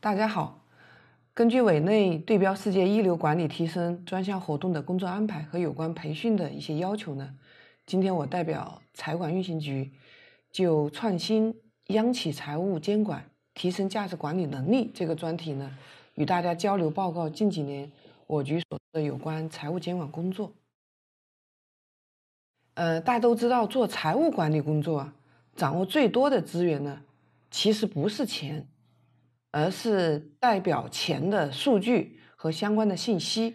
大家好，根据委内对标世界一流管理提升专项活动的工作安排和有关培训的一些要求呢，今天我代表财管运行局就创新央企财务监管、提升价值管理能力这个专题呢。与大家交流报告近几年我局所做的有关财务监管工作。呃，大家都知道做财务管理工作，掌握最多的资源呢，其实不是钱，而是代表钱的数据和相关的信息。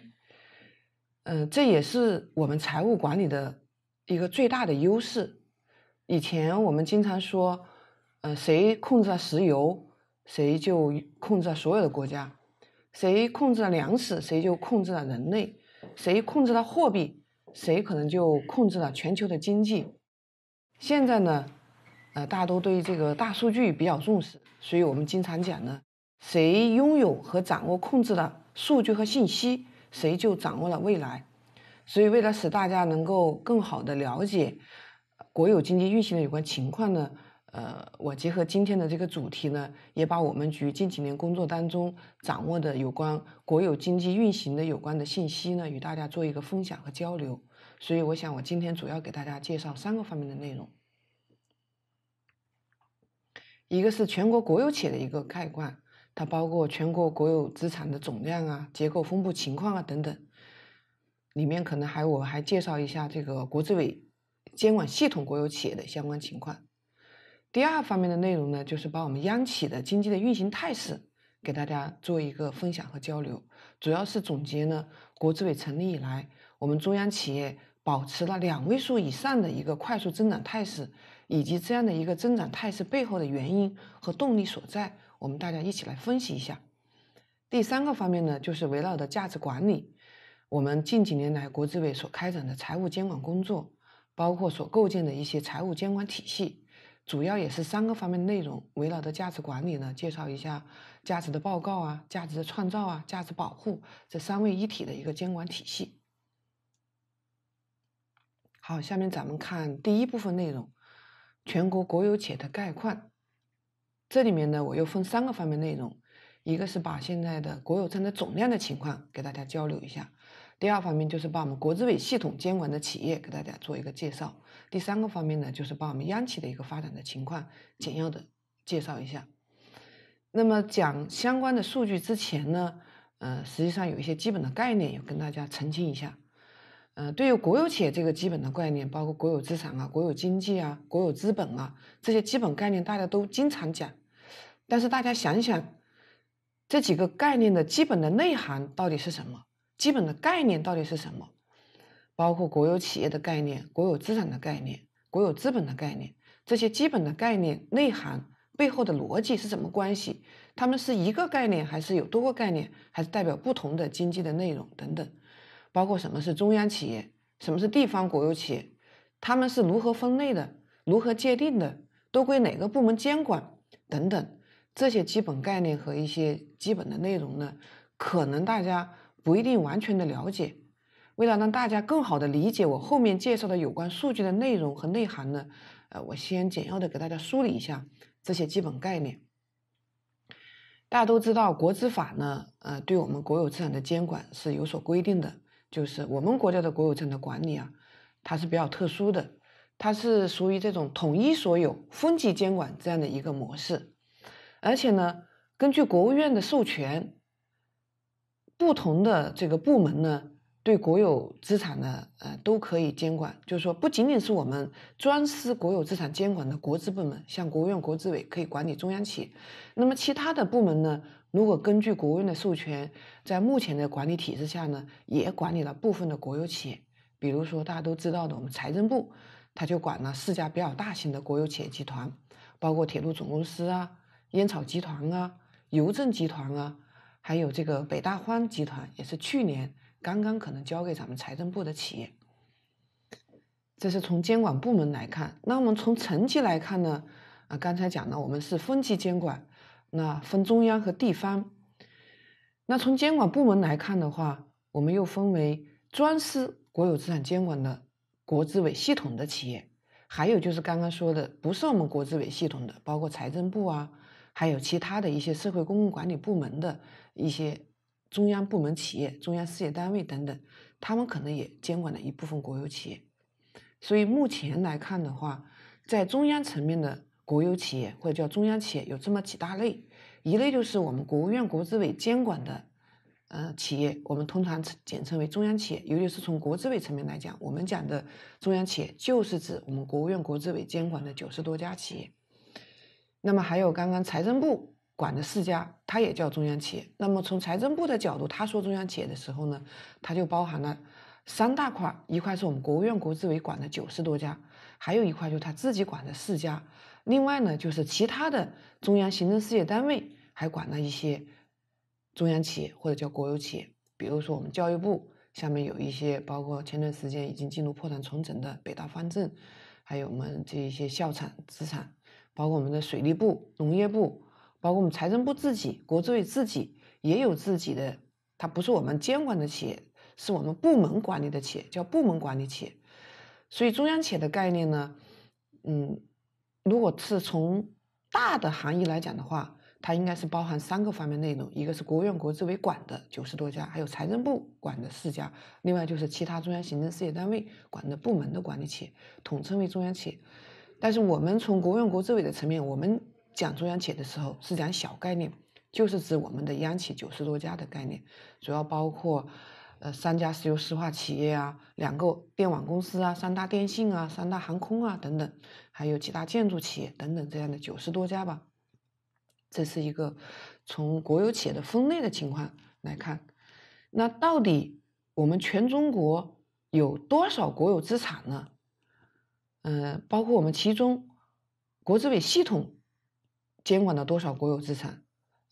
嗯，这也是我们财务管理的一个最大的优势。以前我们经常说，嗯，谁控制了石油，谁就控制了所有的国家。谁控制了粮食，谁就控制了人类；谁控制了货币，谁可能就控制了全球的经济。现在呢，呃，大家都对这个大数据比较重视，所以我们经常讲呢，谁拥有和掌握控制的数据和信息，谁就掌握了未来。所以，为了使大家能够更好的了解国有经济运行的有关情况呢？呃，我结合今天的这个主题呢，也把我们局近几年工作当中掌握的有关国有经济运行的有关的信息呢，与大家做一个分享和交流。所以，我想我今天主要给大家介绍三个方面的内容。一个是全国国有企业的一个概况，它包括全国国有资产的总量啊、结构分布情况啊等等。里面可能还我还介绍一下这个国资委监管系统国有企业的相关情况。第二方面的内容呢，就是把我们央企的经济的运行态势给大家做一个分享和交流，主要是总结呢，国资委成立以来，我们中央企业保持了两位数以上的一个快速增长态势，以及这样的一个增长态势背后的原因和动力所在，我们大家一起来分析一下。第三个方面呢，就是围绕的价值管理，我们近几年来国资委所开展的财务监管工作，包括所构建的一些财务监管体系。主要也是三个方面内容，围绕着价值管理呢，介绍一下价值的报告啊、价值的创造啊、价值保护这三位一体的一个监管体系。好，下面咱们看第一部分内容：全国国有企业的概况。这里面呢，我又分三个方面内容，一个是把现在的国有资产总量的情况给大家交流一下；第二方面就是把我们国资委系统监管的企业给大家做一个介绍。第三个方面呢，就是把我们央企的一个发展的情况简要的介绍一下。那么讲相关的数据之前呢，呃，实际上有一些基本的概念要跟大家澄清一下。呃，对于国有企业这个基本的概念，包括国有资产啊、国有经济啊、国有资本啊这些基本概念，大家都经常讲，但是大家想想这几个概念的基本的内涵到底是什么？基本的概念到底是什么？包括国有企业的概念、国有资产的概念、国有资本的概念，这些基本的概念内涵背后的逻辑是什么关系？它们是一个概念还是有多个概念？还是代表不同的经济的内容等等？包括什么是中央企业、什么是地方国有企业，它们是如何分类的、如何界定的，都归哪个部门监管等等？这些基本概念和一些基本的内容呢，可能大家不一定完全的了解。为了让大家更好的理解我后面介绍的有关数据的内容和内涵呢，呃，我先简要的给大家梳理一下这些基本概念。大家都知道，国资法呢，呃，对我们国有资产的监管是有所规定的，就是我们国家的国有资产的管理啊，它是比较特殊的，它是属于这种统一所有、分级监管这样的一个模式，而且呢，根据国务院的授权，不同的这个部门呢。对国有资产的，呃，都可以监管，就是说，不仅仅是我们专司国有资产监管的国资部门，像国务院国资委可以管理中央企业，那么其他的部门呢，如果根据国务院的授权，在目前的管理体制下呢，也管理了部分的国有企业，比如说大家都知道的，我们财政部，它就管了四家比较大型的国有企业集团，包括铁路总公司啊、烟草集团啊、邮政集团啊，还有这个北大荒集团，也是去年。刚刚可能交给咱们财政部的企业，这是从监管部门来看。那我们从层级来看呢？啊，刚才讲了，我们是分级监管，那分中央和地方。那从监管部门来看的话，我们又分为专司国有资产监管的国资委系统的企业，还有就是刚刚说的不是我们国资委系统的，包括财政部啊，还有其他的一些社会公共管理部门的一些。中央部门企业、中央事业单位等等，他们可能也监管了一部分国有企业。所以目前来看的话，在中央层面的国有企业，或者叫中央企业，有这么几大类。一类就是我们国务院国资委监管的，呃，企业，我们通常简称为中央企业。尤其是从国资委层面来讲，我们讲的中央企业，就是指我们国务院国资委监管的九十多家企业。那么还有刚刚财政部。管的四家，它也叫中央企业。那么从财政部的角度，他说中央企业的时候呢，它就包含了三大块：一块是我们国务院国资委管的九十多家，还有一块就是他自己管的四家，另外呢就是其他的中央行政事业单位还管了一些中央企业或者叫国有企业，比如说我们教育部下面有一些，包括前段时间已经进入破产重整的北大方正，还有我们这一些校产资产，包括我们的水利部、农业部。包括我们财政部自己，国资委自己也有自己的，它不是我们监管的企业，是我们部门管理的企业，叫部门管理企业。所以中央企业的概念呢，嗯，如果是从大的含义来讲的话，它应该是包含三个方面内容：一个是国务院国资委管的九十多家，还有财政部管的四家，另外就是其他中央行政事业单位管的部门的管理企业，统称为中央企业。但是我们从国务院国资委的层面，我们讲中央企业的时候是讲小概念，就是指我们的央企九十多家的概念，主要包括，呃，三家石油石化企业啊，两个电网公司啊，三大电信啊，三大航空啊等等，还有几大建筑企业等等这样的九十多家吧。这是一个从国有企业的分类的情况来看，那到底我们全中国有多少国有资产呢？嗯，包括我们其中国资委系统。监管的多少国有资产？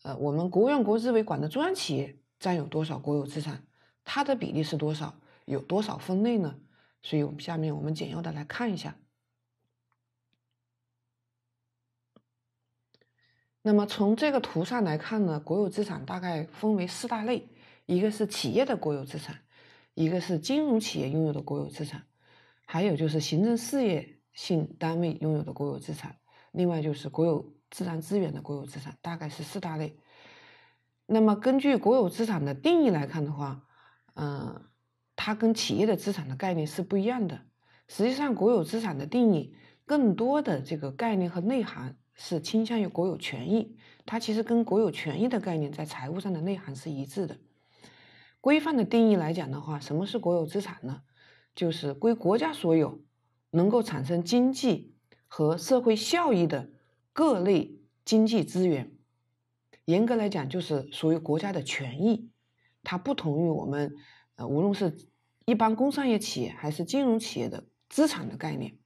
呃，我们国务院国资委管的中央企业占有多少国有资产？它的比例是多少？有多少分类呢？所以，我们下面我们简要的来看一下。那么从这个图上来看呢，国有资产大概分为四大类：一个是企业的国有资产，一个是金融企业拥有的国有资产，还有就是行政事业性单位拥有的国有资产，另外就是国有。自然资源的国有资产大概是四大类。那么，根据国有资产的定义来看的话，嗯，它跟企业的资产的概念是不一样的。实际上，国有资产的定义更多的这个概念和内涵是倾向于国有权益。它其实跟国有权益的概念在财务上的内涵是一致的。规范的定义来讲的话，什么是国有资产呢？就是归国家所有，能够产生经济和社会效益的。各类经济资源，严格来讲就是属于国家的权益，它不同于我们，呃，无论是一般工商业企业还是金融企业的资产的概念，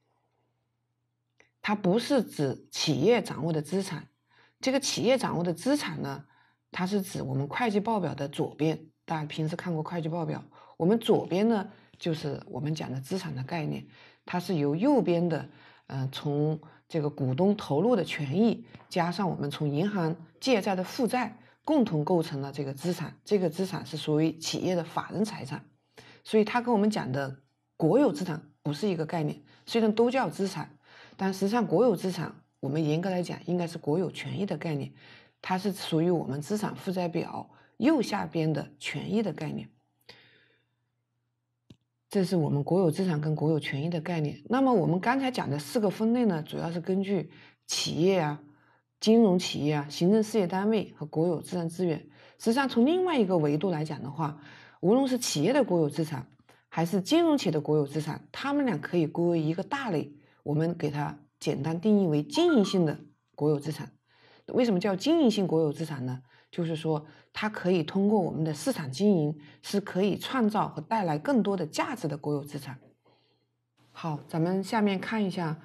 它不是指企业掌握的资产。这个企业掌握的资产呢，它是指我们会计报表的左边。大家平时看过会计报表，我们左边呢就是我们讲的资产的概念，它是由右边的，呃，从。这个股东投入的权益，加上我们从银行借债的负债，共同构成了这个资产。这个资产是属于企业的法人财产，所以他跟我们讲的国有资产不是一个概念。虽然都叫资产，但实际上国有资产我们严格来讲应该是国有权益的概念，它是属于我们资产负债表右下边的权益的概念。这是我们国有资产跟国有权益的概念。那么我们刚才讲的四个分类呢，主要是根据企业啊、金融企业啊、行政事业单位和国有自然资源。实际上，从另外一个维度来讲的话，无论是企业的国有资产，还是金融企业的国有资产，他们俩可以归为一个大类，我们给它简单定义为经营性的国有资产。为什么叫经营性国有资产呢？就是说。它可以通过我们的市场经营，是可以创造和带来更多的价值的国有资产。好，咱们下面看一下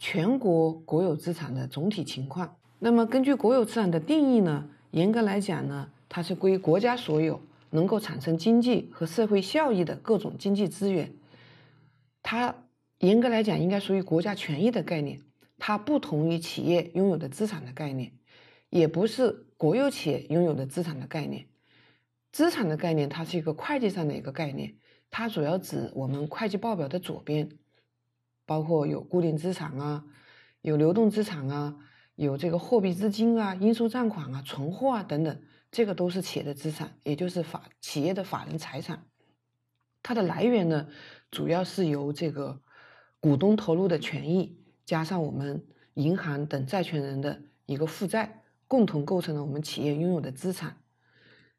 全国国有资产的总体情况。那么根据国有资产的定义呢，严格来讲呢，它是归国家所有，能够产生经济和社会效益的各种经济资源。它严格来讲应该属于国家权益的概念，它不同于企业拥有的资产的概念。也不是国有企业拥有的资产的概念，资产的概念它是一个会计上的一个概念，它主要指我们会计报表的左边，包括有固定资产啊，有流动资产啊，有这个货币资金啊、应收账款啊、存货啊等等，这个都是企业的资产，也就是法企业的法人财产。它的来源呢，主要是由这个股东投入的权益，加上我们银行等债权人的一个负债。共同构成了我们企业拥有的资产，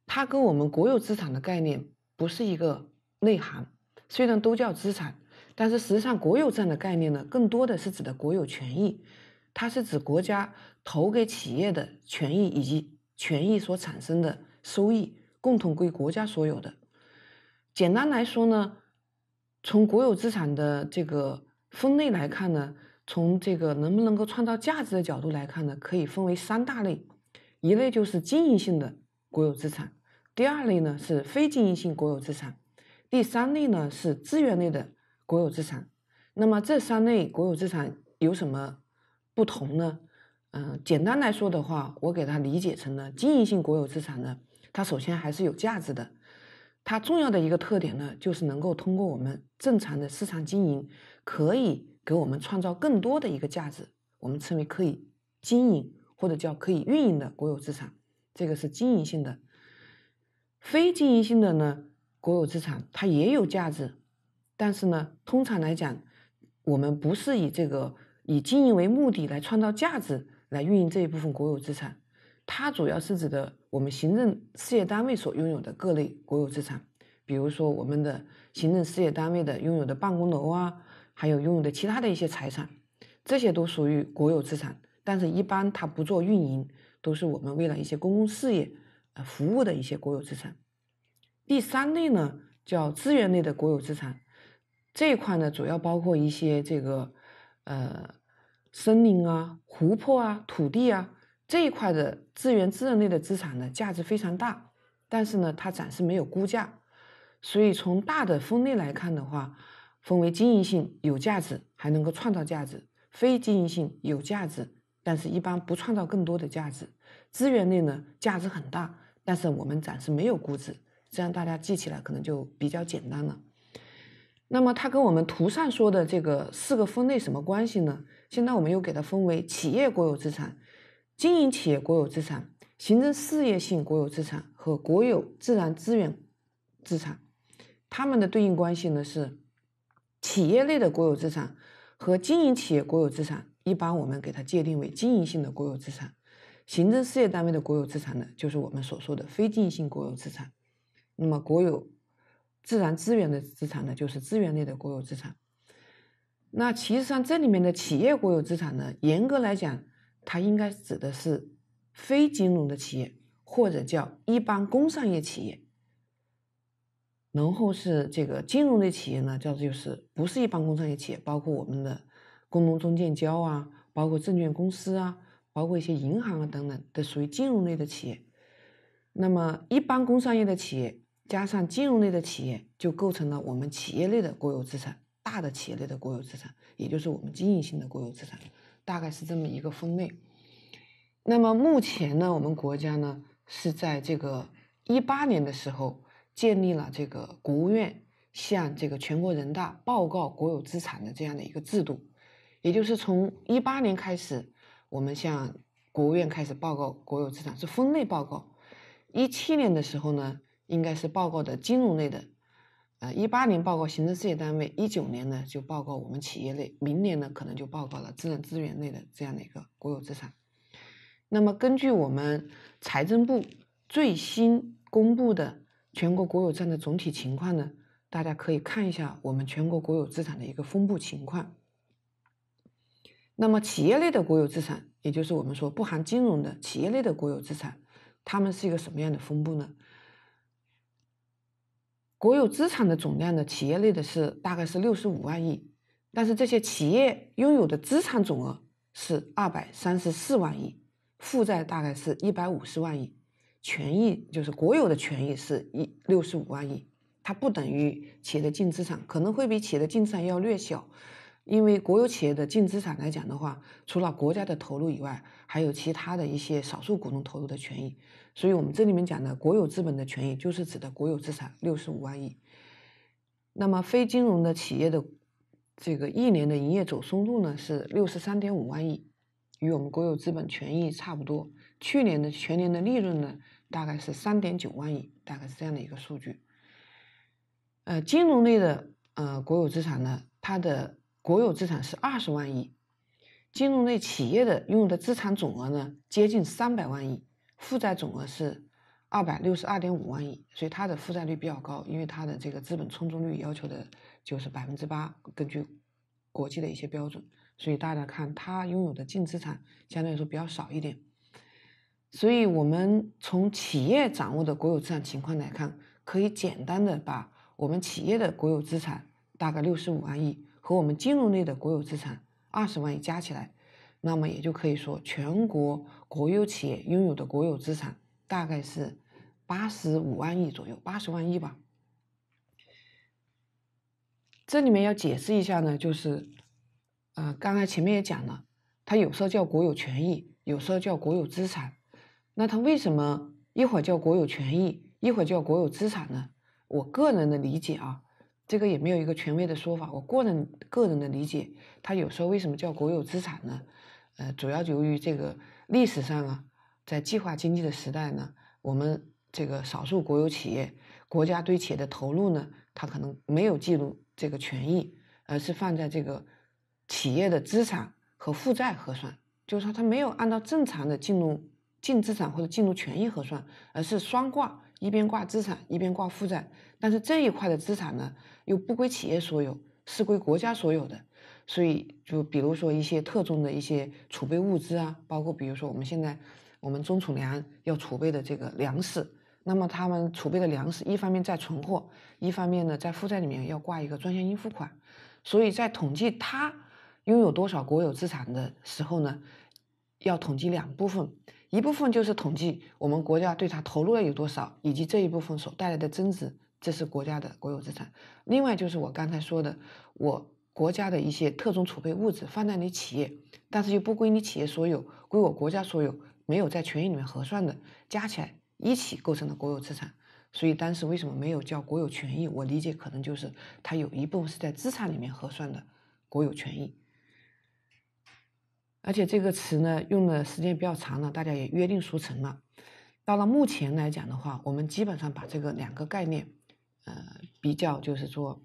它跟我们国有资产的概念不是一个内涵。虽然都叫资产，但是实际上国有这样的概念呢，更多的是指的国有权益，它是指国家投给企业的权益以及权益所产生的收益，共同归国家所有的。简单来说呢，从国有资产的这个分类来看呢。从这个能不能够创造价值的角度来看呢，可以分为三大类，一类就是经营性的国有资产，第二类呢是非经营性国有资产，第三类呢是资源类的国有资产。那么这三类国有资产有什么不同呢？嗯，简单来说的话，我给它理解成了经营性国有资产呢，它首先还是有价值的，它重要的一个特点呢，就是能够通过我们正常的市场经营可以。给我们创造更多的一个价值，我们称为可以经营或者叫可以运营的国有资产，这个是经营性的。非经营性的呢，国有资产它也有价值，但是呢，通常来讲，我们不是以这个以经营为目的来创造价值来运营这一部分国有资产，它主要是指的我们行政事业单位所拥有的各类国有资产，比如说我们的行政事业单位的拥有的办公楼啊。还有拥有的其他的一些财产，这些都属于国有资产，但是一般它不做运营，都是我们为了一些公共事业呃服务的一些国有资产。第三类呢叫资源类的国有资产，这一块呢主要包括一些这个呃森林啊、湖泊啊、土地啊这一块的资源资源类的资产呢价值非常大，但是呢它暂时没有估价，所以从大的分类来看的话。分为经营性有价值还能够创造价值，非经营性有价值，但是一般不创造更多的价值。资源类呢，价值很大，但是我们暂时没有估值，这样大家记起来可能就比较简单了。那么它跟我们图上说的这个四个分类什么关系呢？现在我们又给它分为企业国有资产、经营企业国有资产、行政事业性国有资产和国有自然资源资产，它们的对应关系呢是。企业类的国有资产和经营企业国有资产，一般我们给它界定为经营性的国有资产；行政事业单位的国有资产呢，就是我们所说的非经营性国有资产。那么，国有自然资源的资产呢，就是资源类的国有资产。那其实上，这里面的企业国有资产呢，严格来讲，它应该指的是非金融的企业，或者叫一般工商业企业。然后是这个金融类企业呢，叫就是不是一般工商业企业，包括我们的工农中建交啊，包括证券公司啊，包括一些银行啊等等，都属于金融类的企业。那么一般工商业的企业加上金融类的企业，就构成了我们企业类的国有资产，大的企业类的国有资产，也就是我们经营性的国有资产，大概是这么一个分类。那么目前呢，我们国家呢是在这个一八年的时候。建立了这个国务院向这个全国人大报告国有资产的这样的一个制度，也就是从一八年开始，我们向国务院开始报告国有资产是分类报告。一七年的时候呢，应该是报告的金融类的，呃，一八年报告行政事业单位，一九年呢就报告我们企业类，明年呢可能就报告了自然资源类的这样的一个国有资产。那么根据我们财政部最新公布的。全国国有占的总体情况呢？大家可以看一下我们全国国有资产的一个分布情况。那么企业类的国有资产，也就是我们说不含金融的企业类的国有资产，它们是一个什么样的分布呢？国有资产的总量的企业类的是大概是六十五万亿，但是这些企业拥有的资产总额是二百三十四万亿，负债大概是一百五十万亿。权益就是国有的权益是一六十五万亿，它不等于企业的净资产，可能会比企业的净资产要略小，因为国有企业的净资产来讲的话，除了国家的投入以外，还有其他的一些少数股东投入的权益，所以我们这里面讲的国有资本的权益就是指的国有资产六十五万亿。那么非金融的企业的这个一年的营业总收入呢是六十三点五万亿，与我们国有资本权益差不多。去年的全年的利润呢，大概是三点九万亿，大概是这样的一个数据。呃，金融类的呃国有资产呢，它的国有资产是二十万亿，金融类企业的拥有的资产总额呢接近三百万亿，负债总额是二百六十二点五万亿，所以它的负债率比较高，因为它的这个资本充足率要求的就是百分之八，根据国际的一些标准，所以大家看它拥有的净资产相对来说比较少一点。所以，我们从企业掌握的国有资产情况来看，可以简单的把我们企业的国有资产大概六十五万亿和我们金融类的国有资产二十万亿加起来，那么也就可以说，全国国有企业拥有的国有资产大概是八十五万亿左右，八十万亿吧。这里面要解释一下呢，就是，呃，刚刚前面也讲了，它有时候叫国有权益，有时候叫国有资产。那他为什么一会儿叫国有权益，一会儿叫国有资产呢？我个人的理解啊，这个也没有一个权威的说法。我个人个人的理解，他有时候为什么叫国有资产呢？呃，主要由于这个历史上啊，在计划经济的时代呢，我们这个少数国有企业，国家对企业的投入呢，它可能没有记录这个权益，而是放在这个企业的资产和负债核算，就是说它没有按照正常的进入。净资产或者净入权益核算，而是双挂，一边挂资产，一边挂负债。但是这一块的资产呢，又不归企业所有，是归国家所有的。所以，就比如说一些特重的一些储备物资啊，包括比如说我们现在我们中储粮要储备的这个粮食，那么他们储备的粮食，一方面在存货，一方面呢在负债里面要挂一个专项应付款。所以在统计它拥有多少国有资产的时候呢，要统计两部分。一部分就是统计我们国家对它投入了有多少，以及这一部分所带来的增值，这是国家的国有资产。另外就是我刚才说的，我国家的一些特种储备物质放在你企业，但是又不归你企业所有，归我国家所有，没有在权益里面核算的，加起来一起构成了国有资产。所以当时为什么没有叫国有权益？我理解可能就是它有一部分是在资产里面核算的国有权益。而且这个词呢，用的时间比较长了，大家也约定俗成了。到了目前来讲的话，我们基本上把这个两个概念，呃，比较就是说，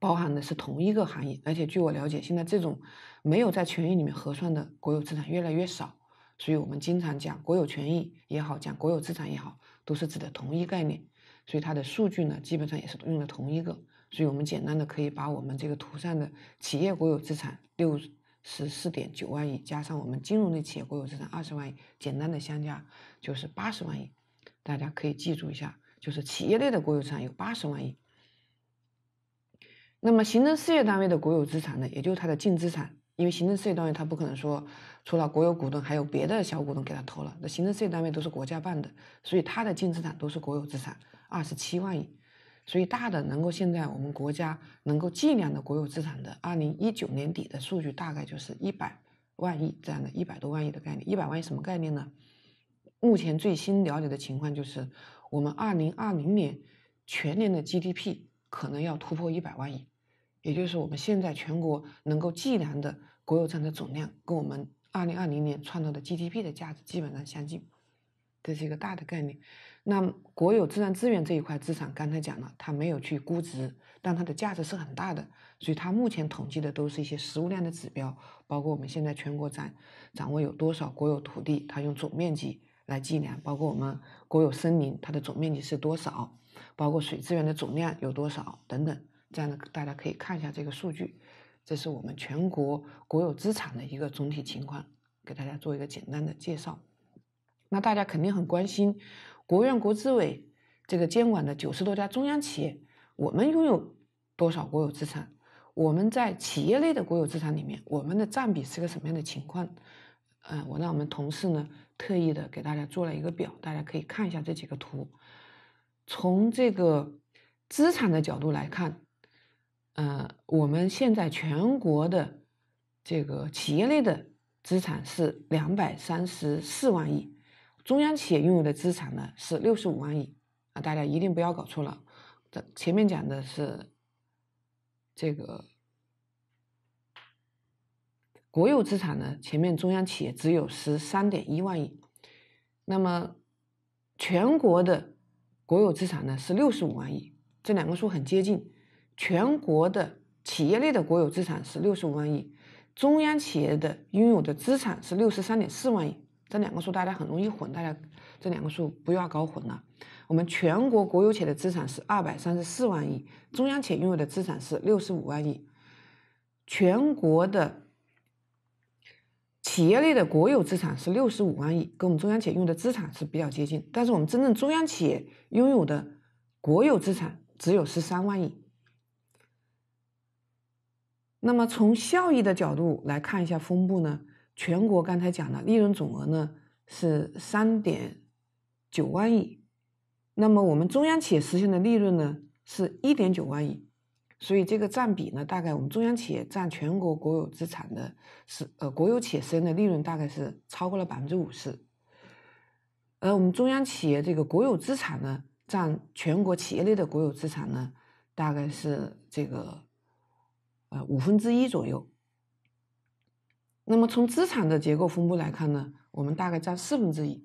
包含的是同一个含义。而且据我了解，现在这种没有在权益里面核算的国有资产越来越少，所以我们经常讲国有权益也好，讲国有资产也好，都是指的同一概念。所以它的数据呢，基本上也是用的同一个。所以我们简单的可以把我们这个图上的企业国有资产六。十四点九万亿加上我们金融类企业国有资产二十万亿，简单的相加就是八十万亿。大家可以记住一下，就是企业类的国有资产有八十万亿。那么行政事业单位的国有资产呢，也就是它的净资产，因为行政事业单位它不可能说除了国有股东还有别的小股东给他投了，那行政事业单位都是国家办的，所以它的净资产都是国有资产，二十七万亿。所以大的能够现在我们国家能够计量的国有资产的，二零一九年底的数据大概就是一百万亿这样的一百多万亿的概念。一百万亿什么概念呢？目前最新了解的情况就是，我们二零二零年全年的 GDP 可能要突破一百万亿，也就是我们现在全国能够计量的国有资产的总量跟我们二零二零年创造的 GDP 的价值基本上相近，这是一个大的概念。那国有自然资源这一块资产，刚才讲了，它没有去估值，但它的价值是很大的，所以它目前统计的都是一些实物量的指标，包括我们现在全国掌掌握有多少国有土地，它用总面积来计量，包括我们国有森林它的总面积是多少，包括水资源的总量有多少等等，这样的大家可以看一下这个数据，这是我们全国国有资产的一个总体情况，给大家做一个简单的介绍。那大家肯定很关心。国务院国资委这个监管的九十多家中央企业，我们拥有多少国有资产？我们在企业内的国有资产里面，我们的占比是个什么样的情况？嗯，我让我们同事呢特意的给大家做了一个表，大家可以看一下这几个图。从这个资产的角度来看，呃，我们现在全国的这个企业内的资产是两百三十四万亿。中央企业拥有的资产呢是六十五万亿啊，大家一定不要搞错了。这前面讲的是这个国有资产呢，前面中央企业只有十三点一万亿，那么全国的国有资产呢是六十五万亿，这两个数很接近。全国的企业内的国有资产是六十五万亿，中央企业的拥有的资产是六十三点四万亿。这两个数大家很容易混，大家这两个数不要搞混了。我们全国国有企业的资产是二百三十四万亿，中央企业拥有的资产是六十五万亿，全国的企业内的国有资产是六十五万亿，跟我们中央企业用的资产是比较接近。但是我们真正中央企业拥有的国有资产只有十三万亿。那么从效益的角度来看一下分布呢？全国刚才讲的利润总额呢是三点九万亿，那么我们中央企业实现的利润呢是一点九万亿，所以这个占比呢，大概我们中央企业占全国国有资产的是呃国有企业实现的利润大概是超过了百分之五十，而我们中央企业这个国有资产呢，占全国企业内的国有资产呢，大概是这个呃五分之一左右。那么从资产的结构分布来看呢，我们大概占四分之一，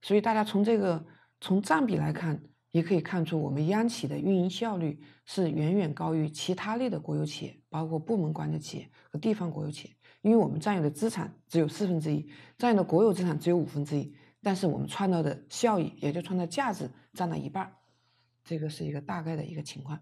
所以大家从这个从占比来看，也可以看出我们央企的运营效率是远远高于其他类的国有企业，包括部门管理企业和地方国有企业，因为我们占有的资产只有四分之一，占有的国有资产只有五分之一，但是我们创造的效益，也就创造价值占到一半，这个是一个大概的一个情况。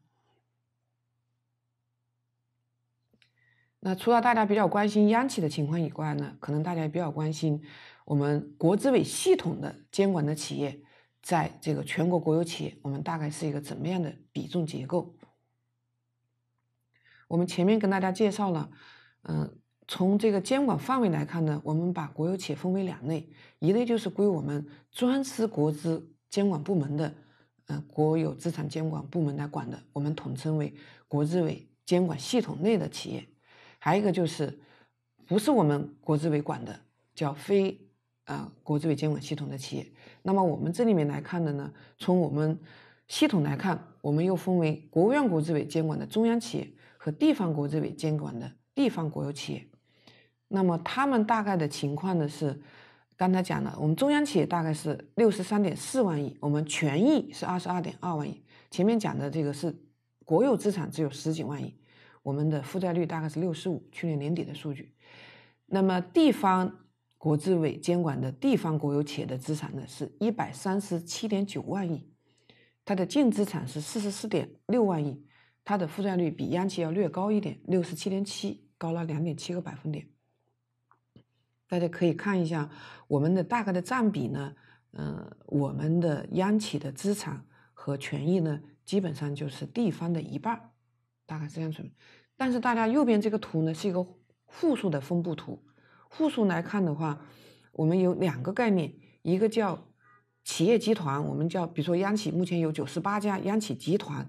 那除了大家比较关心央企的情况以外呢，可能大家也比较关心我们国资委系统的监管的企业，在这个全国国有企业，我们大概是一个怎么样的比重结构？我们前面跟大家介绍了，嗯，从这个监管范围来看呢，我们把国有企业分为两类，一类就是归我们专司国资监管部门的，呃，国有资产监管部门来管的，我们统称为国资委监管系统内的企业。还有一个就是，不是我们国资委管的，叫非啊国资委监管系统的企业。那么我们这里面来看的呢，从我们系统来看，我们又分为国务院国资委监管的中央企业和地方国资委监管的地方国有企业。那么他们大概的情况呢是，刚才讲了，我们中央企业大概是六十三点四万亿，我们权益是二十二点二万亿。前面讲的这个是国有资产只有十几万亿。我们的负债率大概是六十五，去年年底的数据。那么地方国资委监管的地方国有企业的资产呢，是一百三十七点九万亿，它的净资产是四十四点六万亿，它的负债率比央企要略高一点，六十七点七，高了两点七个百分点。大家可以看一下我们的大概的占比呢，呃，我们的央企的资产和权益呢，基本上就是地方的一半。大概是这样子，但是大家右边这个图呢是一个户数的分布图。户数来看的话，我们有两个概念，一个叫企业集团，我们叫比如说央企，目前有九十八家央企集团，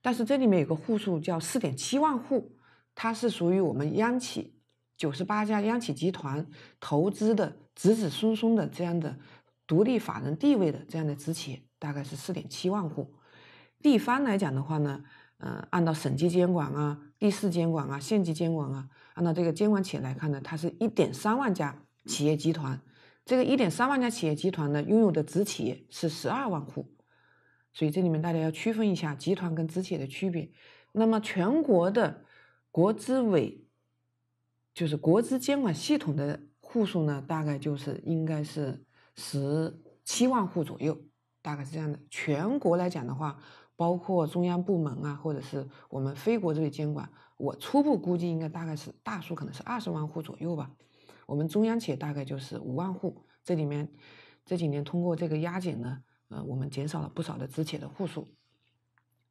但是这里面有个户数叫四点七万户，它是属于我们央企九十八家央企集团投资的子子孙孙的这样的独立法人地位的这样的子企业，大概是四点七万户。地方来讲的话呢？呃，按照省级监管啊、地市监管啊、县级监管啊，按照这个监管企业来看呢，它是一点三万家企业集团。这个一点三万家企业集团呢，拥有的子企业是十二万户。所以这里面大家要区分一下集团跟子企业的区别。那么全国的国资委，就是国资监管系统的户数呢，大概就是应该是十七万户左右，大概是这样的。全国来讲的话。包括中央部门啊，或者是我们非国这个监管，我初步估计应该大概是大数可能是二十万户左右吧。我们中央企业大概就是五万户，这里面这几年通过这个压减呢，呃，我们减少了不少的资业的户数。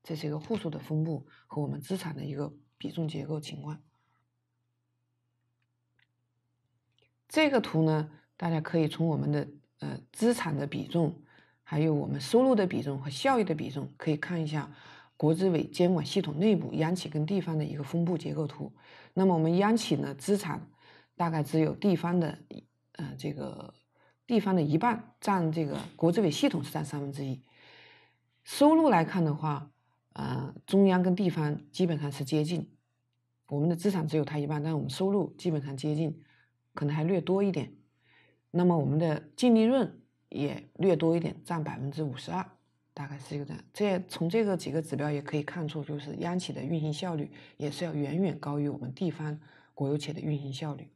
这是一个户数的分布和我们资产的一个比重结构情况。这个图呢，大家可以从我们的呃资产的比重。还有我们收入的比重和效益的比重，可以看一下国资委监管系统内部央企跟地方的一个分布结构图。那么我们央企呢，资产大概只有地方的呃，这个地方的一半，占这个国资委系统是占三分之一。收入来看的话，呃，中央跟地方基本上是接近，我们的资产只有它一半，但是我们收入基本上接近，可能还略多一点。那么我们的净利润。也略多一点，占百分之五十二，大概是一个这样。这从这个几个指标也可以看出，就是央企的运行效率也是要远远高于我们地方国有企业的运行效率，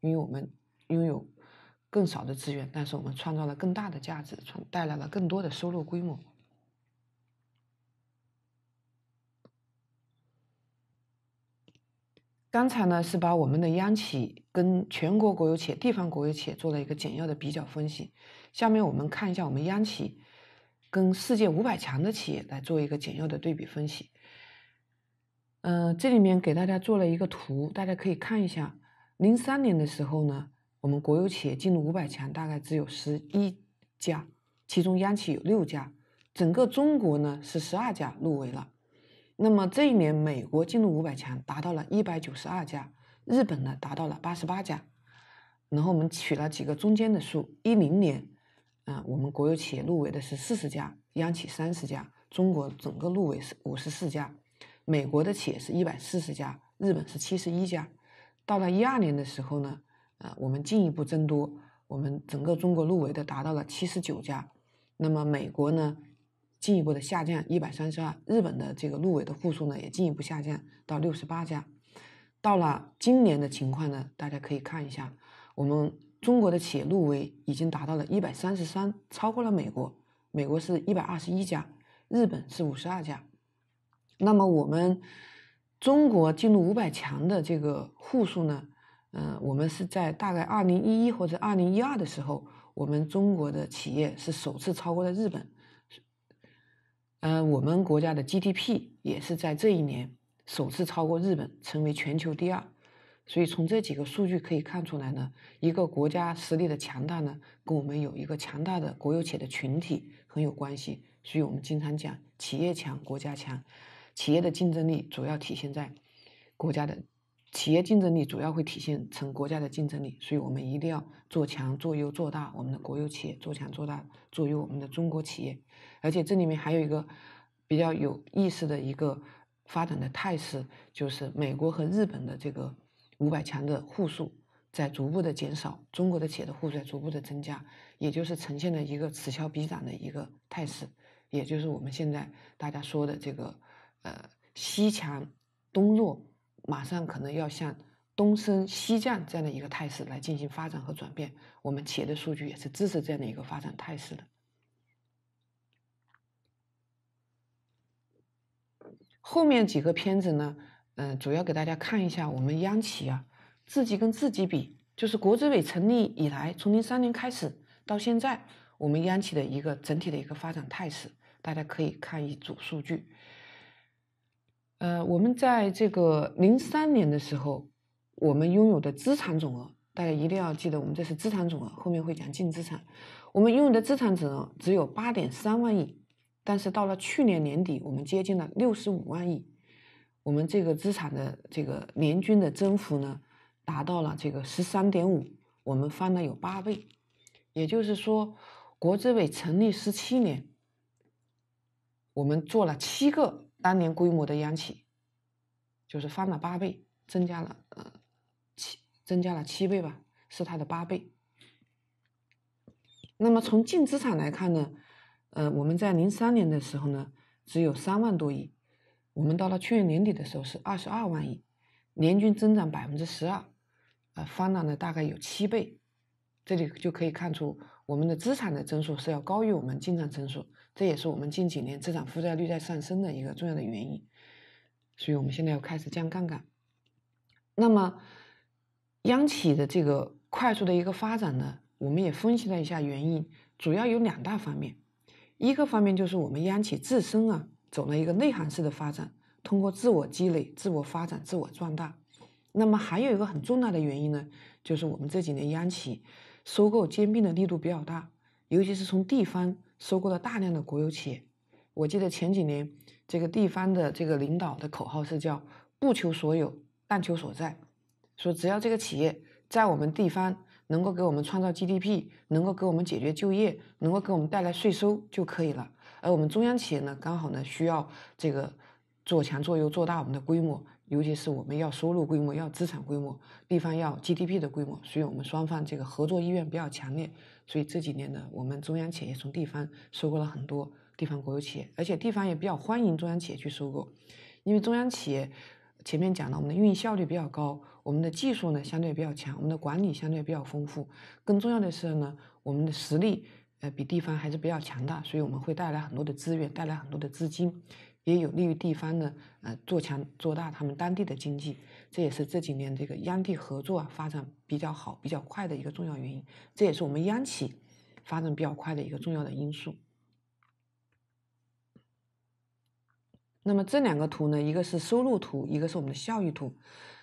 因为我们拥有更少的资源，但是我们创造了更大的价值，创带来了更多的收入规模。刚才呢是把我们的央企跟全国国有企业、地方国有企业做了一个简要的比较分析。下面我们看一下我们央企跟世界五百强的企业来做一个简要的对比分析。嗯，这里面给大家做了一个图，大家可以看一下。零三年的时候呢，我们国有企业进入五百强大概只有十一家，其中央企有六家，整个中国呢是十二家入围了。那么这一年，美国进入五百强达到了一百九十二家，日本呢达到了八十八家。然后我们取了几个中间的数，一零年。啊，我们国有企业入围的是四十家，央企三十家，中国整个入围是五十四家，美国的企业是一百四十家，日本是七十一家。到了一二年的时候呢，呃，我们进一步增多，我们整个中国入围的达到了七十九家。那么美国呢，进一步的下降一百三十二，日本的这个入围的户数呢，也进一步下降到六十八家。到了今年的情况呢，大家可以看一下，我们。中国的企业入围已经达到了一百三十三，超过了美国。美国是一百二十一家，日本是五十二家。那么我们中国进入五百强的这个户数呢？呃，我们是在大概二零一一或者二零一二的时候，我们中国的企业是首次超过了日本。呃，我们国家的 GDP 也是在这一年首次超过日本，成为全球第二。所以从这几个数据可以看出来呢，一个国家实力的强大呢，跟我们有一个强大的国有企业的群体很有关系。所以我们经常讲，企业强国家强，企业的竞争力主要体现在国家的，企业竞争力主要会体现成国家的竞争力。所以我们一定要做强、做优、做大我们的国有企业，做强做大，做优我们的中国企业。而且这里面还有一个比较有意思的一个发展的态势，就是美国和日本的这个。五百强的户数在逐步的减少，中国的企业的户数在逐步的增加，也就是呈现了一个此消彼长的一个态势，也就是我们现在大家说的这个呃西强东弱，马上可能要向东升西降这样的一个态势来进行发展和转变。我们企业的数据也是支持这样的一个发展态势的。后面几个片子呢？嗯，主要给大家看一下我们央企啊，自己跟自己比，就是国资委成立以来，从零三年开始到现在，我们央企的一个整体的一个发展态势，大家可以看一组数据。呃，我们在这个零三年的时候，我们拥有的资产总额，大家一定要记得，我们这是资产总额，后面会讲净资产。我们拥有的资产总额只有八点三万亿，但是到了去年年底，我们接近了六十五万亿。我们这个资产的这个年均的增幅呢，达到了这个十三点五，我们翻了有八倍。也就是说，国资委成立十七年，我们做了七个当年规模的央企，就是翻了八倍，增加了呃七增加了七倍吧，是它的八倍。那么从净资产来看呢，呃，我们在零三年的时候呢，只有三万多亿。我们到了去年年底的时候是二十二万亿，年均增长百分之十二，呃，翻了呢大概有七倍。这里就可以看出我们的资产的增速是要高于我们进账增速，这也是我们近几年资产负债率在上升的一个重要的原因。所以我们现在要开始降杠杆。那么央企的这个快速的一个发展呢，我们也分析了一下原因，主要有两大方面，一个方面就是我们央企自身啊。走了一个内涵式的发展，通过自我积累、自我发展、自我壮大。那么还有一个很重大的原因呢，就是我们这几年央企收购兼并的力度比较大，尤其是从地方收购了大量的国有企业。我记得前几年，这个地方的这个领导的口号是叫“不求所有，但求所在”，说只要这个企业在我们地方能够给我们创造 GDP，能够给我们解决就业，能够给我们带来税收就可以了。而我们中央企业呢，刚好呢需要这个做强、做优、做大我们的规模，尤其是我们要收入规模、要资产规模、地方要 GDP 的规模，所以我们双方这个合作意愿比较强烈。所以这几年呢，我们中央企业从地方收购了很多地方国有企业，而且地方也比较欢迎中央企业去收购，因为中央企业前面讲了，我们的运营效率比较高，我们的技术呢相对比较强，我们的管理相对比较丰富，更重要的是呢，我们的实力。呃，比地方还是比较强大，所以我们会带来很多的资源，带来很多的资金，也有利于地方呢，呃，做强做大他们当地的经济。这也是这几年这个央地合作啊发展比较好、比较快的一个重要原因。这也是我们央企发展比较快的一个重要的因素。那么这两个图呢，一个是收入图，一个是我们的效益图。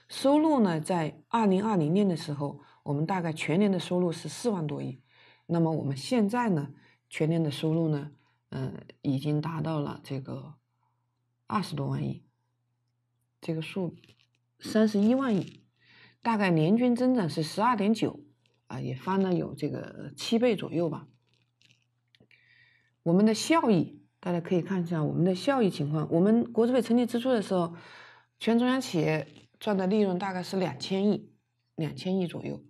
收入呢，在二零二零年的时候，我们大概全年的收入是四万多亿。那么我们现在呢，全年的收入呢，呃，已经达到了这个二十多万亿，这个数三十一万亿，大概年均增长是十二点九，啊，也翻了有这个七倍左右吧。我们的效益，大家可以看一下我们的效益情况。我们国资委成立之初的时候，全中央企业赚的利润大概是两千亿，两千亿左右。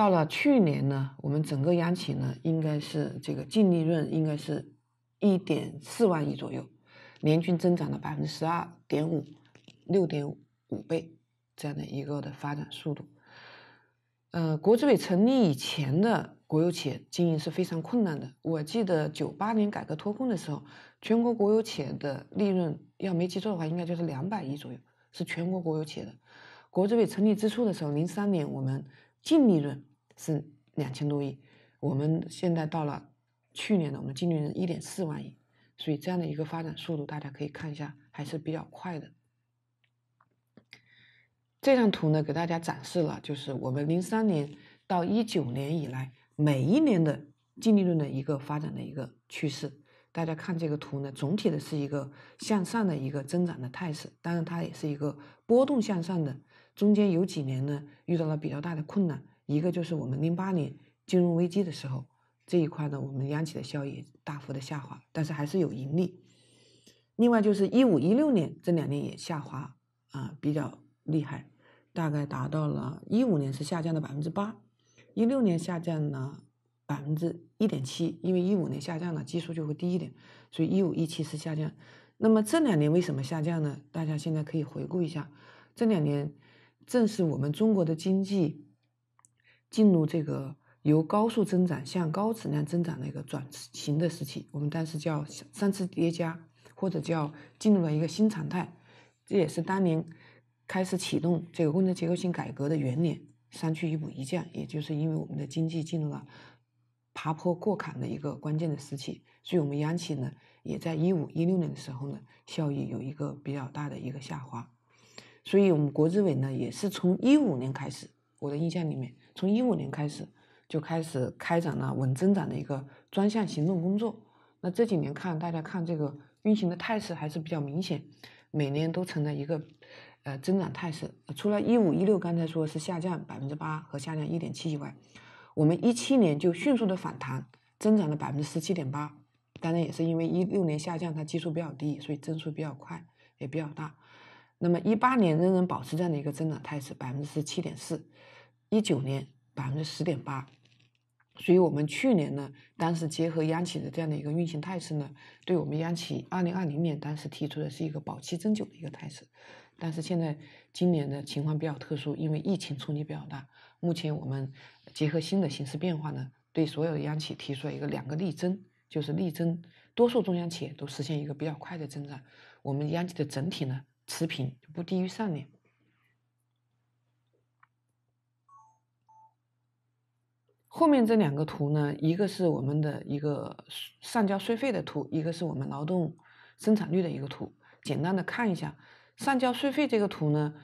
到了去年呢，我们整个央企呢应该是这个净利润应该是一点四万亿左右，年均增长了百分之十二点五六点五倍这样的一个的发展速度。呃，国资委成立以前的国有企业经营是非常困难的。我记得九八年改革脱困的时候，全国国有企业的利润要没记错的话，应该就是两百亿左右，是全国国有企业的。国资委成立之初的时候，零三年我们净利润。是两千多亿，我们现在到了去年呢，我们净利润一点四万亿，所以这样的一个发展速度，大家可以看一下还是比较快的。这张图呢，给大家展示了就是我们零三年到一九年以来每一年的净利润的一个发展的一个趋势。大家看这个图呢，总体的是一个向上的一个增长的态势，当然它也是一个波动向上的，中间有几年呢遇到了比较大的困难。一个就是我们零八年金融危机的时候，这一块呢，我们央企的效益大幅的下滑，但是还是有盈利。另外就是一五一六年这两年也下滑啊，比较厉害，大概达到了一五年是下降了百分之八，一六年下降了百分之一点七，因为一五年下降了基数就会低一点，所以一五一七是下降。那么这两年为什么下降呢？大家现在可以回顾一下，这两年正是我们中国的经济。进入这个由高速增长向高质量增长的一个转型的时期，我们当时叫三次叠加，或者叫进入了一个新常态。这也是当年开始启动这个工程结构性改革的元年，三去一补一降，也就是因为我们的经济进入了爬坡过坎的一个关键的时期，所以我们央企呢也在一五一六年的时候呢，效益有一个比较大的一个下滑。所以我们国资委呢也是从一五年开始，我的印象里面。从一五年开始就开始开展了稳增长的一个专项行动工作。那这几年看，大家看这个运行的态势还是比较明显，每年都成了一个呃增长态势。除了一五一六刚才说是下降百分之八和下降一点七以外，我们一七年就迅速的反弹，增长了百分之十七点八。当然也是因为一六年下降，它基数比较低，所以增速比较快，也比较大。那么一八年仍然保持这样的一个增长态势，百分之十七点四。一九年百分之十点八，所以我们去年呢，当时结合央企的这样的一个运行态势呢，对我们央企二零二零年当时提出的是一个保七增九的一个态势，但是现在今年呢情况比较特殊，因为疫情冲击比较大，目前我们结合新的形势变化呢，对所有的央企提出了一个两个力争，就是力争多数中央企业都实现一个比较快的增长，我们央企的整体呢持平不低于上年。后面这两个图呢，一个是我们的一个上交税费的图，一个是我们劳动生产率的一个图。简单的看一下，上交税费这个图呢，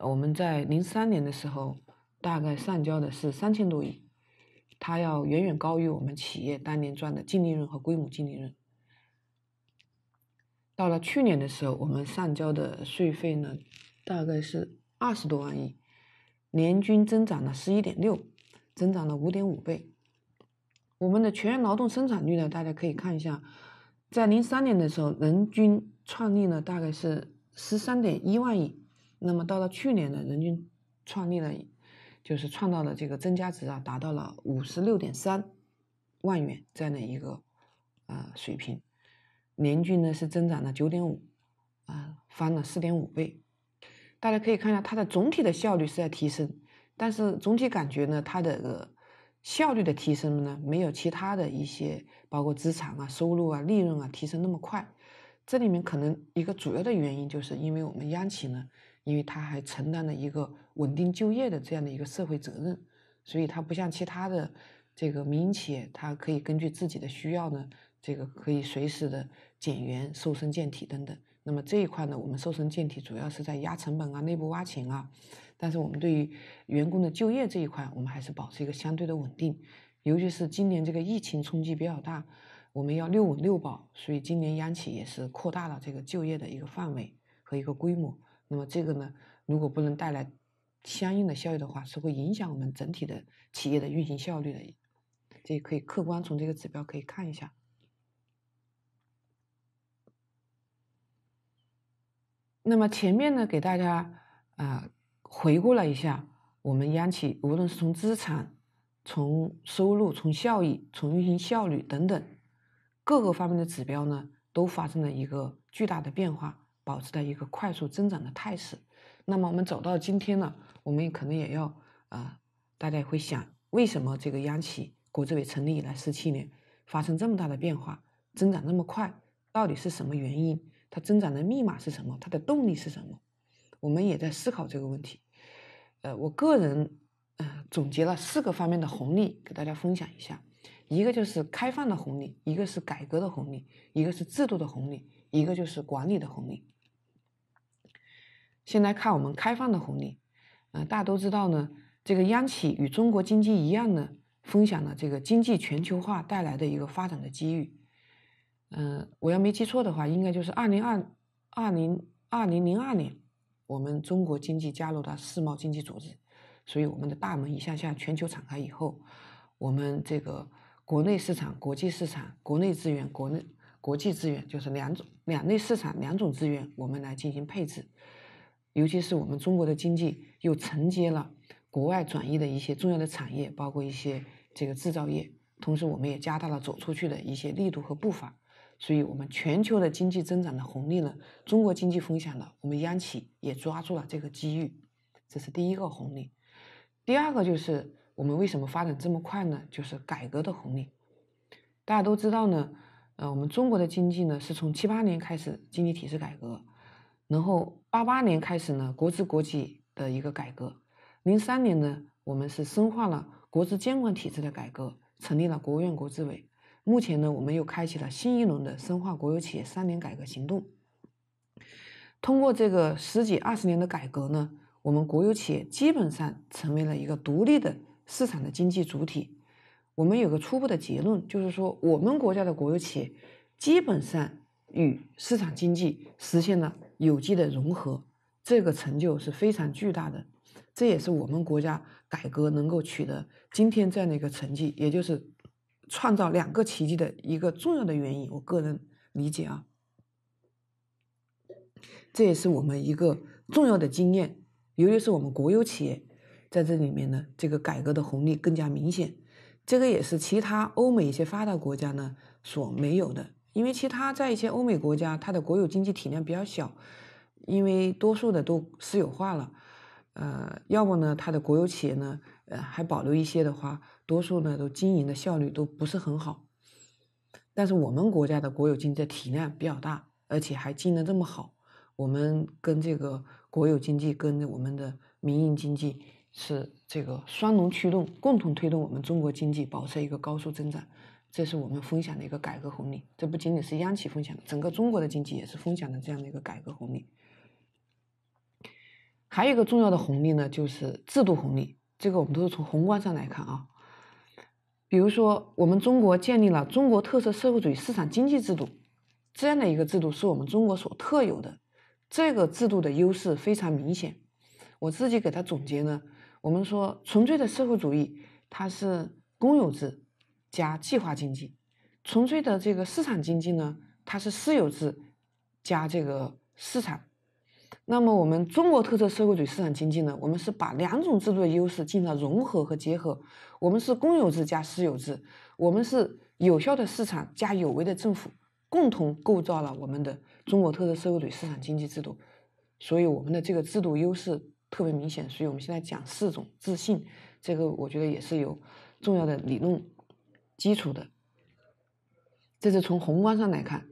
我们在零三年的时候，大概上交的是三千多亿，它要远远高于我们企业当年赚的净利润和规模净利润。到了去年的时候，我们上交的税费呢，大概是二十多万亿，年均增长了十一点六。增长了五点五倍。我们的全员劳动生产率呢，大家可以看一下，在零三年的时候，人均创利呢大概是十三点一万亿，那么到了去年呢，人均创利呢，就是创造的这个增加值啊，达到了五十六点三万元这样的一个啊水平，年均呢是增长了九点五，啊翻了四点五倍。大家可以看一下，它的总体的效率是在提升。但是总体感觉呢，它的效率的提升呢，没有其他的一些包括资产啊、收入啊、利润啊提升那么快。这里面可能一个主要的原因就是因为我们央企呢，因为它还承担了一个稳定就业的这样的一个社会责任，所以它不像其他的这个民营企业，它可以根据自己的需要呢，这个可以随时的减员、瘦身健体等等。那么这一块呢，我们瘦身健体主要是在压成本啊、内部挖潜啊。但是我们对于员工的就业这一块，我们还是保持一个相对的稳定，尤其是今年这个疫情冲击比较大，我们要六稳六保，所以今年央企也是扩大了这个就业的一个范围和一个规模。那么这个呢，如果不能带来相应的效益的话，是会影响我们整体的企业的运行效率的。这可以客观从这个指标可以看一下。那么前面呢，给大家啊。回顾了一下，我们央企无论是从资产、从收入、从效益、从运行效率等等各个方面的指标呢，都发生了一个巨大的变化，保持在一个快速增长的态势。那么我们走到今天呢，我们也可能也要啊，大家会想，为什么这个央企国资委成立以来十七年发生这么大的变化，增长那么快，到底是什么原因？它增长的密码是什么？它的动力是什么？我们也在思考这个问题。呃，我个人呃总结了四个方面的红利给大家分享一下，一个就是开放的红利，一个是改革的红利，一个是制度的红利，一个就是管理的红利。先来看我们开放的红利，呃，大家都知道呢，这个央企与中国经济一样呢，分享了这个经济全球化带来的一个发展的机遇。嗯，我要没记错的话，应该就是二零二二零二零零二年。我们中国经济加入到世贸经济组织，所以我们的大门一下向全球敞开以后，我们这个国内市场、国际市场、国内资源、国内国际资源就是两种两类市场、两种资源，我们来进行配置。尤其是我们中国的经济又承接了国外转移的一些重要的产业，包括一些这个制造业，同时我们也加大了走出去的一些力度和步伐。所以，我们全球的经济增长的红利呢，中国经济分享了，我们央企也抓住了这个机遇，这是第一个红利。第二个就是我们为什么发展这么快呢？就是改革的红利。大家都知道呢，呃，我们中国的经济呢是从七八年开始经济体制改革，然后八八年开始呢国资国企的一个改革，零三年呢我们是深化了国资监管体制的改革，成立了国务院国资委。目前呢，我们又开启了新一轮的深化国有企业三年改革行动。通过这个十几二十年的改革呢，我们国有企业基本上成为了一个独立的市场的经济主体。我们有个初步的结论，就是说，我们国家的国有企业基本上与市场经济实现了有机的融合，这个成就是非常巨大的。这也是我们国家改革能够取得今天这样的一个成绩，也就是。创造两个奇迹的一个重要的原因，我个人理解啊，这也是我们一个重要的经验，尤其是我们国有企业在这里面呢，这个改革的红利更加明显，这个也是其他欧美一些发达国家呢所没有的，因为其他在一些欧美国家，它的国有经济体量比较小，因为多数的都私有化了。呃，要么呢，它的国有企业呢，呃，还保留一些的话，多数呢都经营的效率都不是很好。但是我们国家的国有经济体量比较大，而且还经营这么好，我们跟这个国有经济跟我们的民营经济是这个双龙驱动，共同推动我们中国经济保持一个高速增长。这是我们分享的一个改革红利，这不仅仅是央企分享，整个中国的经济也是分享的这样的一个改革红利。还有一个重要的红利呢，就是制度红利。这个我们都是从宏观上来看啊，比如说我们中国建立了中国特色社会主义市场经济制度，这样的一个制度是我们中国所特有的。这个制度的优势非常明显。我自己给它总结呢，我们说纯粹的社会主义，它是公有制加计划经济；纯粹的这个市场经济呢，它是私有制加这个市场。那么，我们中国特色社会主义市场经济呢？我们是把两种制度的优势进行了融合和结合。我们是公有制加私有制，我们是有效的市场加有为的政府，共同构造了我们的中国特色社会主义市场经济制度。所以，我们的这个制度优势特别明显。所以，我们现在讲四种自信，这个我觉得也是有重要的理论基础的。这是从宏观上来看。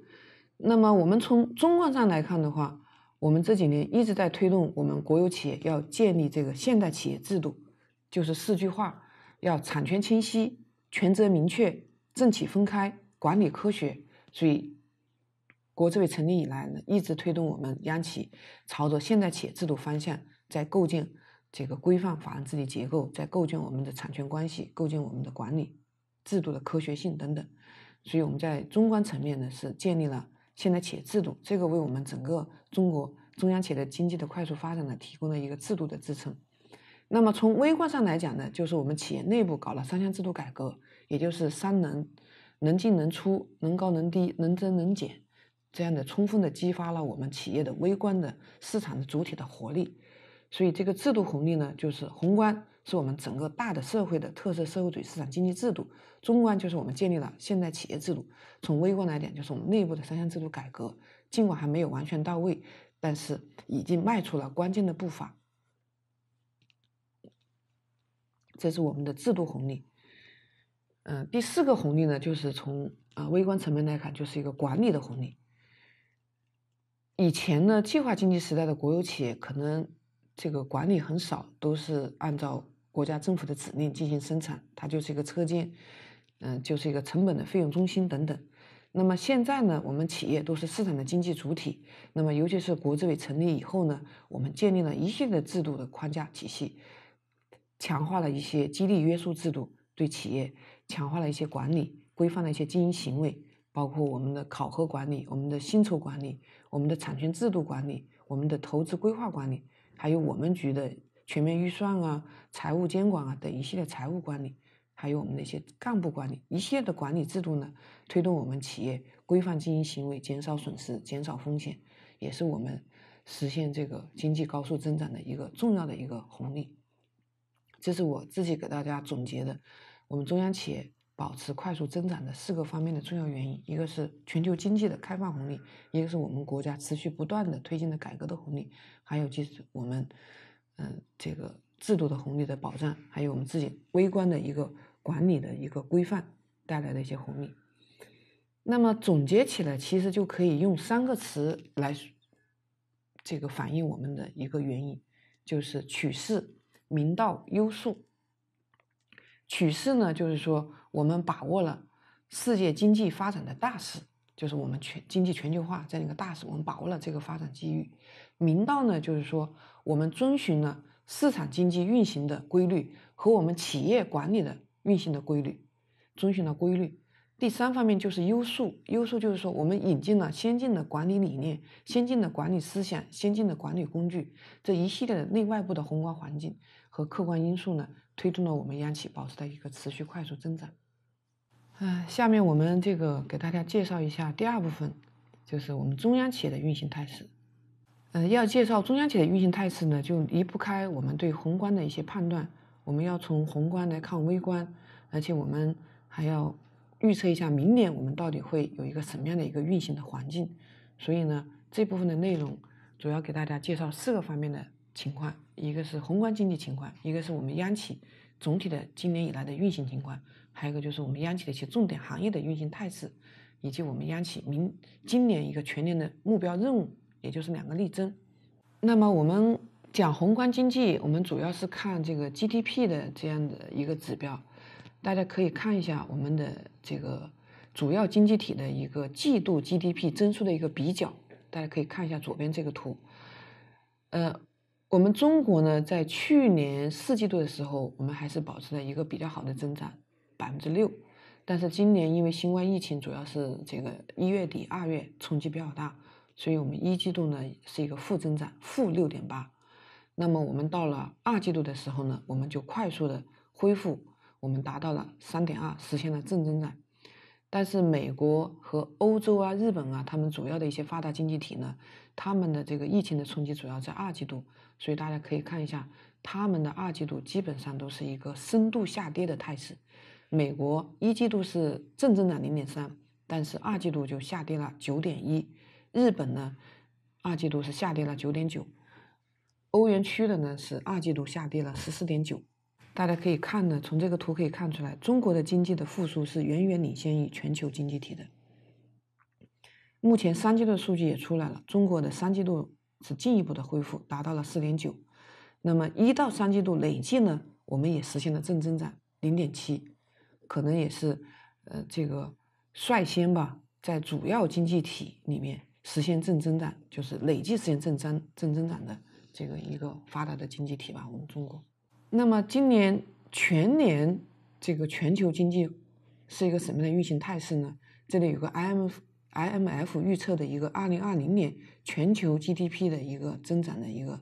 那么，我们从中观上来看的话。我们这几年一直在推动我们国有企业要建立这个现代企业制度，就是四句话：要产权清晰、权责明确、政企分开、管理科学。所以，国资委成立以来呢，一直推动我们央企朝着现代企业制度方向，在构建这个规范法人治理结构，在构建我们的产权关系，构建我们的管理制度的科学性等等。所以，我们在中观层面呢，是建立了。现代企业制度，这个为我们整个中国中央企业的经济的快速发展呢，提供了一个制度的支撑。那么从微观上来讲呢，就是我们企业内部搞了三项制度改革，也就是三能：能进能出、能高能低、能增能减，这样的充分的激发了我们企业的微观的市场的主体的活力。所以这个制度红利呢，就是宏观是我们整个大的社会的特色社会主义市场经济制度。中观就是我们建立了现代企业制度，从微观来讲，就是我们内部的三项制度改革，尽管还没有完全到位，但是已经迈出了关键的步伐。这是我们的制度红利。嗯，第四个红利呢，就是从啊微观层面来看，就是一个管理的红利。以前呢，计划经济时代的国有企业可能这个管理很少，都是按照国家政府的指令进行生产，它就是一个车间。嗯，就是一个成本的费用中心等等。那么现在呢，我们企业都是市场的经济主体。那么尤其是国资委成立以后呢，我们建立了一系列制度的框架体系，强化了一些激励约束制度对企业，强化了一些管理规范了一些经营行为，包括我们的考核管理、我们的薪酬管理、我们的产权制度管理、我们的投资规划管理，还有我们局的全面预算啊、财务监管啊等一系列财务管理。还有我们的一些干部管理，一系列的管理制度呢，推动我们企业规范经营行为，减少损失，减少风险，也是我们实现这个经济高速增长的一个重要的一个红利。这是我自己给大家总结的，我们中央企业保持快速增长的四个方面的重要原因：一个是全球经济的开放红利，一个是我们国家持续不断的推进的改革的红利，还有就是我们，嗯，这个制度的红利的保障，还有我们自己微观的一个。管理的一个规范带来的一些红利。那么总结起来，其实就可以用三个词来这个反映我们的一个原因，就是取势、明道、优术。取势呢，就是说我们把握了世界经济发展的大势，就是我们全经济全球化这样一个大势，我们把握了这个发展机遇。明道呢，就是说我们遵循了市场经济运行的规律和我们企业管理的。运行的规律，遵循的规律。第三方面就是优速，优速就是说我们引进了先进的管理理念、先进的管理思想、先进的管理工具，这一系列的内外部的宏观环境和客观因素呢，推动了我们央企保持的一个持续快速增长。啊，下面我们这个给大家介绍一下第二部分，就是我们中央企业的运行态势。嗯，要介绍中央企业的运行态势呢，就离不开我们对宏观的一些判断。我们要从宏观来看微观，而且我们还要预测一下明年我们到底会有一个什么样的一个运行的环境。所以呢，这部分的内容主要给大家介绍四个方面的情况：一个是宏观经济情况，一个是我们央企总体的今年以来的运行情况，还有一个就是我们央企的一些重点行业的运行态势，以及我们央企明今年一个全年的目标任务，也就是两个力争。那么我们。讲宏观经济，我们主要是看这个 GDP 的这样的一个指标。大家可以看一下我们的这个主要经济体的一个季度 GDP 增速的一个比较。大家可以看一下左边这个图。呃，我们中国呢，在去年四季度的时候，我们还是保持了一个比较好的增长，百分之六。但是今年因为新冠疫情，主要是这个一月底二月冲击比较大，所以我们一季度呢是一个负增长，负六点八。那么我们到了二季度的时候呢，我们就快速的恢复，我们达到了三点二，实现了正增长。但是美国和欧洲啊、日本啊，他们主要的一些发达经济体呢，他们的这个疫情的冲击主要在二季度，所以大家可以看一下，他们的二季度基本上都是一个深度下跌的态势。美国一季度是正增长零点三，但是二季度就下跌了九点一；日本呢，二季度是下跌了九点九。欧元区的呢是二季度下跌了十四点九，大家可以看呢，从这个图可以看出来，中国的经济的复苏是远远领先于全球经济体的。目前三季度数据也出来了，中国的三季度是进一步的恢复，达到了四点九。那么一到三季度累计呢，我们也实现了正增长零点七，可能也是呃这个率先吧，在主要经济体里面实现正增长，就是累计实现正增正增长的。这个一个发达的经济体吧，我们中国。那么今年全年这个全球经济是一个什么样的运行态势呢？这里有个 I M I M F 预测的一个二零二零年全球 G D P 的一个增长的一个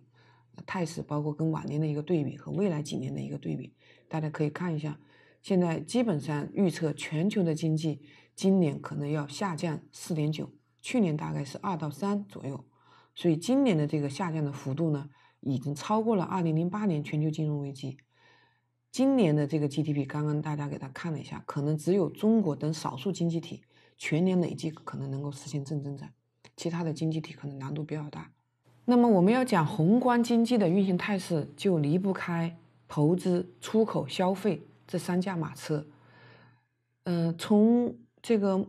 态势，包括跟往年的一个对比和未来几年的一个对比，大家可以看一下。现在基本上预测全球的经济今年可能要下降四点九，去年大概是二到三左右。所以今年的这个下降的幅度呢，已经超过了二零零八年全球金融危机。今年的这个 GDP，刚刚大家给它看了一下，可能只有中国等少数经济体全年累计可能能够实现正增长，其他的经济体可能难度比较大。那么我们要讲宏观经济的运行态势，就离不开投资、出口、消费这三驾马车。嗯，从这个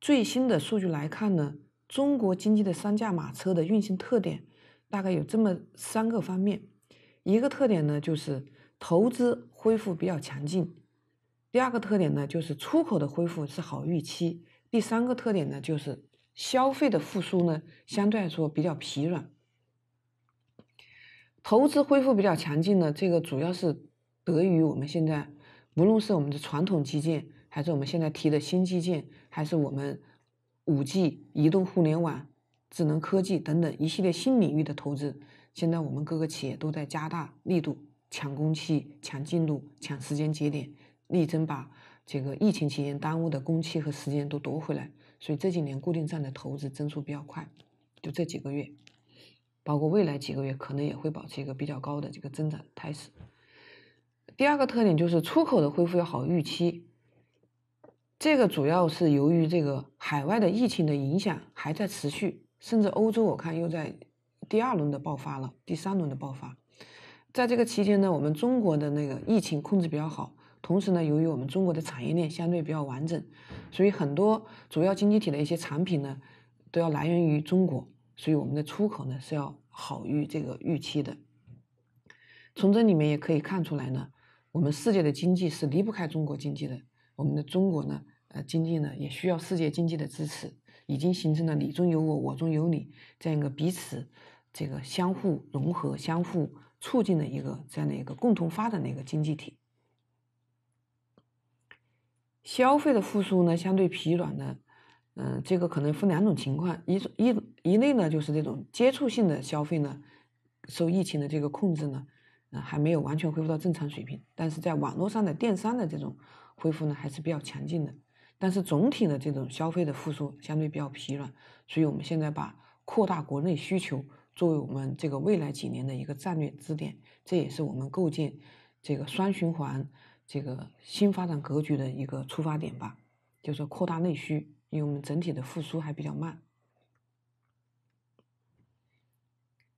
最新的数据来看呢。中国经济的三驾马车的运行特点大概有这么三个方面：一个特点呢就是投资恢复比较强劲；第二个特点呢就是出口的恢复是好预期；第三个特点呢就是消费的复苏呢相对来说比较疲软。投资恢复比较强劲呢，这个主要是得益于我们现在无论是我们的传统基建，还是我们现在提的新基建，还是我们。五 G、移动互联网、智能科技等等一系列新领域的投资，现在我们各个企业都在加大力度抢工期、抢进度、抢时间节点，力争把这个疫情期间耽误的工期和时间都夺回来。所以这几年固定站的投资增速比较快，就这几个月，包括未来几个月可能也会保持一个比较高的这个增长态势。第二个特点就是出口的恢复要好预期。这个主要是由于这个海外的疫情的影响还在持续，甚至欧洲我看又在第二轮的爆发了，第三轮的爆发。在这个期间呢，我们中国的那个疫情控制比较好，同时呢，由于我们中国的产业链相对比较完整，所以很多主要经济体的一些产品呢都要来源于中国，所以我们的出口呢是要好于这个预期的。从这里面也可以看出来呢，我们世界的经济是离不开中国经济的。我们的中国呢，呃，经济呢也需要世界经济的支持，已经形成了你中有我，我中有你这样一个彼此这个相互融合、相互促进的一个这样的一个共同发展的一个经济体。消费的复苏呢，相对疲软的，嗯，这个可能分两种情况，一种一一类呢就是这种接触性的消费呢，受疫情的这个控制呢，嗯，还没有完全恢复到正常水平，但是在网络上的电商的这种。恢复呢还是比较强劲的，但是总体的这种消费的复苏相对比较疲软，所以我们现在把扩大国内需求作为我们这个未来几年的一个战略支点，这也是我们构建这个双循环这个新发展格局的一个出发点吧，就是扩大内需，因为我们整体的复苏还比较慢。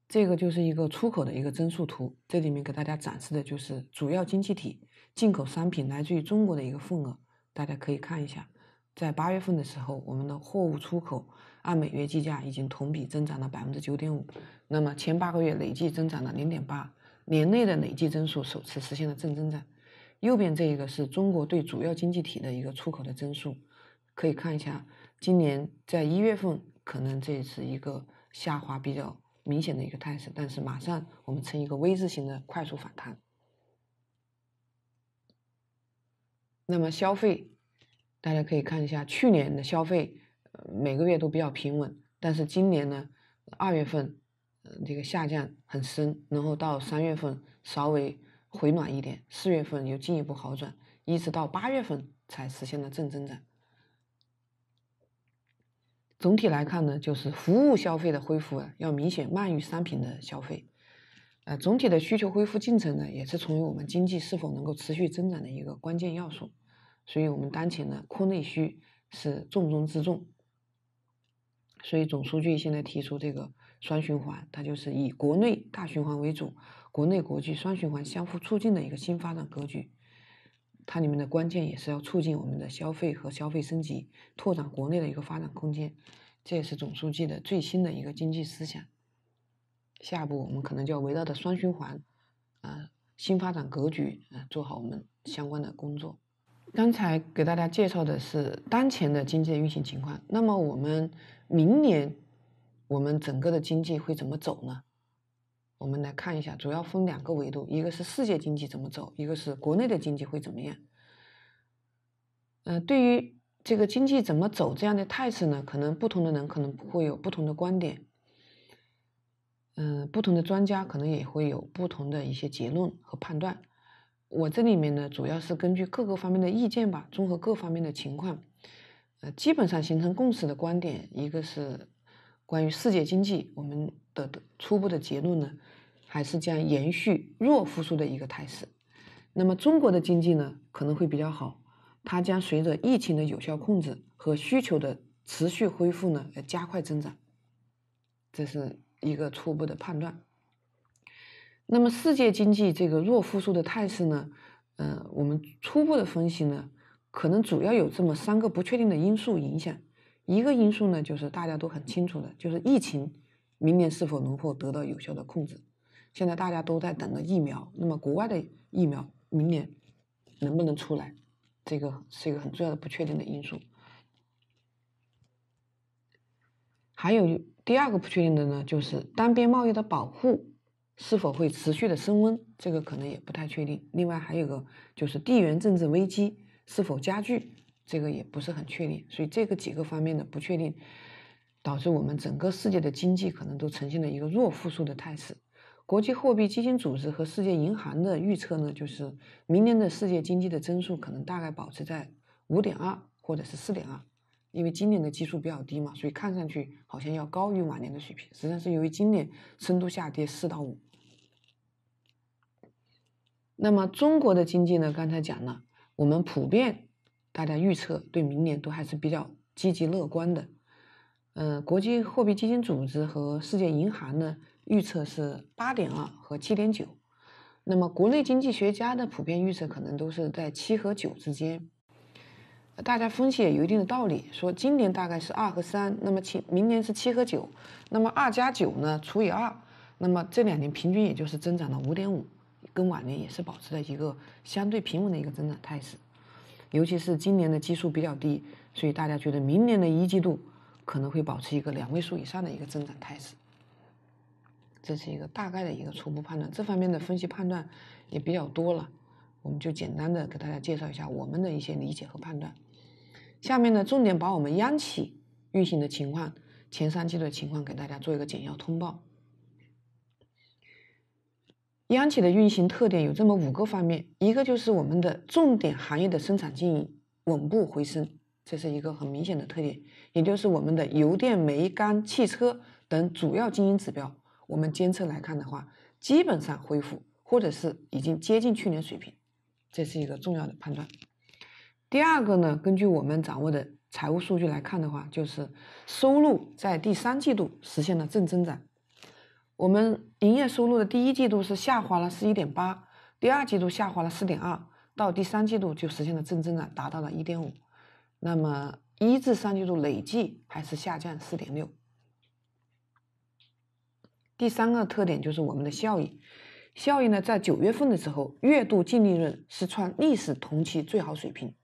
这个就是一个出口的一个增速图，这里面给大家展示的就是主要经济体。进口商品来自于中国的一个份额，大家可以看一下，在八月份的时候，我们的货物出口按每月计价已经同比增长了百分之九点五，那么前八个月累计增长了零点八，年内的累计增速首次实现了正增长。右边这一个是中国对主要经济体的一个出口的增速，可以看一下，今年在一月份可能这是一个下滑比较明显的一个态势，但是马上我们呈一个 V 字形的快速反弹。那么消费，大家可以看一下去年的消费，每个月都比较平稳，但是今年呢，二月份，这个下降很深，然后到三月份稍微回暖一点，四月份又进一步好转，一直到八月份才实现了正增长。总体来看呢，就是服务消费的恢复啊，要明显慢于商品的消费。呃，总体的需求恢复进程呢，也是成为我们经济是否能够持续增长的一个关键要素。所以，我们当前的扩内需是重中之重。所以，总书记现在提出这个双循环，它就是以国内大循环为主，国内国际双循环相互促进的一个新发展格局。它里面的关键也是要促进我们的消费和消费升级，拓展国内的一个发展空间。这也是总书记的最新的一个经济思想。下一步，我们可能就要围绕着双循环，啊，新发展格局，啊，做好我们相关的工作。刚才给大家介绍的是当前的经济运行情况。那么，我们明年我们整个的经济会怎么走呢？我们来看一下，主要分两个维度，一个是世界经济怎么走，一个是国内的经济会怎么样。嗯，对于这个经济怎么走这样的态势呢？可能不同的人可能会有不同的观点。嗯，不同的专家可能也会有不同的一些结论和判断。我这里面呢，主要是根据各个方面的意见吧，综合各方面的情况，呃，基本上形成共识的观点。一个是关于世界经济，我们的初步的结论呢，还是将延续弱复苏的一个态势。那么中国的经济呢，可能会比较好，它将随着疫情的有效控制和需求的持续恢复呢，而加快增长。这是。一个初步的判断。那么世界经济这个弱复苏的态势呢？呃，我们初步的分析呢，可能主要有这么三个不确定的因素影响。一个因素呢，就是大家都很清楚的，就是疫情明年是否能够得到有效的控制。现在大家都在等着疫苗，那么国外的疫苗明年能不能出来，这个是一个很重要的不确定的因素。还有。第二个不确定的呢，就是单边贸易的保护是否会持续的升温，这个可能也不太确定。另外还有一个就是地缘政治危机是否加剧，这个也不是很确定。所以这个几个方面的不确定，导致我们整个世界的经济可能都呈现了一个弱复苏的态势。国际货币基金组织和世界银行的预测呢，就是明年的世界经济的增速可能大概保持在五点二或者是四点二。因为今年的基数比较低嘛，所以看上去好像要高于往年的水平，实际上是由于今年深度下跌四到五。那么中国的经济呢？刚才讲了，我们普遍大家预测对明年都还是比较积极乐观的。呃，国际货币基金组织和世界银行的预测是八点二和七点九，那么国内经济学家的普遍预测可能都是在七和九之间。大家分析也有一定的道理，说今年大概是二和三，那么七明年是七和九，那么二加九呢除以二，那么这两年平均也就是增长了五点五，跟往年也是保持了一个相对平稳的一个增长态势，尤其是今年的基数比较低，所以大家觉得明年的一季度可能会保持一个两位数以上的一个增长态势，这是一个大概的一个初步判断，这方面的分析判断也比较多了，我们就简单的给大家介绍一下我们的一些理解和判断。下面呢，重点把我们央企运行的情况，前三季度的情况给大家做一个简要通报。央企的运行特点有这么五个方面，一个就是我们的重点行业的生产经营稳步回升，这是一个很明显的特点，也就是我们的油电煤钢汽车等主要经营指标，我们监测来看的话，基本上恢复或者是已经接近去年水平，这是一个重要的判断。第二个呢，根据我们掌握的财务数据来看的话，就是收入在第三季度实现了正增长。我们营业收入的第一季度是下滑了十一点八，第二季度下滑了四点二，到第三季度就实现了正增长，达到了一点五。那么一至三季度累计还是下降四点六。第三个特点就是我们的效益，效益呢在九月份的时候，月度净利润是创历史同期最好水平。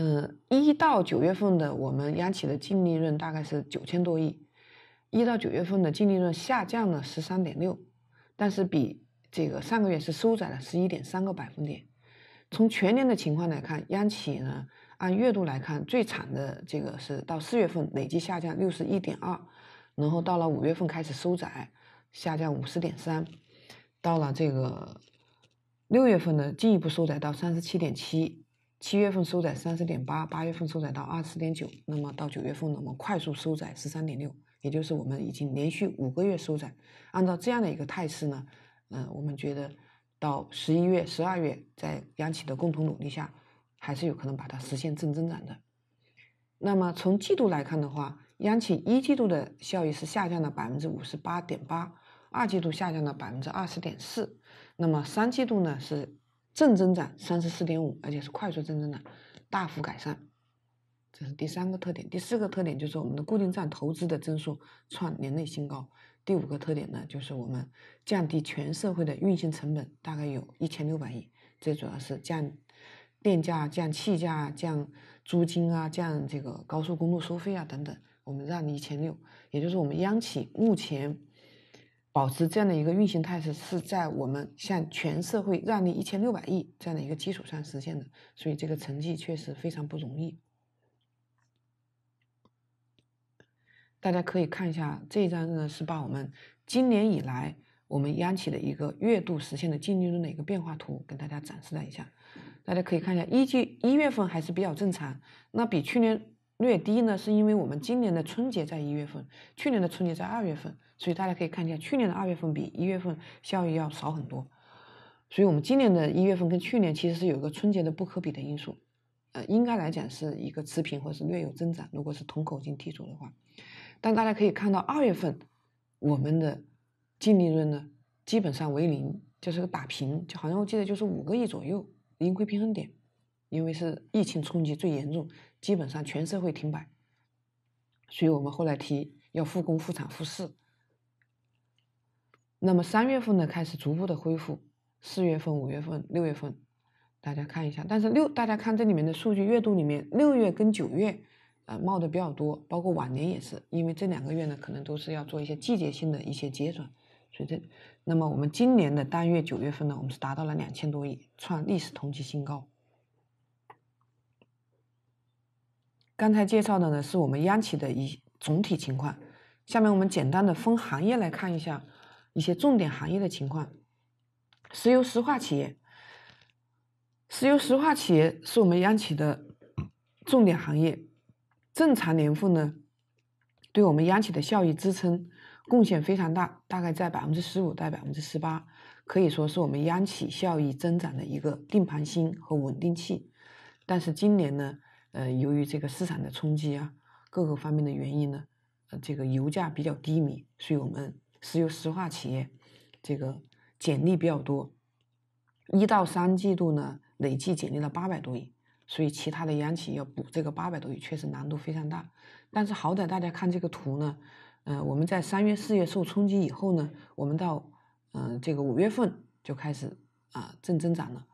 嗯，一到九月份的我们央企的净利润大概是九千多亿，一到九月份的净利润下降了十三点六，但是比这个上个月是收窄了十一点三个百分点。从全年的情况来看，央企呢按月度来看，最惨的这个是到四月份累计下降六十一点二，然后到了五月份开始收窄，下降五十点三，到了这个六月份呢进一步收窄到三十七点七。七月份收窄三十点八，八月份收窄到二十点九，那么到九月份呢，我们快速收窄十三点六，也就是我们已经连续五个月收窄。按照这样的一个态势呢，嗯，我们觉得到十一月、十二月，在央企的共同努力下，还是有可能把它实现正增长的。那么从季度来看的话，央企一季度的效益是下降了百分之五十八点八，二季度下降了百分之二十点四，那么三季度呢是。正增长三十四点五，而且是快速增长的，大幅改善，这是第三个特点。第四个特点就是我们的固定资产投资的增速创年内新高。第五个特点呢，就是我们降低全社会的运行成本，大概有一千六百亿。最主要是降电价、降气价、降租金啊、降这个高速公路收费啊等等，我们让了一千六。也就是我们央企目前。保持这样的一个运行态势，是在我们向全社会让利一千六百亿这样的一个基础上实现的，所以这个成绩确实非常不容易。大家可以看一下这一张呢，是把我们今年以来我们央企的一个月度实现的净利润的一个变化图，跟大家展示了一下。大家可以看一下，一季一月份还是比较正常，那比去年。略低呢，是因为我们今年的春节在一月份，去年的春节在二月份，所以大家可以看一下，去年的二月份比一月份效益要少很多。所以，我们今年的一月份跟去年其实是有一个春节的不可比的因素。呃，应该来讲是一个持平或是略有增长，如果是同口径剔除的话。但大家可以看到，二月份我们的净利润呢，基本上为零，就是个打平，就好像我记得就是五个亿左右盈亏平衡点，因为是疫情冲击最严重。基本上全社会停摆，所以我们后来提要复工复产复市。那么三月份呢开始逐步的恢复，四月份、五月份、六月份，大家看一下。但是六大家看这里面的数据，月度里面六月跟九月啊冒的比较多，包括往年也是，因为这两个月呢可能都是要做一些季节性的一些结转。所以这那么我们今年的单月九月份呢，我们是达到了两千多亿，创历史同期新高。刚才介绍的呢，是我们央企的一总体情况。下面我们简单的分行业来看一下一些重点行业的情况。石油石化企业，石油石化企业是我们央企的重点行业，正常年份呢，对我们央企的效益支撑贡献非常大，大概在百分之十五到百分之十八，可以说是我们央企效益增长的一个定盘星和稳定器。但是今年呢？呃，由于这个市场的冲击啊，各个方面的原因呢，呃，这个油价比较低迷，所以我们石油石化企业这个简历比较多，一到三季度呢累计减利了八百多亿，所以其他的央企要补这个八百多亿确实难度非常大。但是好歹大家看这个图呢，呃，我们在三月、四月受冲击以后呢，我们到嗯这个五月份就开始啊正增长了。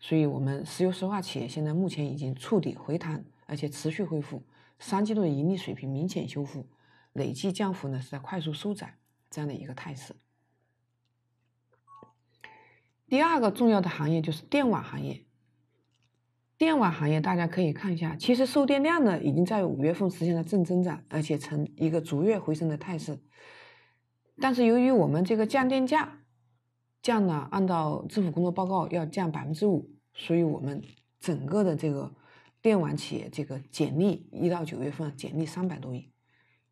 所以，我们石油石化企业现在目前已经触底回弹，而且持续恢复，三季度的盈利水平明显修复，累计降幅呢是在快速收窄这样的一个态势。第二个重要的行业就是电网行业。电网行业大家可以看一下，其实售电量呢已经在五月份实现了正增长，而且呈一个逐月回升的态势。但是由于我们这个降电价。降呢？按照政府工作报告要降百分之五，所以我们整个的这个电网企业这个减利一到九月份减利三百多亿，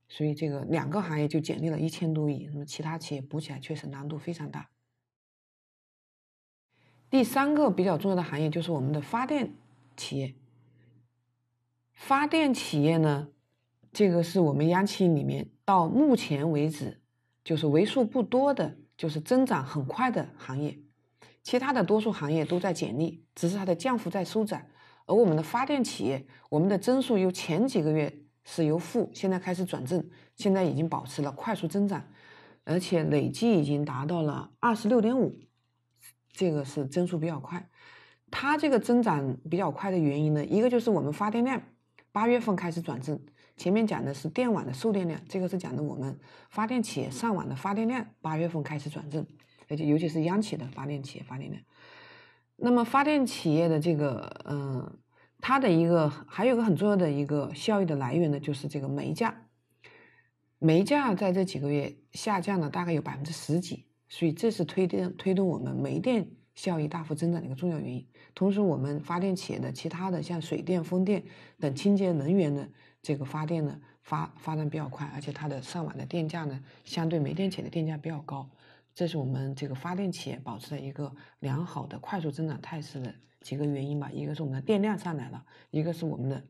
所以这个两个行业就减利了一千多亿，那么其他企业补起来确实难度非常大。第三个比较重要的行业就是我们的发电企业，发电企业呢，这个是我们央企里面到目前为止就是为数不多的。就是增长很快的行业，其他的多数行业都在减力，只是它的降幅在收窄。而我们的发电企业，我们的增速由前几个月是由负，现在开始转正，现在已经保持了快速增长，而且累计已经达到了二十六点五，这个是增速比较快。它这个增长比较快的原因呢，一个就是我们发电量八月份开始转正。前面讲的是电网的售电量，这个是讲的我们发电企业上网的发电量，八月份开始转正，而且尤其是央企的发电企业发电量。那么发电企业的这个，嗯，它的一个还有个很重要的一个效益的来源呢，就是这个煤价。煤价在这几个月下降了大概有百分之十几，所以这是推动推动我们煤电效益大幅增长的一个重要原因。同时，我们发电企业的其他的像水电、风电等清洁能源的。这个发电呢发发展比较快，而且它的上网的电价呢，相对煤电企业的电价比较高，这是我们这个发电企业保持的一个良好的快速增长态势的几个原因吧。一个是我们的电量上来了，一个是我们的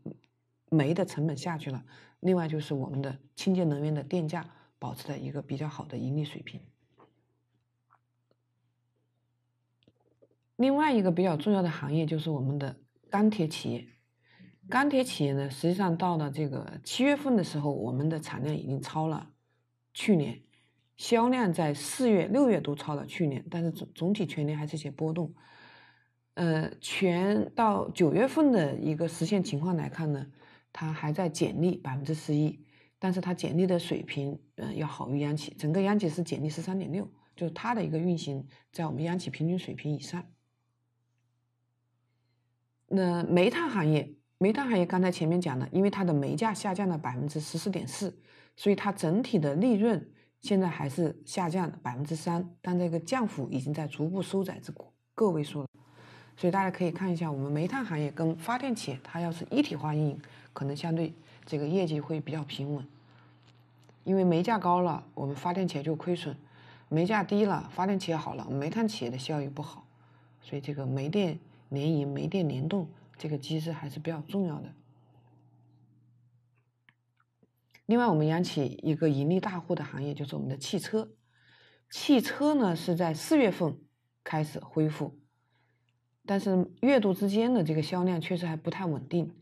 煤的成本下去了，另外就是我们的清洁能源的电价保持了一个比较好的盈利水平。另外一个比较重要的行业就是我们的钢铁企业。钢铁企业呢，实际上到了这个七月份的时候，我们的产量已经超了去年，销量在四月、六月都超了去年，但是总总体全年还是一些波动。呃，全到九月份的一个实现情况来看呢，它还在减利百分之十一，但是它减利的水平呃要好于央企，整个央企是减利十三点六，就是它的一个运行在我们央企平均水平以上。那煤炭行业。煤炭行业刚才前面讲的，因为它的煤价下降了百分之十四点四，所以它整体的利润现在还是下降百分之三，但这个降幅已经在逐步收窄至个个位数了。所以大家可以看一下，我们煤炭行业跟发电企业，它要是一体化运营，可能相对这个业绩会比较平稳。因为煤价高了，我们发电企业就亏损；煤价低了，发电企业好了，煤炭企业的效益不好。所以这个煤电联营、煤电联动。这个机制还是比较重要的。另外，我们央企一个盈利大户的行业就是我们的汽车。汽车呢是在四月份开始恢复，但是月度之间的这个销量确实还不太稳定。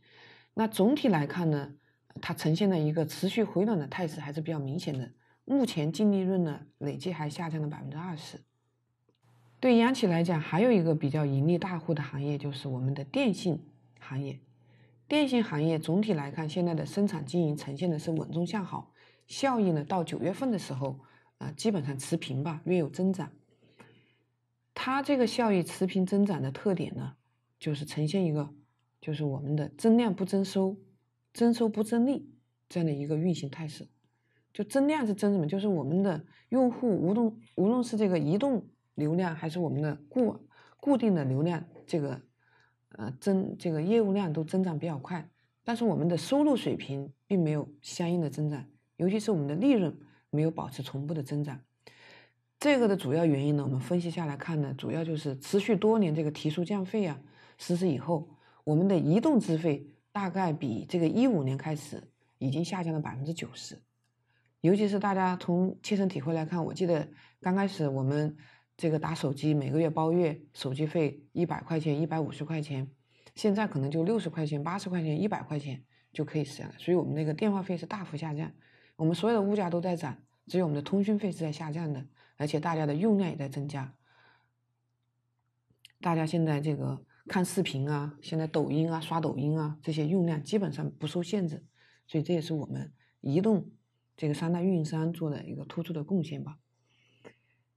那总体来看呢，它呈现了一个持续回暖的态势还是比较明显的。目前净利润呢累计还下降了百分之二十。对央企来讲，还有一个比较盈利大户的行业就是我们的电信行业。电信行业总体来看，现在的生产经营呈现的是稳中向好，效益呢到九月份的时候啊，基本上持平吧，略有增长。它这个效益持平增长的特点呢，就是呈现一个就是我们的增量不增收，增收不增利这样的一个运行态势。就增量是增什么？就是我们的用户无论无论是这个移动。流量还是我们的固固定的流量，这个呃增这个业务量都增长比较快，但是我们的收入水平并没有相应的增长，尤其是我们的利润没有保持同步的增长。这个的主要原因呢，我们分析下来看呢，主要就是持续多年这个提速降费啊实施以后，我们的移动资费大概比这个一五年开始已经下降了百分之九十，尤其是大家从切身体会来看，我记得刚开始我们。这个打手机每个月包月手机费一百块钱、一百五十块钱，现在可能就六十块钱、八十块钱、一百块钱就可以现了。所以，我们那个电话费是大幅下降。我们所有的物价都在涨，只有我们的通讯费是在下降的，而且大家的用量也在增加。大家现在这个看视频啊，现在抖音啊、刷抖音啊，这些用量基本上不受限制。所以，这也是我们移动这个三大运营商做的一个突出的贡献吧。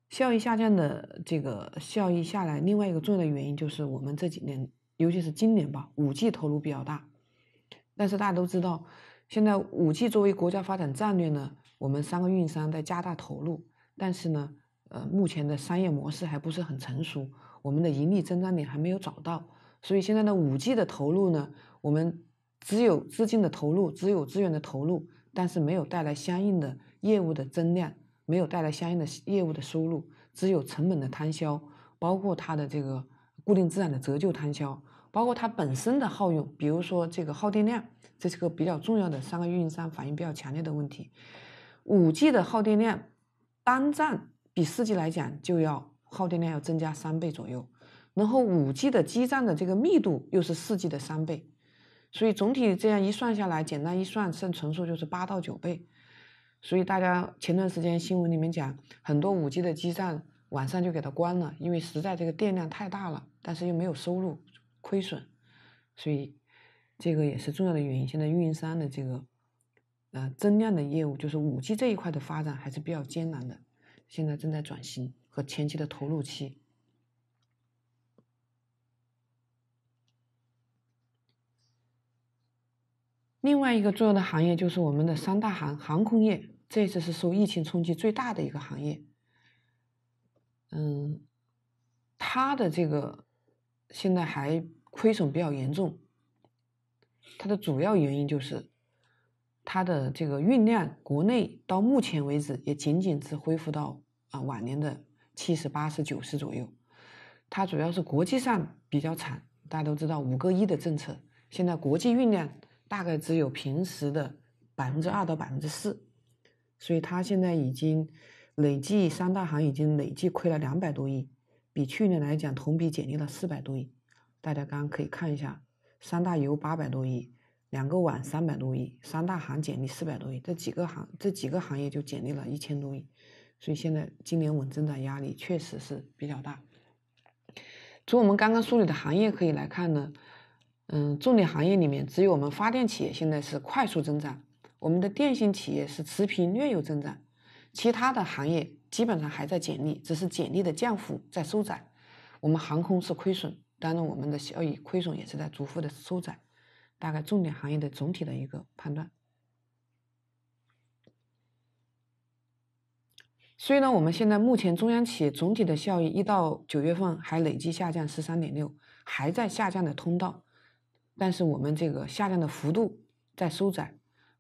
效益下降的这个效益下来，另外一个重要的原因就是我们这几年，尤其是今年吧，5G 投入比较大。但是大家都知道，现在 5G 作为国家发展战略呢，我们三个运营商在加大投入，但是呢，呃，目前的商业模式还不是很成熟，我们的盈利增长点还没有找到，所以现在的 5G 的投入呢，我们只有资金的投入，只有资源的投入，但是没有带来相应的业务的增量。没有带来相应的业务的收入，只有成本的摊销，包括它的这个固定资产的折旧摊销，包括它本身的耗用，比如说这个耗电量，这是个比较重要的三个运营商反映比较强烈的问题。五 G 的耗电量单站比四 G 来讲就要耗电量要增加三倍左右，然后五 G 的基站的这个密度又是四 G 的三倍，所以总体这样一算下来，简单一算，算纯数就是八到九倍。所以大家前段时间新闻里面讲，很多五 G 的基站晚上就给它关了，因为实在这个电量太大了，但是又没有收入，亏损，所以这个也是重要的原因。现在运营商的这个呃增量的业务，就是五 G 这一块的发展还是比较艰难的，现在正在转型和前期的投入期。另外一个重要的行业就是我们的三大航航空业，这次是受疫情冲击最大的一个行业。嗯，它的这个现在还亏损比较严重，它的主要原因就是它的这个运量，国内到目前为止也仅仅只恢复到啊往年的七十、八十、九十左右。它主要是国际上比较惨，大家都知道五个一的政策，现在国际运量。大概只有平时的百分之二到百分之四，所以它现在已经累计三大行已经累计亏了两百多亿，比去年来讲同比减利了四百多亿。大家刚刚可以看一下，三大油八百多亿，两个碗三百多亿，三大行减利四百多亿，这几个行这几个行业就减利了一千多亿，所以现在今年稳增长压力确实是比较大。从我们刚刚梳理的行业可以来看呢。嗯，重点行业里面，只有我们发电企业现在是快速增长，我们的电信企业是持平略有增长，其他的行业基本上还在减利，只是减利的降幅在收窄。我们航空是亏损，当然我们的效益亏损也是在逐步的收窄。大概重点行业的总体的一个判断。所以呢，我们现在目前中央企业总体的效益一到九月份还累计下降十三点六，还在下降的通道。但是我们这个下降的幅度在收窄，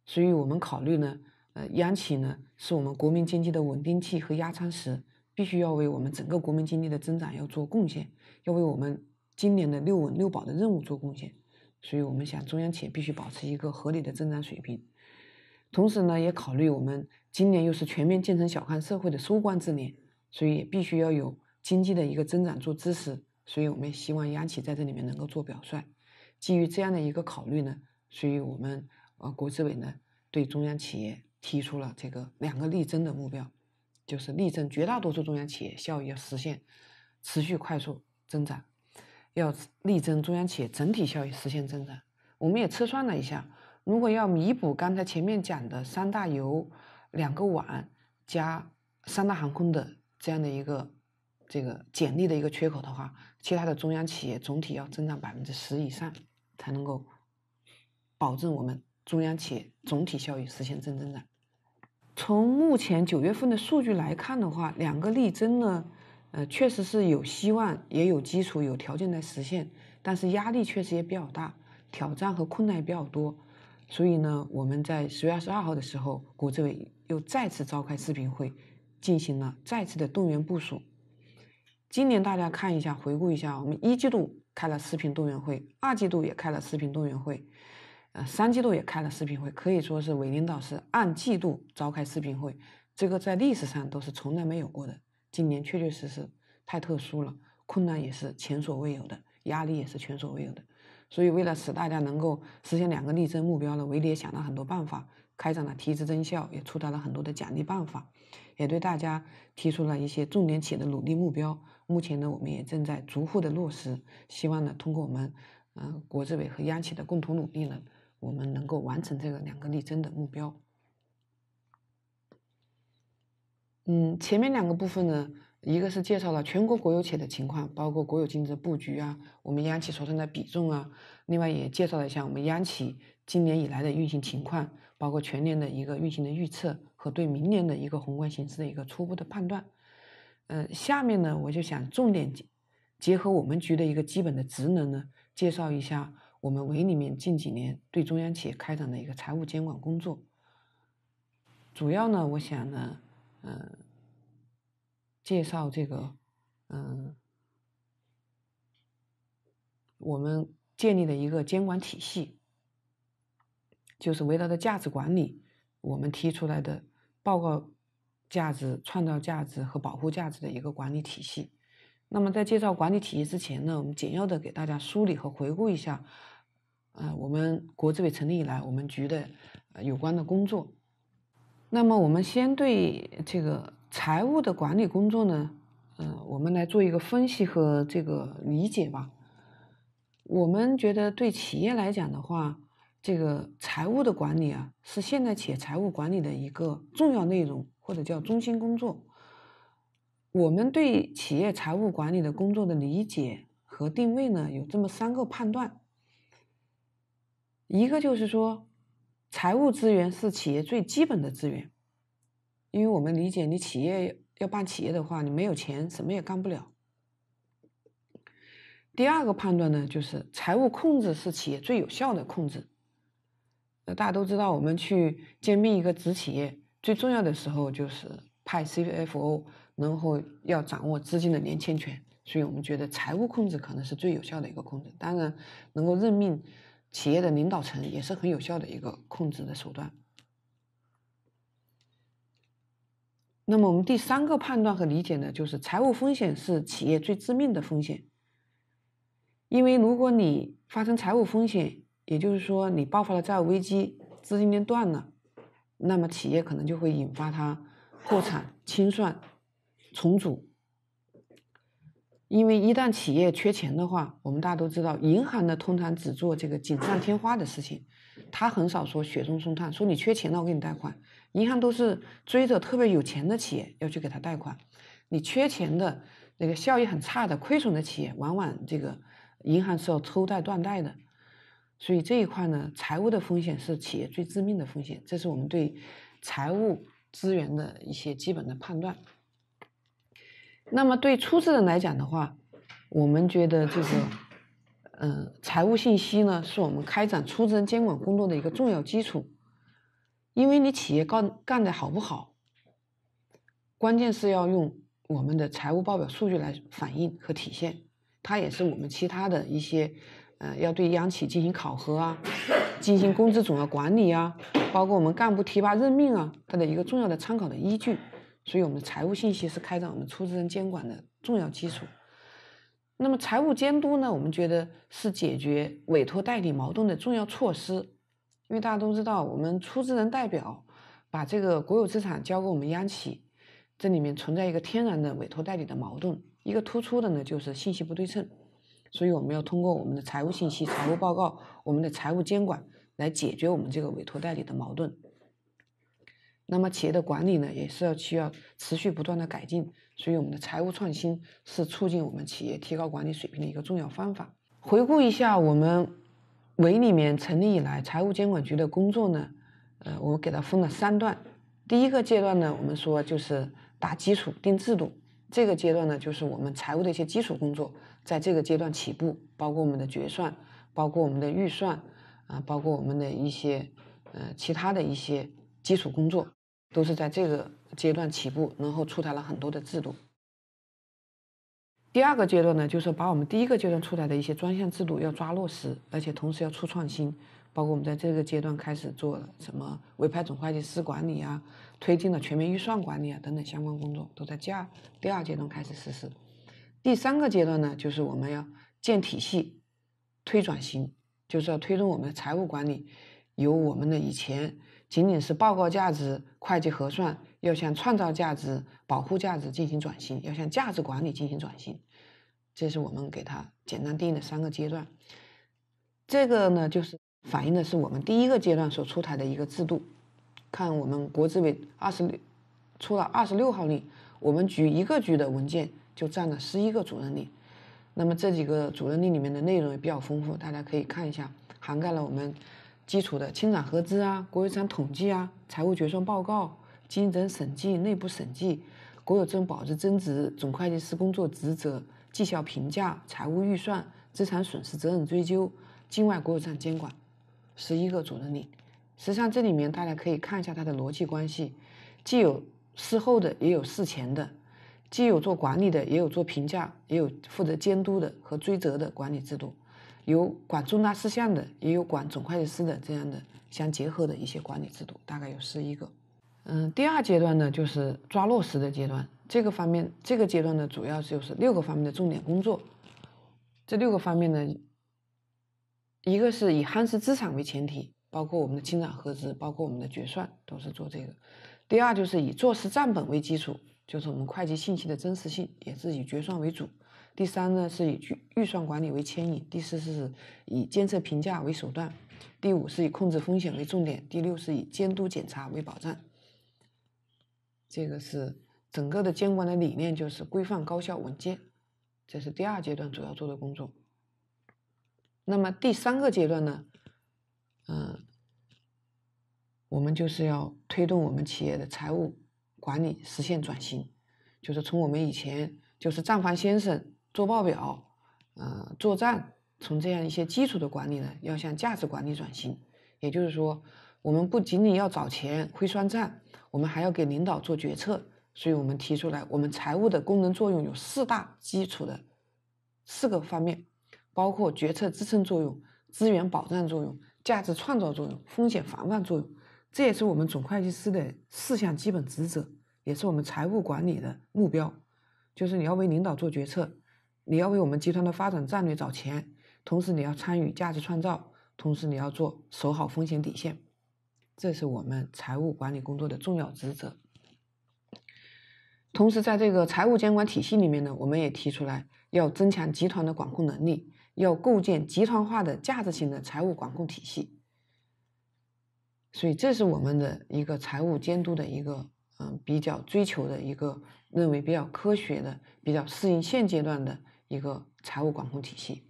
所以我们考虑呢，呃，央企呢是我们国民经济的稳定器和压舱石，必须要为我们整个国民经济的增长要做贡献，要为我们今年的六稳六保的任务做贡献。所以我们想，中央企业必须保持一个合理的增长水平。同时呢，也考虑我们今年又是全面建成小康社会的收官之年，所以也必须要有经济的一个增长做支持。所以我们希望央企在这里面能够做表率。基于这样的一个考虑呢，所以我们呃国资委呢对中央企业提出了这个两个力争的目标，就是力争绝大多数中央企业效益要实现持续快速增长，要力争中央企业整体效益实现增长。我们也测算了一下，如果要弥补刚才前面讲的三大油、两个碗加三大航空的这样的一个这个简历的一个缺口的话，其他的中央企业总体要增长百分之十以上。才能够保证我们中央企业总体效益实现正增长。从目前九月份的数据来看的话，两个力争呢，呃，确实是有希望，也有基础，有条件来实现，但是压力确实也比较大，挑战和困难也比较多。所以呢，我们在十月二十二号的时候，国资委又再次召开视频会，进行了再次的动员部署。今年大家看一下，回顾一下我们一季度。开了视频动员会，二季度也开了视频动员会，呃，三季度也开了视频会，可以说是伟领导是按季度召开视频会，这个在历史上都是从来没有过的。今年确确实实太特殊了，困难也是前所未有的，压力也是前所未有的。所以为了使大家能够实现两个力争目标呢，韦也想了很多办法，开展了提质增效，也出台了很多的奖励办法，也对大家提出了一些重点企业的努力目标。目前呢，我们也正在逐步的落实，希望呢，通过我们，嗯，国资委和央企的共同努力呢，我们能够完成这个两个力争的目标。嗯，前面两个部分呢，一个是介绍了全国国有企业的情况，包括国有经济布局啊，我们央企所占的比重啊，另外也介绍了一下我们央企今年以来的运行情况，包括全年的一个运行的预测和对明年的一个宏观形势的一个初步的判断。呃，下面呢，我就想重点结合我们局的一个基本的职能呢，介绍一下我们委里面近几年对中央企业开展的一个财务监管工作。主要呢，我想呢，嗯，介绍这个，嗯，我们建立的一个监管体系，就是围绕着价值管理，我们提出来的报告。价值创造、价值和保护价值的一个管理体系。那么，在介绍管理体系之前呢，我们简要的给大家梳理和回顾一下，呃，我们国资委成立以来，我们局的有关的工作。那么，我们先对这个财务的管理工作呢，呃，我们来做一个分析和这个理解吧。我们觉得，对企业来讲的话，这个财务的管理啊，是现代企业财务管理的一个重要内容。或者叫中心工作，我们对企业财务管理的工作的理解和定位呢，有这么三个判断。一个就是说，财务资源是企业最基本的资源，因为我们理解，你企业要办企业的话，你没有钱，什么也干不了。第二个判断呢，就是财务控制是企业最有效的控制。那大家都知道，我们去兼并一个子企业。最重要的时候就是派 CFO，然后要掌握资金的连签权，所以我们觉得财务控制可能是最有效的一个控制。当然，能够任命企业的领导层也是很有效的一个控制的手段。那么我们第三个判断和理解呢，就是财务风险是企业最致命的风险。因为如果你发生财务风险，也就是说你爆发了债务危机，资金链断了。那么企业可能就会引发它破产、清算、重组。因为一旦企业缺钱的话，我们大家都知道，银行呢通常只做这个锦上添花的事情，他很少说雪中送炭，说你缺钱了我给你贷款。银行都是追着特别有钱的企业要去给他贷款，你缺钱的那个效益很差的亏损的企业，往往这个银行是要抽贷断贷的。所以这一块呢，财务的风险是企业最致命的风险，这是我们对财务资源的一些基本的判断。那么对出资人来讲的话，我们觉得这个，呃，财务信息呢，是我们开展出资人监管工作的一个重要基础。因为你企业干干的好不好，关键是要用我们的财务报表数据来反映和体现，它也是我们其他的一些。呃，要对央企进行考核啊，进行工资总额管理啊，包括我们干部提拔任命啊，它的一个重要的参考的依据。所以，我们的财务信息是开展我们出资人监管的重要基础。那么，财务监督呢，我们觉得是解决委托代理矛盾的重要措施。因为大家都知道，我们出资人代表把这个国有资产交给我们央企，这里面存在一个天然的委托代理的矛盾。一个突出的呢，就是信息不对称。所以我们要通过我们的财务信息、财务报告、我们的财务监管来解决我们这个委托代理的矛盾。那么企业的管理呢，也是要需要持续不断的改进。所以我们的财务创新是促进我们企业提高管理水平的一个重要方法。回顾一下我们委里面成立以来财务监管局的工作呢，呃，我们给它分了三段。第一个阶段呢，我们说就是打基础、定制度，这个阶段呢，就是我们财务的一些基础工作。在这个阶段起步，包括我们的决算，包括我们的预算，啊，包括我们的一些呃其他的一些基础工作，都是在这个阶段起步，然后出台了很多的制度。第二个阶段呢，就是把我们第一个阶段出台的一些专项制度要抓落实，而且同时要出创新，包括我们在这个阶段开始做了什么委派总会计师管理啊，推进了全面预算管理啊等等相关工作，都在第二第二阶段开始实施。第三个阶段呢，就是我们要建体系、推转型，就是要推动我们的财务管理由我们的以前仅仅是报告价值、会计核算，要向创造价值、保护价值进行转型，要向价值管理进行转型。这是我们给它简单定义的三个阶段。这个呢，就是反映的是我们第一个阶段所出台的一个制度，看我们国资委二十六出了二十六号令，我们局一个局的文件。就占了十一个主任力，那么这几个主任力里面的内容也比较丰富，大家可以看一下，涵盖了我们基础的清产核资啊、国有资产统计啊、财务决算报告、经营审计、内部审计、国有资产保值增值、总会计师工作职责、绩效评价、财务预算、资产损失责任追究、境外国有资产监管，十一个主任力。实际上，这里面大家可以看一下它的逻辑关系，既有事后的，也有事前的。既有做管理的，也有做评价，也有负责监督的和追责的管理制度，有管重大事项的，也有管总会计师的这样的相结合的一些管理制度，大概有十一个。嗯，第二阶段呢就是抓落实的阶段，这个方面，这个阶段呢主要就是六个方面的重点工作。这六个方面呢，一个是以夯实资产为前提，包括我们的清账核资，包括我们的决算都是做这个。第二就是以做实账本为基础。就是我们会计信息的真实性也是以决算为主，第三呢是以预预算管理为牵引，第四是以监测评价为手段，第五是以控制风险为重点，第六是以监督检查为保障。这个是整个的监管的理念，就是规范、高效、稳健。这是第二阶段主要做的工作。那么第三个阶段呢，嗯，我们就是要推动我们企业的财务。管理实现转型，就是从我们以前就是账房先生做报表，呃，做账，从这样一些基础的管理呢，要向价值管理转型。也就是说，我们不仅仅要找钱、会算账，我们还要给领导做决策。所以我们提出来，我们财务的功能作用有四大基础的四个方面，包括决策支撑作用、资源保障作用、价值创造作用、风险防范作用。这也是我们总会计师的四项基本职责。也是我们财务管理的目标，就是你要为领导做决策，你要为我们集团的发展战略找钱，同时你要参与价值创造，同时你要做守好风险底线，这是我们财务管理工作的重要职责。同时，在这个财务监管体系里面呢，我们也提出来要增强集团的管控能力，要构建集团化的价值型的财务管控体系。所以，这是我们的一个财务监督的一个。嗯，比较追求的一个，认为比较科学的，比较适应现阶段的一个财务管控体系。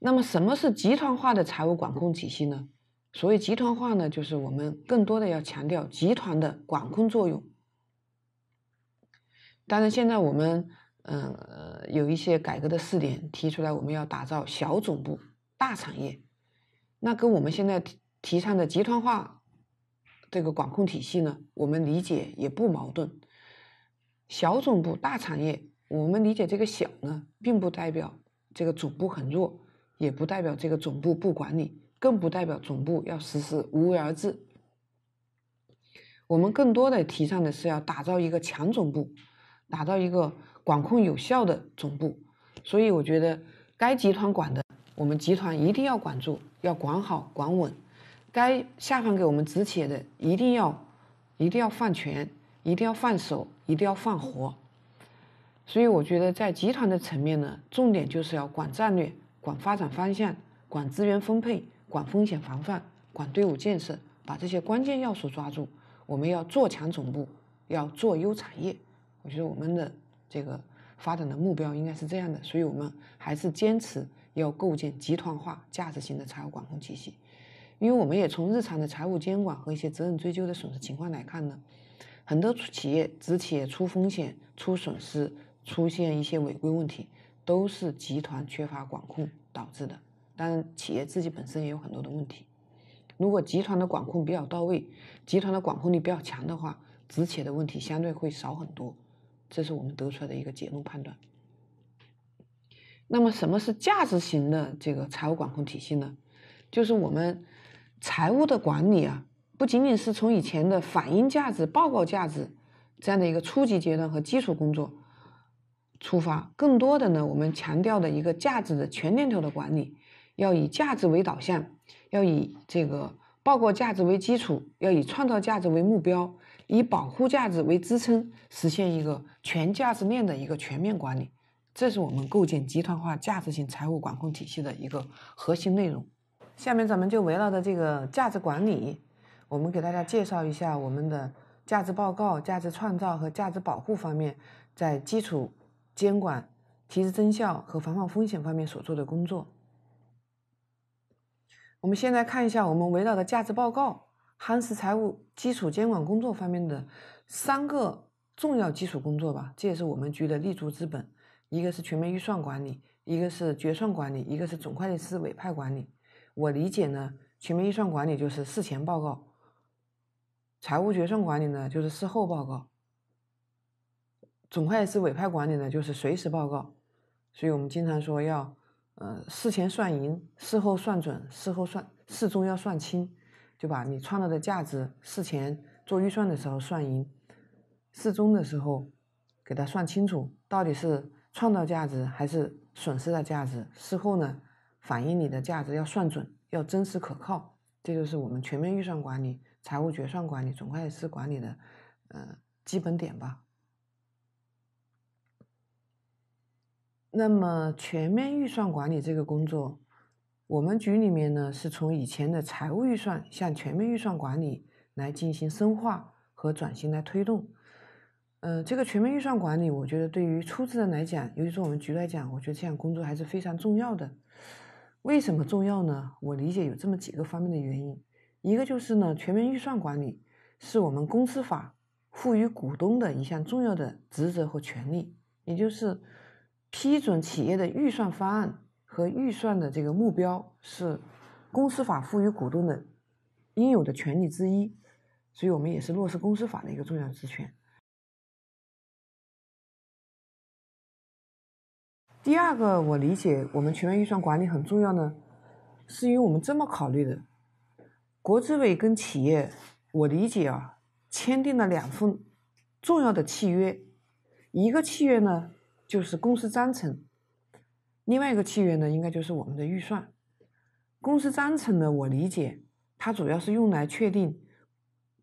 那么，什么是集团化的财务管控体系呢？所谓集团化呢，就是我们更多的要强调集团的管控作用。当然，现在我们呃有一些改革的试点提出来，我们要打造小总部大产业，那跟我们现在提倡的集团化。这个管控体系呢，我们理解也不矛盾。小总部大产业，我们理解这个“小”呢，并不代表这个总部很弱，也不代表这个总部不管理，更不代表总部要实施无为而治。我们更多的提倡的是要打造一个强总部，打造一个管控有效的总部。所以，我觉得该集团管的，我们集团一定要管住，要管好、管稳。该下放给我们直企的，一定要，一定要放权，一定要放手，一定要放活。所以我觉得，在集团的层面呢，重点就是要管战略、管发展方向、管资源分配、管风险防范、管队伍建设，把这些关键要素抓住。我们要做强总部，要做优产业。我觉得我们的这个发展的目标应该是这样的。所以我们还是坚持要构建集团化、价值型的财务管控体系。因为我们也从日常的财务监管和一些责任追究的损失情况来看呢，很多企业只企业出风险、出损失、出现一些违规问题，都是集团缺乏管控导致的。当然，企业自己本身也有很多的问题。如果集团的管控比较到位，集团的管控力比较强的话，直企业的问题相对会少很多。这是我们得出来的一个结论判断。那么，什么是价值型的这个财务管控体系呢？就是我们。财务的管理啊，不仅仅是从以前的反映价值、报告价值这样的一个初级阶段和基础工作出发，更多的呢，我们强调的一个价值的全链条的管理，要以价值为导向，要以这个报告价值为基础，要以创造价值为目标，以保护价值为支撑，实现一个全价值链的一个全面管理。这是我们构建集团化价值型财务管控体系的一个核心内容。下面咱们就围绕着这个价值管理，我们给大家介绍一下我们的价值报告、价值创造和价值保护方面，在基础监管、提质增效和防范风险方面所做的工作。我们先来看一下我们围绕的价值报告夯实财务基础监管工作方面的三个重要基础工作吧，这也是我们局的立足之本：一个是全面预算管理，一个是决算管理，一个是总会计师委派管理。我理解呢，全面预算管理就是事前报告，财务决算管理呢就是事后报告，总会计师委派管理呢就是随时报告。所以我们经常说要，呃，事前算赢，事后算准，事后算事中要算清，就把你创造的价值事前做预算的时候算赢，事中的时候给它算清楚到底是创造价值还是损失的价值，事后呢。反映你的价值要算准，要真实可靠，这就是我们全面预算管理、财务决算管理、总会计师管理的呃基本点吧。那么全面预算管理这个工作，我们局里面呢是从以前的财务预算向全面预算管理来进行深化和转型来推动。呃，这个全面预算管理，我觉得对于出资人来讲，尤其是我们局来讲，我觉得这项工作还是非常重要的。为什么重要呢？我理解有这么几个方面的原因，一个就是呢，全面预算管理是我们公司法赋予股东的一项重要的职责和权利，也就是批准企业的预算方案和预算的这个目标是公司法赋予股东的应有的权利之一，所以我们也是落实公司法的一个重要职权。第二个，我理解我们全面预算管理很重要呢，是因为我们这么考虑的：国资委跟企业，我理解啊，签订了两份重要的契约，一个契约呢就是公司章程，另外一个契约呢应该就是我们的预算。公司章程呢，我理解它主要是用来确定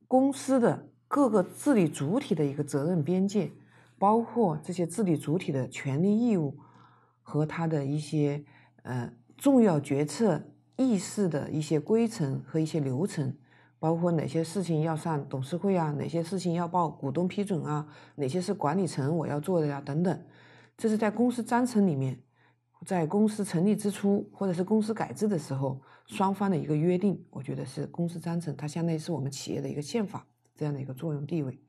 公司的各个治理主体的一个责任边界，包括这些治理主体的权利义务。和它的一些呃重要决策议事的一些规程和一些流程，包括哪些事情要上董事会啊，哪些事情要报股东批准啊，哪些是管理层我要做的呀等等，这是在公司章程里面，在公司成立之初或者是公司改制的时候双方的一个约定。我觉得是公司章程，它相当于是我们企业的一个宪法这样的一个作用地位，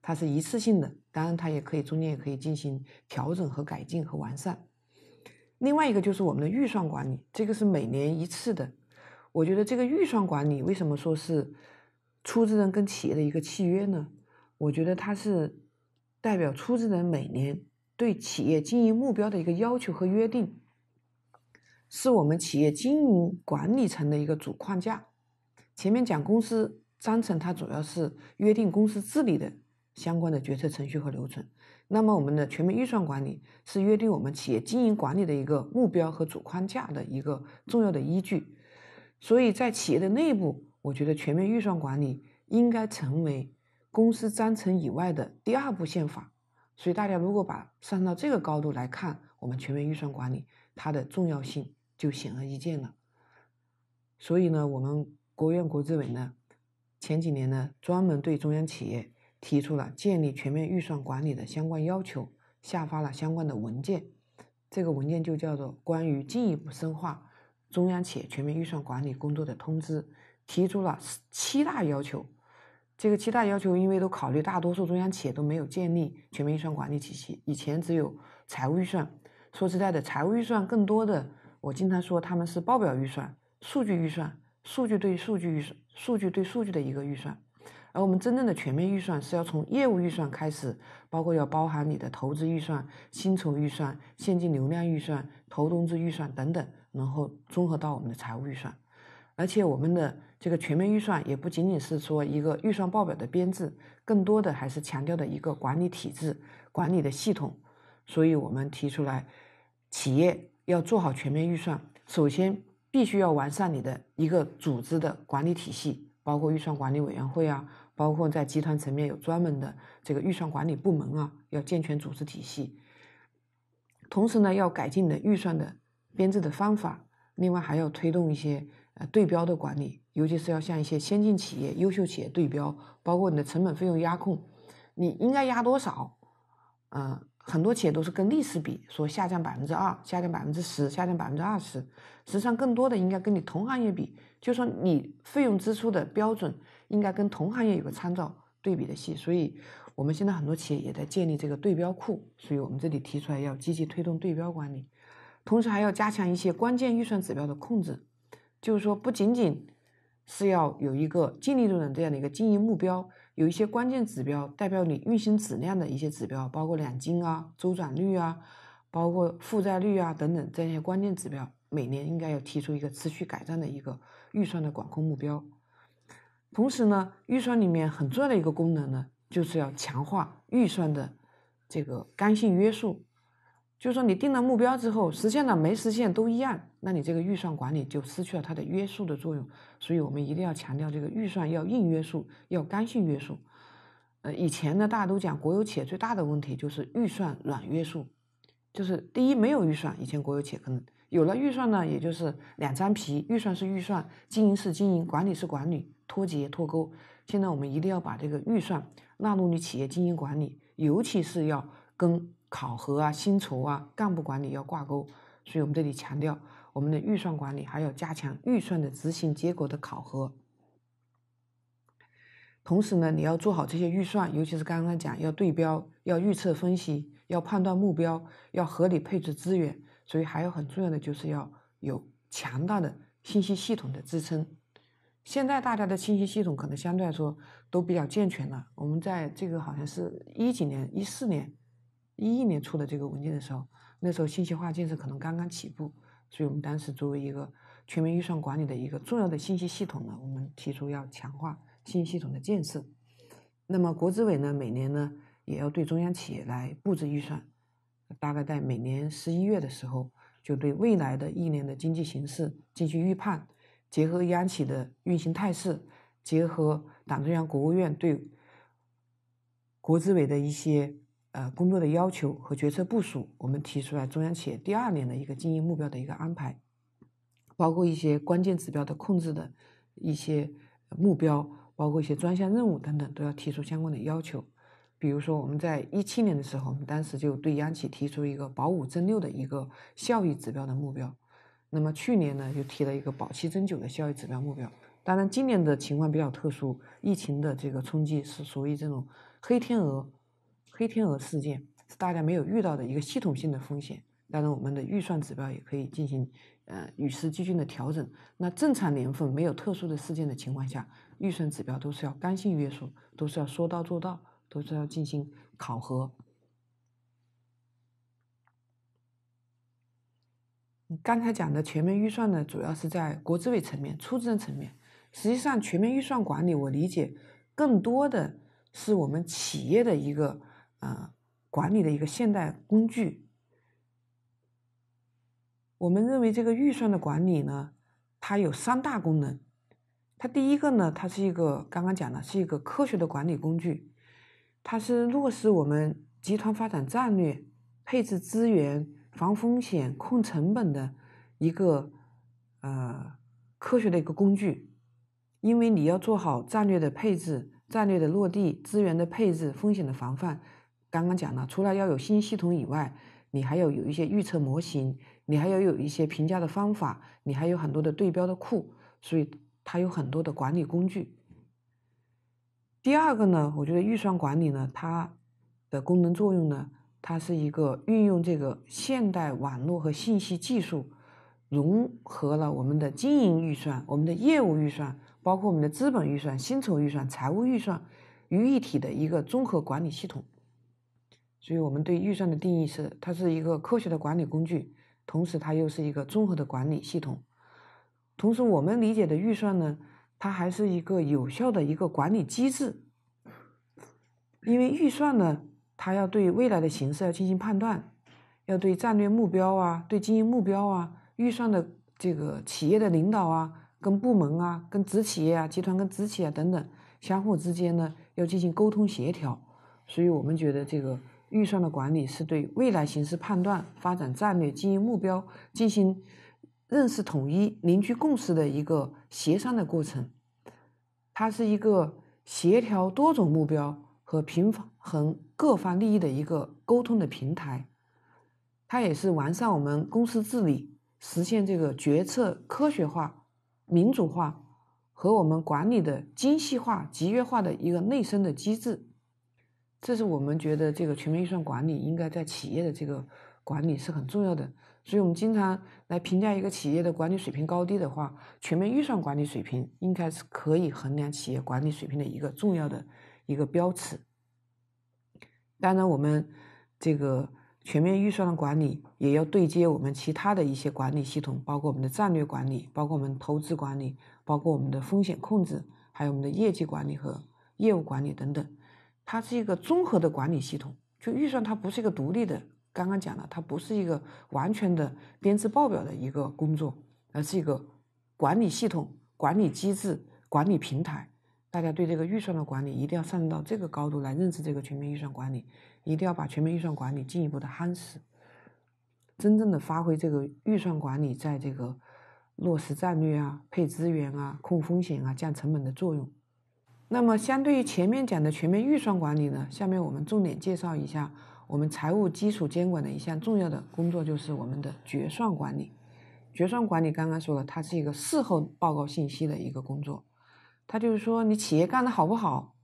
它是一次性的，当然它也可以中间也可以进行调整和改进和完善。另外一个就是我们的预算管理，这个是每年一次的。我觉得这个预算管理为什么说是出资人跟企业的一个契约呢？我觉得它是代表出资人每年对企业经营目标的一个要求和约定，是我们企业经营管理层的一个主框架。前面讲公司章程，它主要是约定公司治理的相关的决策程序和流程。那么，我们的全面预算管理是约定我们企业经营管理的一个目标和主框架的一个重要的依据。所以在企业的内部，我觉得全面预算管理应该成为公司章程以外的第二部宪法。所以，大家如果把上到这个高度来看，我们全面预算管理它的重要性就显而易见了。所以呢，我们国务院国资委呢，前几年呢，专门对中央企业。提出了建立全面预算管理的相关要求，下发了相关的文件。这个文件就叫做《关于进一步深化中央企业全面预算管理工作的通知》，提出了七大要求。这个七大要求，因为都考虑大多数中央企业都没有建立全面预算管理体系，以前只有财务预算。说实在的，财务预算更多的，我经常说他们是报表预算、数据预算、数据对数据预算、数据对数据的一个预算。而我们真正的全面预算是要从业务预算开始，包括要包含你的投资预算、薪酬预算、现金流量预算、投融资预算等等，然后综合到我们的财务预算。而且我们的这个全面预算也不仅仅是说一个预算报表的编制，更多的还是强调的一个管理体制、管理的系统。所以，我们提出来，企业要做好全面预算，首先必须要完善你的一个组织的管理体系，包括预算管理委员会啊。包括在集团层面有专门的这个预算管理部门啊，要健全组织体系。同时呢，要改进的预算的编制的方法。另外还要推动一些呃对标的管理，尤其是要向一些先进企业、优秀企业对标。包括你的成本费用压控，你应该压多少？嗯，很多企业都是跟历史比，说下降百分之二、下降百分之十、下降百分之二十。实际上，更多的应该跟你同行业比，就说你费用支出的标准。应该跟同行业有个参照对比的戏，所以我们现在很多企业也在建立这个对标库，所以我们这里提出来要积极推动对标管理，同时还要加强一些关键预算指标的控制，就是说不仅仅是要有一个净利润的这样的一个经营目标，有一些关键指标代表你运行质量的一些指标，包括两金啊、周转率啊、包括负债率啊等等这样一些关键指标，每年应该要提出一个持续改善的一个预算的管控目标。同时呢，预算里面很重要的一个功能呢，就是要强化预算的这个刚性约束。就是说，你定了目标之后，实现了没实现都一样，那你这个预算管理就失去了它的约束的作用。所以我们一定要强调这个预算要硬约束，要刚性约束。呃，以前呢，大家都讲国有企业最大的问题就是预算软约束，就是第一没有预算，以前国有企业可能有了预算呢，也就是两张皮，预算是预算，经营是经营，管理是管理，脱节脱钩。现在我们一定要把这个预算纳入你企业经营管理，尤其是要跟考核啊、薪酬啊、干部管理要挂钩。所以我们这里强调，我们的预算管理还要加强预算的执行结果的考核。同时呢，你要做好这些预算，尤其是刚刚讲要对标、要预测分析、要判断目标、要合理配置资源。所以还有很重要的就是要有强大的信息系统的支撑。现在大家的信息系统可能相对来说都比较健全了。我们在这个好像是一几年、一四年、一一年出的这个文件的时候，那时候信息化建设可能刚刚起步，所以我们当时作为一个全面预算管理的一个重要的信息系统呢，我们提出要强化信息系统的建设。那么国资委呢，每年呢也要对中央企业来布置预算。大概在每年十一月的时候，就对未来的一年的经济形势进行预判，结合央企的运行态势，结合党中央、国务院对国资委的一些呃工作的要求和决策部署，我们提出来中央企业第二年的一个经营目标的一个安排，包括一些关键指标的控制的一些目标，包括一些专项任务等等，都要提出相关的要求。比如说，我们在一七年的时候，我们当时就对央企提出一个保五增六的一个效益指标的目标。那么去年呢，就提了一个保七增九的效益指标目标。当然，今年的情况比较特殊，疫情的这个冲击是属于这种黑天鹅、黑天鹅事件，是大家没有遇到的一个系统性的风险。当然，我们的预算指标也可以进行呃与时俱进的调整。那正常年份没有特殊的事件的情况下，预算指标都是要刚性约束，都是要说到做到。都是要进行考核。你刚才讲的全面预算呢，主要是在国资委层面、出资人层面。实际上，全面预算管理我理解更多的是我们企业的一个呃管理的一个现代工具。我们认为这个预算的管理呢，它有三大功能。它第一个呢，它是一个刚刚讲的，是一个科学的管理工具。它是落实我们集团发展战略、配置资源、防风险、控成本的一个呃科学的一个工具。因为你要做好战略的配置、战略的落地、资源的配置、风险的防范。刚刚讲了，除了要有新系统以外，你还要有一些预测模型，你还要有一些评价的方法，你还有很多的对标的库，所以它有很多的管理工具。第二个呢，我觉得预算管理呢，它的功能作用呢，它是一个运用这个现代网络和信息技术，融合了我们的经营预算、我们的业务预算、包括我们的资本预算、薪酬预算、财务预算于一体的一个综合管理系统。所以我们对预算的定义是，它是一个科学的管理工具，同时它又是一个综合的管理系统。同时，我们理解的预算呢？它还是一个有效的一个管理机制，因为预算呢，它要对未来的形势要进行判断，要对战略目标啊、对经营目标啊、预算的这个企业的领导啊、跟部门啊、跟子企业啊、集团跟子企业等等相互之间呢要进行沟通协调，所以我们觉得这个预算的管理是对未来形势判断、发展战略、经营目标进行。认识统一、凝聚共识的一个协商的过程，它是一个协调多种目标和平衡各方利益的一个沟通的平台，它也是完善我们公司治理、实现这个决策科学化、民主化和我们管理的精细化、集约化的一个内生的机制。这是我们觉得这个全面预算管理应该在企业的这个管理是很重要的。所以，我们经常来评价一个企业的管理水平高低的话，全面预算管理水平应该是可以衡量企业管理水平的一个重要的一个标尺。当然，我们这个全面预算的管理也要对接我们其他的一些管理系统，包括我们的战略管理，包括我们投资管理，包括我们的风险控制，还有我们的业绩管理和业务管理等等。它是一个综合的管理系统，就预算它不是一个独立的。刚刚讲了，它不是一个完全的编制报表的一个工作，而是一个管理系统、管理机制、管理平台。大家对这个预算的管理一定要上升到这个高度来认识这个全面预算管理，一定要把全面预算管理进一步的夯实，真正的发挥这个预算管理在这个落实战略啊、配资源啊、控风险啊、降成本的作用。那么，相对于前面讲的全面预算管理呢，下面我们重点介绍一下。我们财务基础监管的一项重要的工作就是我们的决算管理。决算管理刚刚说了，它是一个事后报告信息的一个工作。它就是说，你企业干得好不好，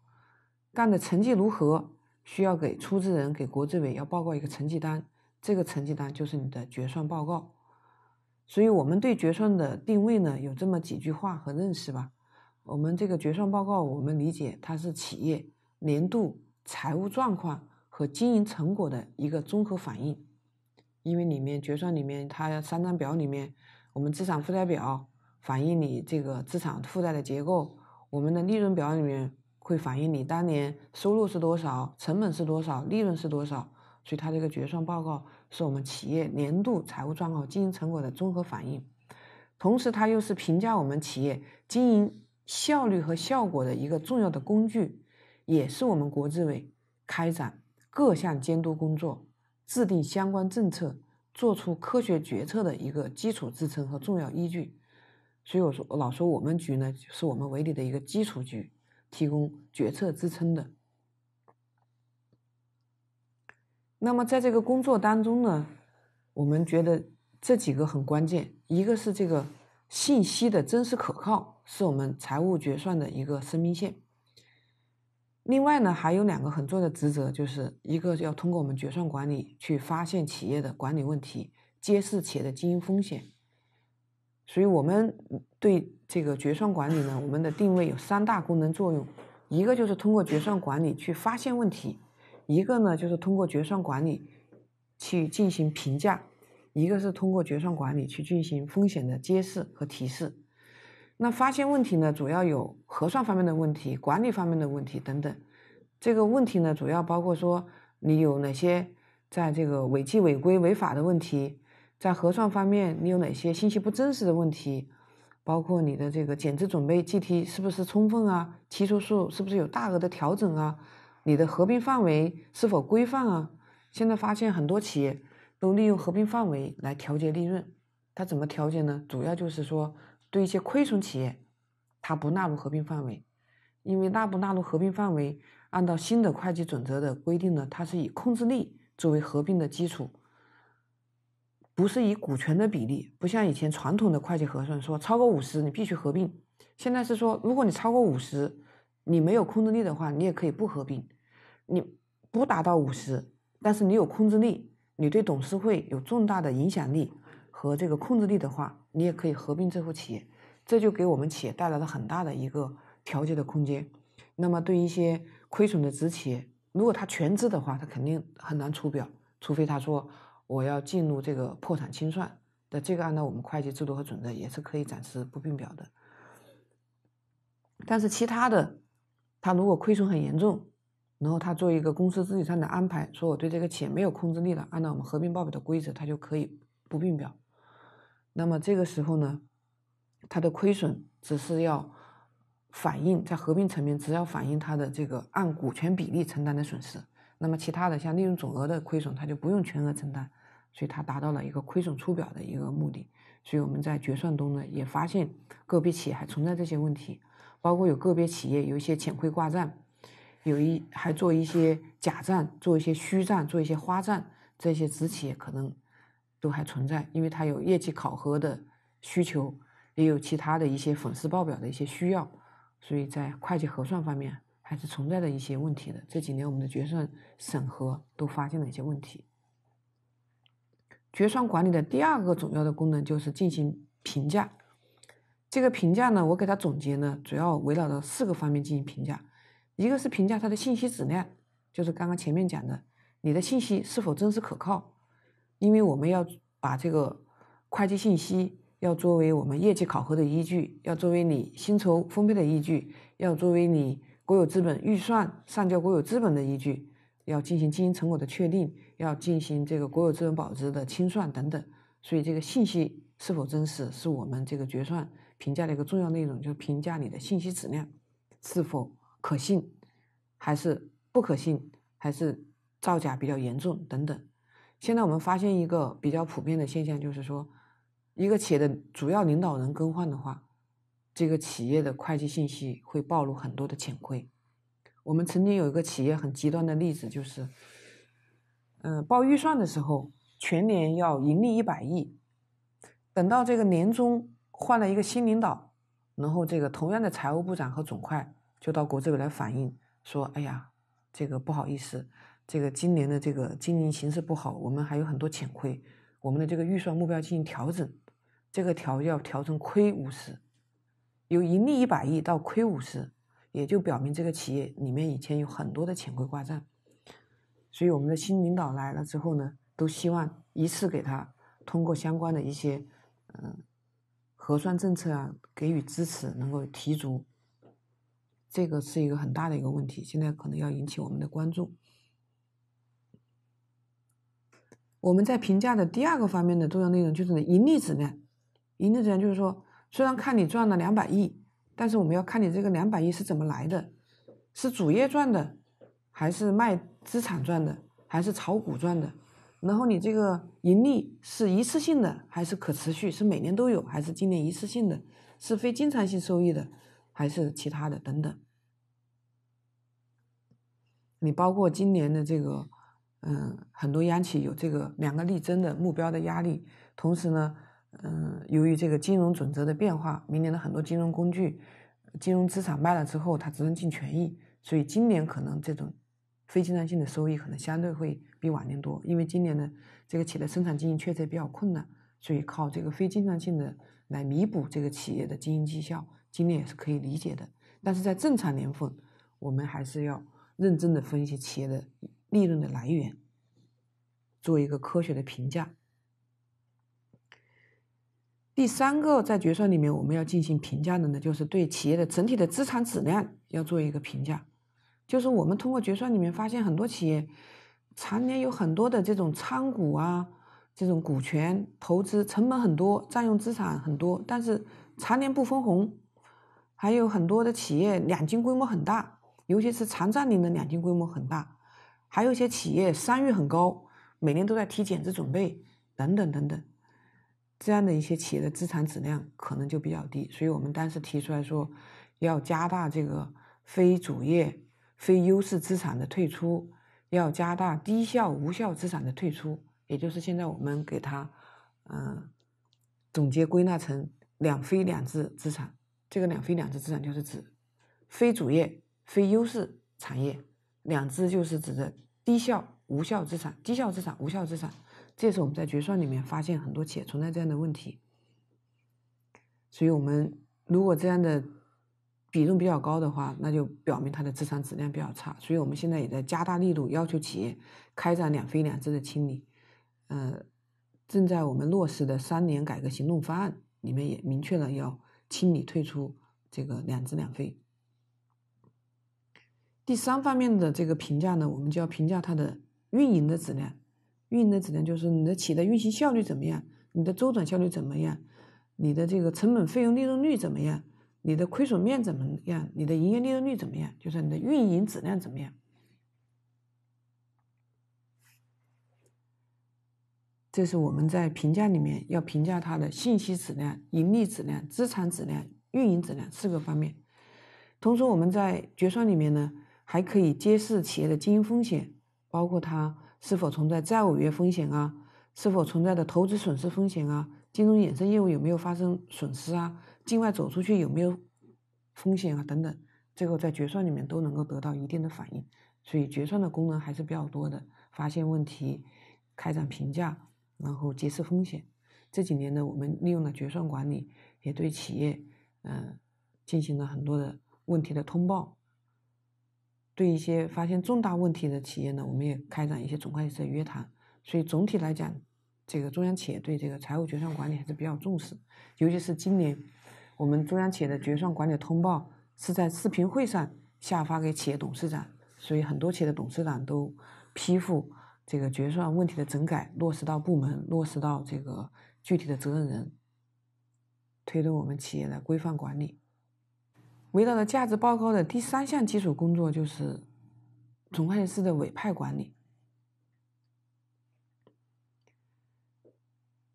干的成绩如何，需要给出资人、给国资委要报告一个成绩单。这个成绩单就是你的决算报告。所以我们对决算的定位呢，有这么几句话和认识吧。我们这个决算报告，我们理解它是企业年度财务状况。和经营成果的一个综合反应。因为里面决算里面它三张表里面，我们资产负债表反映你这个资产负债的结构，我们的利润表里面会反映你当年收入是多少、成本是多少、利润是多少。所以它这个决算报告是我们企业年度财务状况、经营成果的综合反映，同时它又是评价我们企业经营效率和效果的一个重要的工具，也是我们国资委开展。各项监督工作、制定相关政策、做出科学决策的一个基础支撑和重要依据。所以我说，老说我们局呢，是我们维里的一个基础局，提供决策支撑的。那么在这个工作当中呢，我们觉得这几个很关键，一个是这个信息的真实可靠，是我们财务决算的一个生命线。另外呢，还有两个很重要的职责，就是一个要通过我们决算管理去发现企业的管理问题，揭示企业的经营风险。所以我们对这个决算管理呢，我们的定位有三大功能作用：一个就是通过决算管理去发现问题；一个呢就是通过决算管理去进行评价；一个是通过决算管理去进行风险的揭示和提示。那发现问题呢，主要有核算方面的问题、管理方面的问题等等。这个问题呢，主要包括说你有哪些在这个违纪、违规、违法的问题，在核算方面你有哪些信息不真实的问题，包括你的这个减值准备计提是不是充分啊？期初数是不是有大额的调整啊？你的合并范围是否规范啊？现在发现很多企业都利用合并范围来调节利润，它怎么调节呢？主要就是说。对一些亏损企业，它不纳入合并范围，因为纳不纳入合并范围，按照新的会计准则的规定呢，它是以控制力作为合并的基础，不是以股权的比例，不像以前传统的会计核算说超过五十你必须合并，现在是说如果你超过五十，你没有控制力的话，你也可以不合并，你不达到五十，但是你有控制力，你对董事会有重大的影响力。和这个控制力的话，你也可以合并这户企业，这就给我们企业带来了很大的一个调节的空间。那么，对一些亏损的子企业，如果他全资的话，他肯定很难出表，除非他说我要进入这个破产清算。那这个按照我们会计制度和准则，也是可以暂时不并表的。但是其他的，他如果亏损很严重，然后他做一个公司治理上的安排，说我对这个企业没有控制力了，按照我们合并报表的规则，他就可以不并表。那么这个时候呢，它的亏损只是要反映在合并层面，只要反映它的这个按股权比例承担的损失。那么其他的像利润总额的亏损，它就不用全额承担，所以它达到了一个亏损出表的一个目的。所以我们在决算中呢，也发现个别企业还存在这些问题，包括有个别企业有一些潜亏挂账，有一还做一些假账，做一些虚账，做一些花账，这些子企业可能。都还存在，因为它有业绩考核的需求，也有其他的一些粉丝报表的一些需要，所以在会计核算方面还是存在的一些问题的。这几年我们的决算审核都发现了一些问题。决算管理的第二个主要的功能就是进行评价。这个评价呢，我给它总结呢，主要围绕着四个方面进行评价，一个是评价它的信息质量，就是刚刚前面讲的，你的信息是否真实可靠。因为我们要把这个会计信息要作为我们业绩考核的依据，要作为你薪酬分配的依据，要作为你国有资本预算上交国有资本的依据，要进行经营成果的确定，要进行这个国有资本保值的清算等等。所以，这个信息是否真实，是我们这个决算评价的一个重要内容，就是评价你的信息质量是否可信，还是不可信，还是造假比较严重等等。现在我们发现一个比较普遍的现象，就是说，一个企业的主要领导人更换的话，这个企业的会计信息会暴露很多的潜规。我们曾经有一个企业很极端的例子，就是，嗯，报预算的时候全年要盈利一百亿，等到这个年终换了一个新领导，然后这个同样的财务部长和总会就到国资委来反映说：“哎呀，这个不好意思。”这个今年的这个经营形势不好，我们还有很多潜亏，我们的这个预算目标进行调整，这个调要调成亏五十，由盈利一百亿到亏五十，也就表明这个企业里面以前有很多的潜规挂账，所以我们的新领导来了之后呢，都希望一次给他通过相关的一些嗯核算政策啊给予支持，能够提足，这个是一个很大的一个问题，现在可能要引起我们的关注。我们在评价的第二个方面的重要内容就是盈利质量。盈利质量就是说，虽然看你赚了两百亿，但是我们要看你这个两百亿是怎么来的，是主业赚的，还是卖资产赚的，还是炒股赚的？然后你这个盈利是一次性的，还是可持续？是每年都有，还是今年一次性的？是非经常性收益的，还是其他的？等等。你包括今年的这个。嗯，很多央企有这个两个力争的目标的压力，同时呢，嗯，由于这个金融准则的变化，明年的很多金融工具、金融资产卖了之后，它只能进权益，所以今年可能这种非经常性的收益可能相对会比往年多，因为今年呢，这个企业的生产经营确实比较困难，所以靠这个非经常性的来弥补这个企业的经营绩效，今年也是可以理解的。但是在正常年份，我们还是要认真的分析企业的。利润的来源，做一个科学的评价。第三个，在决算里面我们要进行评价的呢，就是对企业的整体的资产质量要做一个评价。就是我们通过决算里面发现，很多企业常年有很多的这种参股啊，这种股权投资成本很多，占用资产很多，但是常年不分红。还有很多的企业两金规模很大，尤其是长占领的两金规模很大。还有一些企业商誉很高，每年都在提减值准备等等等等，这样的一些企业的资产质量可能就比较低，所以我们当时提出来说，要加大这个非主业、非优势资产的退出，要加大低效、无效资产的退出，也就是现在我们给它，嗯，总结归纳成两非两制资产。这个两非两制资产就是指非主业、非优势产业。两资就是指的低效、无效资产，低效资产、无效资产。这是我们在决算里面发现很多企业存在这样的问题，所以我们如果这样的比重比较高的话，那就表明它的资产质量比较差。所以我们现在也在加大力度要求企业开展两非两资的清理，呃，正在我们落实的三年改革行动方案里面也明确了要清理退出这个两资两非。第三方面的这个评价呢，我们就要评价它的运营的质量。运营的质量就是你的企业的运行效率怎么样，你的周转效率怎么样，你的这个成本费用利润率怎么样，你的亏损面怎么样，你的营业利润率怎么样，就是你的运营质量怎么样。这是我们在评价里面要评价它的信息质量、盈利质量、资产质量、运营质量四个方面。同时，我们在决算里面呢。还可以揭示企业的经营风险，包括它是否存在债务违约风险啊，是否存在的投资损失风险啊，金融衍生业务有没有发生损失啊，境外走出去有没有风险啊等等，最后在决算里面都能够得到一定的反应。所以，决算的功能还是比较多的，发现问题、开展评价、然后揭示风险。这几年呢，我们利用了决算管理，也对企业嗯进行了很多的问题的通报。对一些发现重大问题的企业呢，我们也开展一些总会计师约谈。所以总体来讲，这个中央企业对这个财务决算管理还是比较重视。尤其是今年，我们中央企业的决算管理通报是在视频会上下发给企业董事长，所以很多企业的董事长都批复这个决算问题的整改，落实到部门，落实到这个具体的责任人，推动我们企业的规范管理。围绕的价值报告的第三项基础工作就是总会计师的委派管理。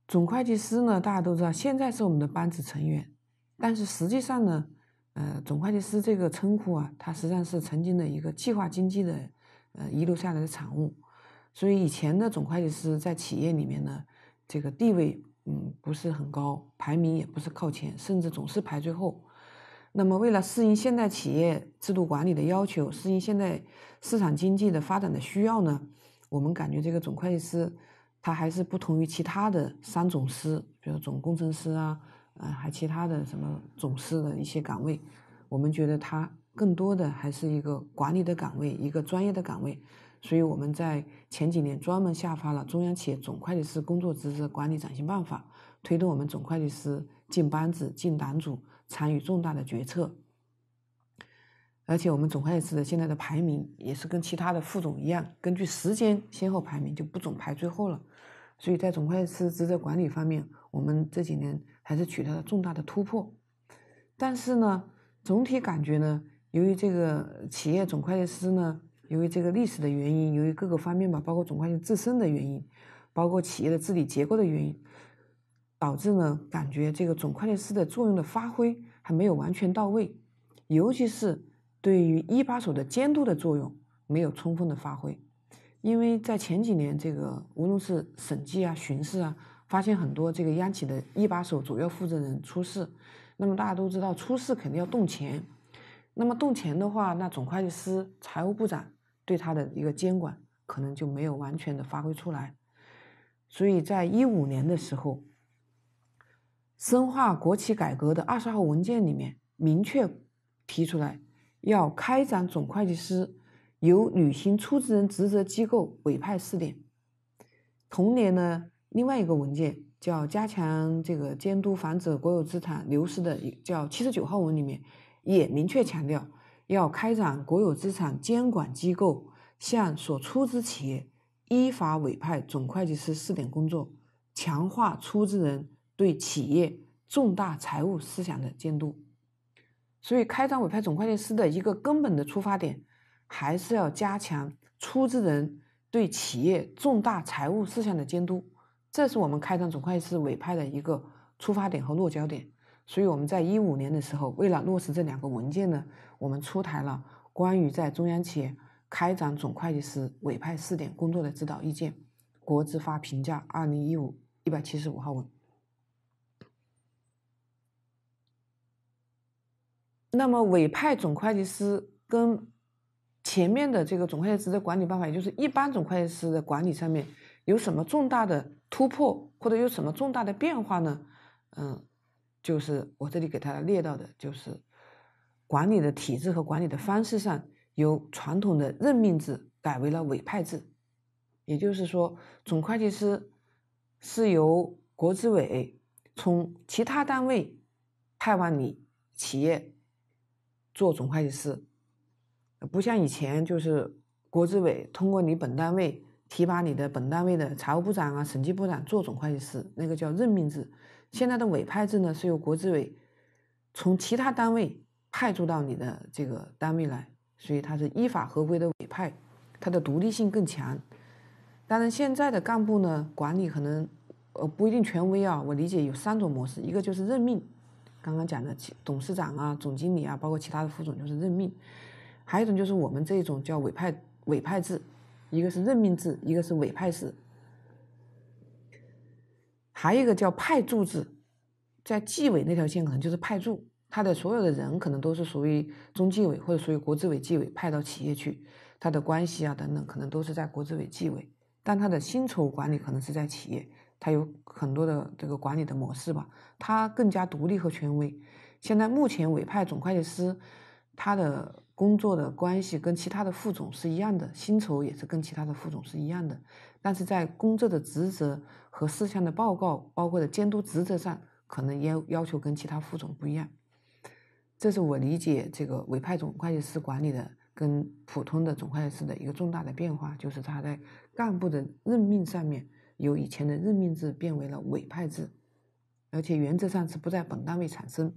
总会计师呢，大家都知道，现在是我们的班子成员，但是实际上呢，呃，总会计师这个称呼啊，它实际上是曾经的一个计划经济的呃遗留下来的产物，所以以前的总会计师在企业里面呢，这个地位嗯不是很高，排名也不是靠前，甚至总是排最后。那么，为了适应现代企业制度管理的要求，适应现代市场经济的发展的需要呢，我们感觉这个总会计师，他还是不同于其他的三总师，比如总工程师啊，呃，还其他的什么总师的一些岗位，我们觉得他更多的还是一个管理的岗位，一个专业的岗位，所以我们在前几年专门下发了《中央企业总会计师工作职责管理暂行办法》，推动我们总会计师进班子、进党组。参与重大的决策，而且我们总会计师的现在的排名也是跟其他的副总一样，根据时间先后排名就不总排最后了。所以在总会计师职责管理方面，我们这几年还是取得了重大的突破。但是呢，总体感觉呢，由于这个企业总会计师呢，由于这个历史的原因，由于各个方面吧，包括总会计自身的原因，包括企业的治理结构的原因。导致呢，感觉这个总会计师的作用的发挥还没有完全到位，尤其是对于一把手的监督的作用没有充分的发挥。因为在前几年，这个无论是审计啊、巡视啊，发现很多这个央企的一把手主要负责人出事，那么大家都知道出事肯定要动钱，那么动钱的话，那总会计师、财务部长对他的一个监管可能就没有完全的发挥出来，所以在一五年的时候。深化国企改革的二十号文件里面明确提出来，要开展总会计师由履行出资人职责机构委派试点。同年呢，另外一个文件叫加强这个监督防止国有资产流失的叫七十九号文里面，也明确强调要开展国有资产监管机构向所出资企业依法委派总会计师试点工作，强化出资人。对企业重大财务事项的监督，所以开展委派总会计师的一个根本的出发点，还是要加强出资人对企业重大财务事项的监督，这是我们开展总会计师委派的一个出发点和落脚点。所以我们在一五年的时候，为了落实这两个文件呢，我们出台了《关于在中央企业开展总会计师委派试点工作的指导意见》（国资发评价〔二零一五〕一百七十五号文）。那么，委派总会计师跟前面的这个总会计师的管理办法，也就是一般总会计师的管理上面，有什么重大的突破或者有什么重大的变化呢？嗯，就是我这里给他列到的，就是管理的体制和管理的方式上，由传统的任命制改为了委派制，也就是说，总会计师是由国资委从其他单位派往你企业。做总会计师，不像以前就是国资委通过你本单位提拔你的本单位的财务部长啊、审计部长做总会计师，那个叫任命制。现在的委派制呢，是由国资委从其他单位派驻到你的这个单位来，所以它是依法合规的委派，它的独立性更强。当然，现在的干部呢管理可能呃不一定权威啊，我理解有三种模式，一个就是任命。刚刚讲的，董事长啊、总经理啊，包括其他的副总就是任命；还有一种就是我们这种叫委派委派制，一个是任命制，一个是委派制；还有一个叫派驻制，在纪委那条线可能就是派驻，他的所有的人可能都是属于中纪委或者属于国资委纪委派到企业去，他的关系啊等等可能都是在国资委纪委，但他的薪酬管理可能是在企业。它有很多的这个管理的模式吧，它更加独立和权威。现在目前委派总会计师，他的工作的关系跟其他的副总是一样的，薪酬也是跟其他的副总是一样的，但是在工作的职责和事项的报告，包括的监督职责上，可能要要求跟其他副总不一样。这是我理解这个委派总会计师管理的跟普通的总会计师的一个重大的变化，就是他在干部的任命上面。由以前的任命制变为了委派制，而且原则上是不在本单位产生。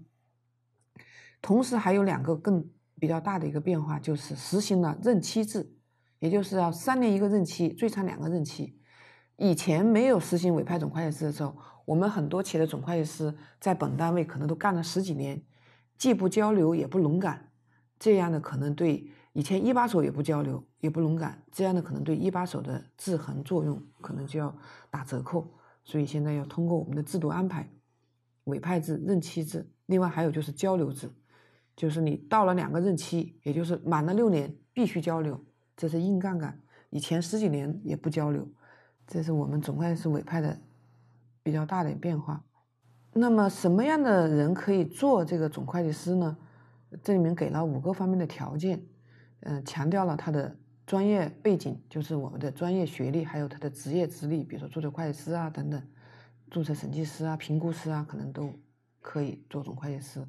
同时还有两个更比较大的一个变化，就是实行了任期制，也就是要三年一个任期，最长两个任期。以前没有实行委派总会计师的时候，我们很多企业的总会计师在本单位可能都干了十几年，既不交流也不轮岗，这样的可能对以前一把手也不交流。也不勇改，这样呢，可能对一把手的制衡作用可能就要打折扣。所以现在要通过我们的制度安排、委派制、任期制，另外还有就是交流制，就是你到了两个任期，也就是满了六年必须交流，这是硬杠杆。以前十几年也不交流，这是我们总会计师委派的比较大的变化。那么什么样的人可以做这个总会计师呢？这里面给了五个方面的条件，嗯，强调了他的。专业背景就是我们的专业学历，还有他的职业资历，比如说注册会计师啊等等，注册审计师啊、评估师啊，可能都可以做总会计师。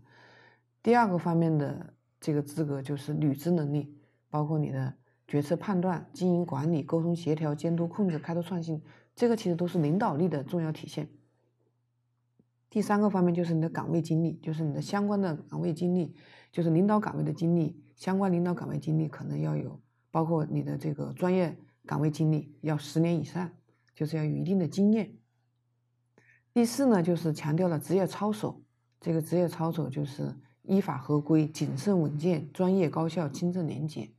第二个方面的这个资格就是履职能力，包括你的决策判断、经营管理、沟通协调、监督控制、开拓创新，这个其实都是领导力的重要体现。第三个方面就是你的岗位经历，就是你的相关的岗位经历，就是领导岗位的经历，相关领导岗位经历可能要有。包括你的这个专业岗位经历要十年以上，就是要有一定的经验。第四呢，就是强调了职业操守，这个职业操守就是依法合规、谨慎稳健、专业高效、清正廉洁。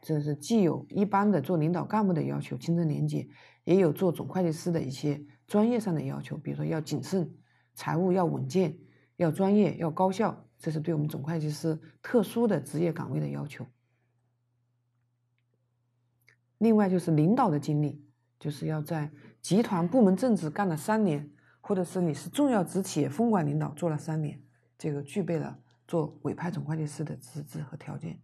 这是既有一般的做领导干部的要求清正廉洁，也有做总会计师的一些专业上的要求，比如说要谨慎、财务要稳健、要专业、要高效，这是对我们总会计师特殊的职业岗位的要求。另外就是领导的经历，就是要在集团部门正职干了三年，或者是你是重要子企业分管领导做了三年，这个具备了做委派总会计师的资质和条件。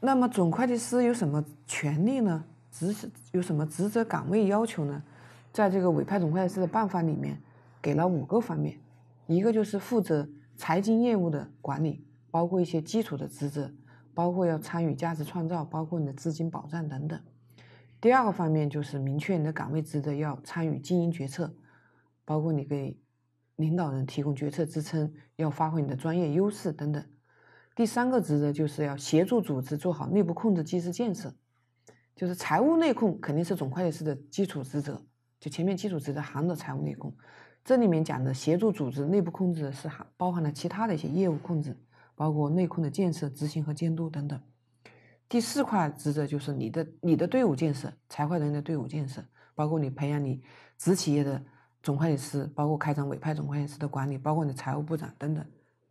那么总会计师有什么权利呢？职有什么职责岗位要求呢？在这个委派总会计师的办法里面，给了五个方面，一个就是负责财经业务的管理，包括一些基础的职责，包括要参与价值创造，包括你的资金保障等等。第二个方面就是明确你的岗位职责，要参与经营决策，包括你给领导人提供决策支撑，要发挥你的专业优势等等。第三个职责就是要协助组织做好内部控制机制建设，就是财务内控肯定是总会计师的基础职责，就前面基础职责含的财务内控，这里面讲的协助组织内部控制是含包含了其他的一些业务控制，包括内控的建设、执行和监督等等。第四块职责就是你的你的队伍建设，财会人的队伍建设，包括你培养你子企业的总会计师，包括开展委派总会计师的管理，包括你财务部长等等，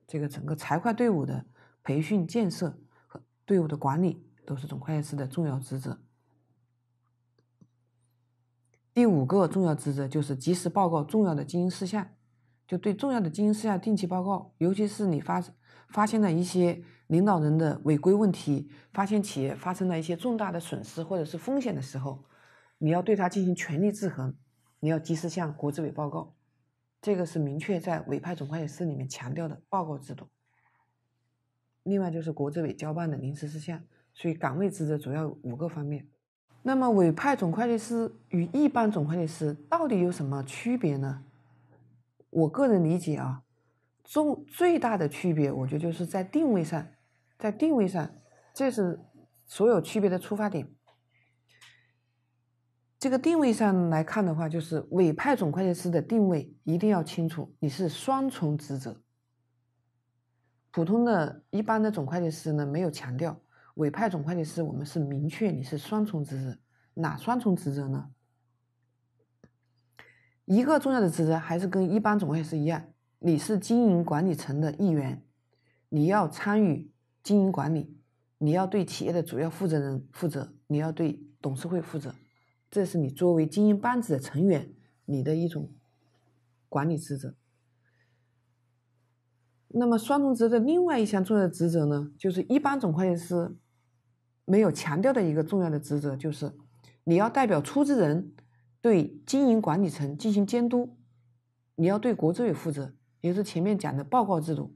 这个整个财会队伍的培训建设和队伍的管理都是总会计师的重要职责。第五个重要职责就是及时报告重要的经营事项，就对重要的经营事项定期报告，尤其是你发发现了一些。领导人的违规问题，发现企业发生了一些重大的损失或者是风险的时候，你要对他进行权力制衡，你要及时向国资委报告，这个是明确在委派总会计师里面强调的报告制度。另外就是国资委交办的临时事项，所以岗位职责主要五个方面。那么委派总会计师与一般总会计师到底有什么区别呢？我个人理解啊。重最大的区别，我觉得就是在定位上，在定位上，这是所有区别的出发点。这个定位上来看的话，就是委派总会计师的定位一定要清楚，你是双重职责。普通的一般的总会计师呢，没有强调委派总会计师，我们是明确你是双重职责。哪双重职责呢？一个重要的职责还是跟一般总会计师一样。你是经营管理层的一员，你要参与经营管理，你要对企业的主要负责人负责，你要对董事会负责，这是你作为经营班子的成员，你的一种管理职责。那么，双重职责的另外一项重要职责呢，就是一般总会计师没有强调的一个重要的职责，就是你要代表出资人对经营管理层进行监督，你要对国资委负责。也是前面讲的报告制度，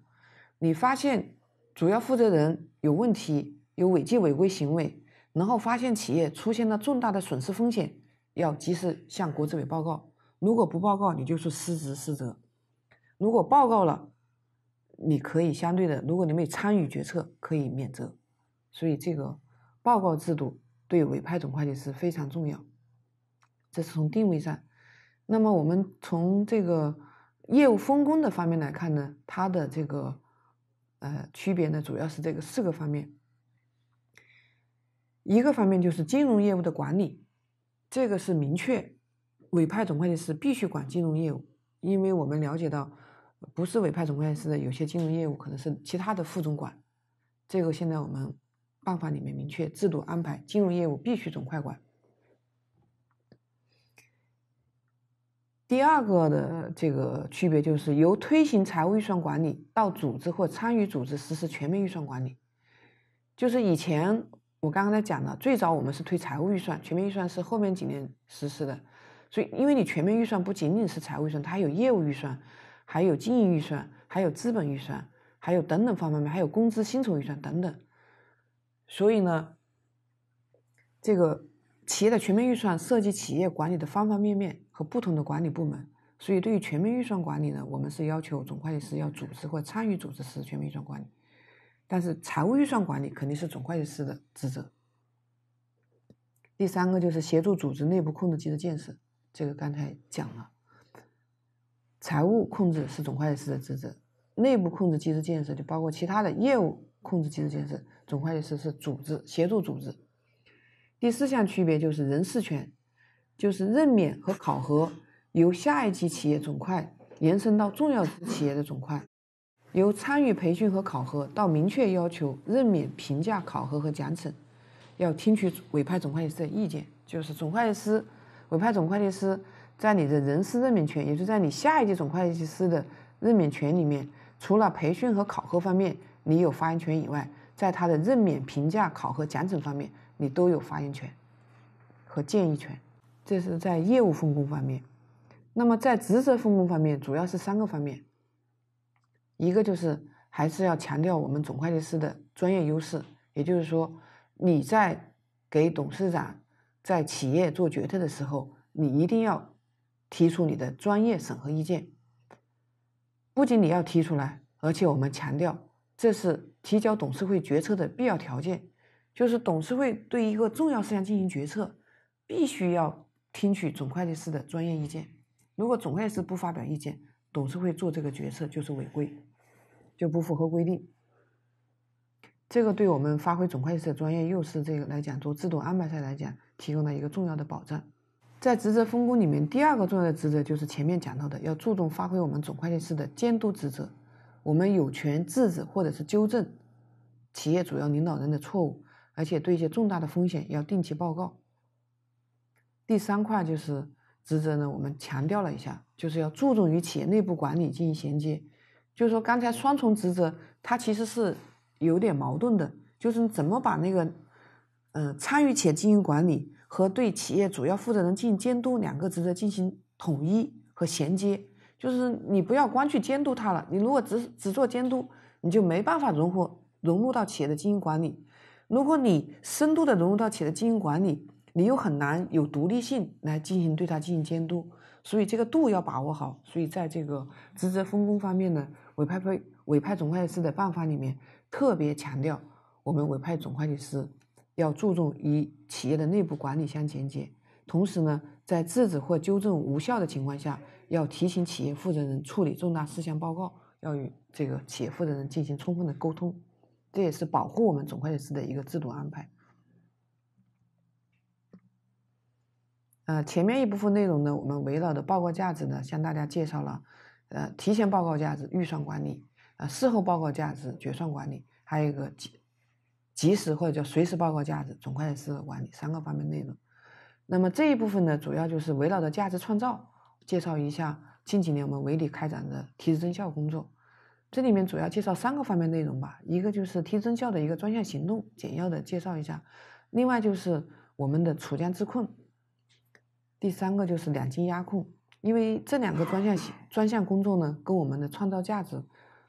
你发现主要负责人有问题、有违纪违规行为，然后发现企业出现了重大的损失风险，要及时向国资委报告。如果不报告，你就是失职失责；如果报告了，你可以相对的，如果你没参与决策，可以免责。所以这个报告制度对委派总会计师非常重要。这是从定位上。那么我们从这个。业务分工的方面来看呢，它的这个呃区别呢，主要是这个四个方面。一个方面就是金融业务的管理，这个是明确委派总会计师必须管金融业务，因为我们了解到不是委派总会计师的有些金融业务可能是其他的副总管，这个现在我们办法里面明确制度安排，金融业务必须总快管。第二个的这个区别就是由推行财务预算管理到组织或参与组织实施全面预算管理，就是以前我刚刚在讲的，最早我们是推财务预算，全面预算是后面几年实施的。所以，因为你全面预算不仅仅是财务预算，它还有业务预算，还有经营预算，还有资本预算，还有等等方面，还有工资薪酬预算等等。所以呢，这个企业的全面预算涉及企业管理的方方面面。和不同的管理部门，所以对于全面预算管理呢，我们是要求总会计师要组织或参与组织实施全面预算管理。但是财务预算管理肯定是总会计师的职责。第三个就是协助组织内部控制机制建设，这个刚才讲了，财务控制是总会计师的职责，内部控制机制建设就包括其他的业务控制机制建设，总会计师是组织协助组织。第四项区别就是人事权。就是任免和考核由下一级企业总块延伸到重要企业的总块，由参与培训和考核到明确要求任免、评价、考核和奖惩，要听取委派总会计师的意见。就是总会计师委派总会计师在你的人事任免权，也就是在你下一级总会计师的任免权里面，除了培训和考核方面你有发言权以外，在他的任免、评价、考核、奖惩方面，你都有发言权和建议权。这是在业务分工方面，那么在职责分工方面，主要是三个方面。一个就是还是要强调我们总会计师的专业优势，也就是说，你在给董事长在企业做决策的时候，你一定要提出你的专业审核意见。不仅你要提出来，而且我们强调，这是提交董事会决策的必要条件，就是董事会对一个重要事项进行决策，必须要。听取总会计师的专业意见，如果总会计师不发表意见，董事会做这个决策就是违规，就不符合规定。这个对我们发挥总会计师的专业又是这个来讲，做制度安排上来讲，提供了一个重要的保障。在职责分工里面，第二个重要的职责就是前面讲到的，要注重发挥我们总会计师的监督职责，我们有权制止或者是纠正企业主要领导人的错误，而且对一些重大的风险要定期报告。第三块就是职责呢，我们强调了一下，就是要注重与企业内部管理进行衔接。就是说，刚才双重职责它其实是有点矛盾的，就是怎么把那个，嗯，参与企业经营管理和对企业主要负责人进行监督两个职责进行统一和衔接。就是你不要光去监督他了，你如果只只做监督，你就没办法融合融入到企业的经营管理。如果你深度的融入到企业的经营管理，你又很难有独立性来进行对他进行监督，所以这个度要把握好。所以在这个职责分工方面呢，委派委委派总会计师的办法里面特别强调，我们委派总会计师要注重与企业的内部管理相衔接。同时呢，在制止或纠正无效的情况下，要提醒企业负责人处理重大事项报告，要与这个企业负责人进行充分的沟通。这也是保护我们总会计师的一个制度安排。呃，前面一部分内容呢，我们围绕的报告价值呢，向大家介绍了，呃，提前报告价值、预算管理，呃，事后报告价值、决算管理，还有一个及及时或者叫随时报告价值、总会计师管理三个方面内容。那么这一部分呢，主要就是围绕着价值创造，介绍一下近几年我们委里开展的提质增效工作。这里面主要介绍三个方面内容吧，一个就是提质增效的一个专项行动，简要的介绍一下；另外就是我们的储量自困。第三个就是两金压控，因为这两个专项专项工作呢，跟我们的创造价值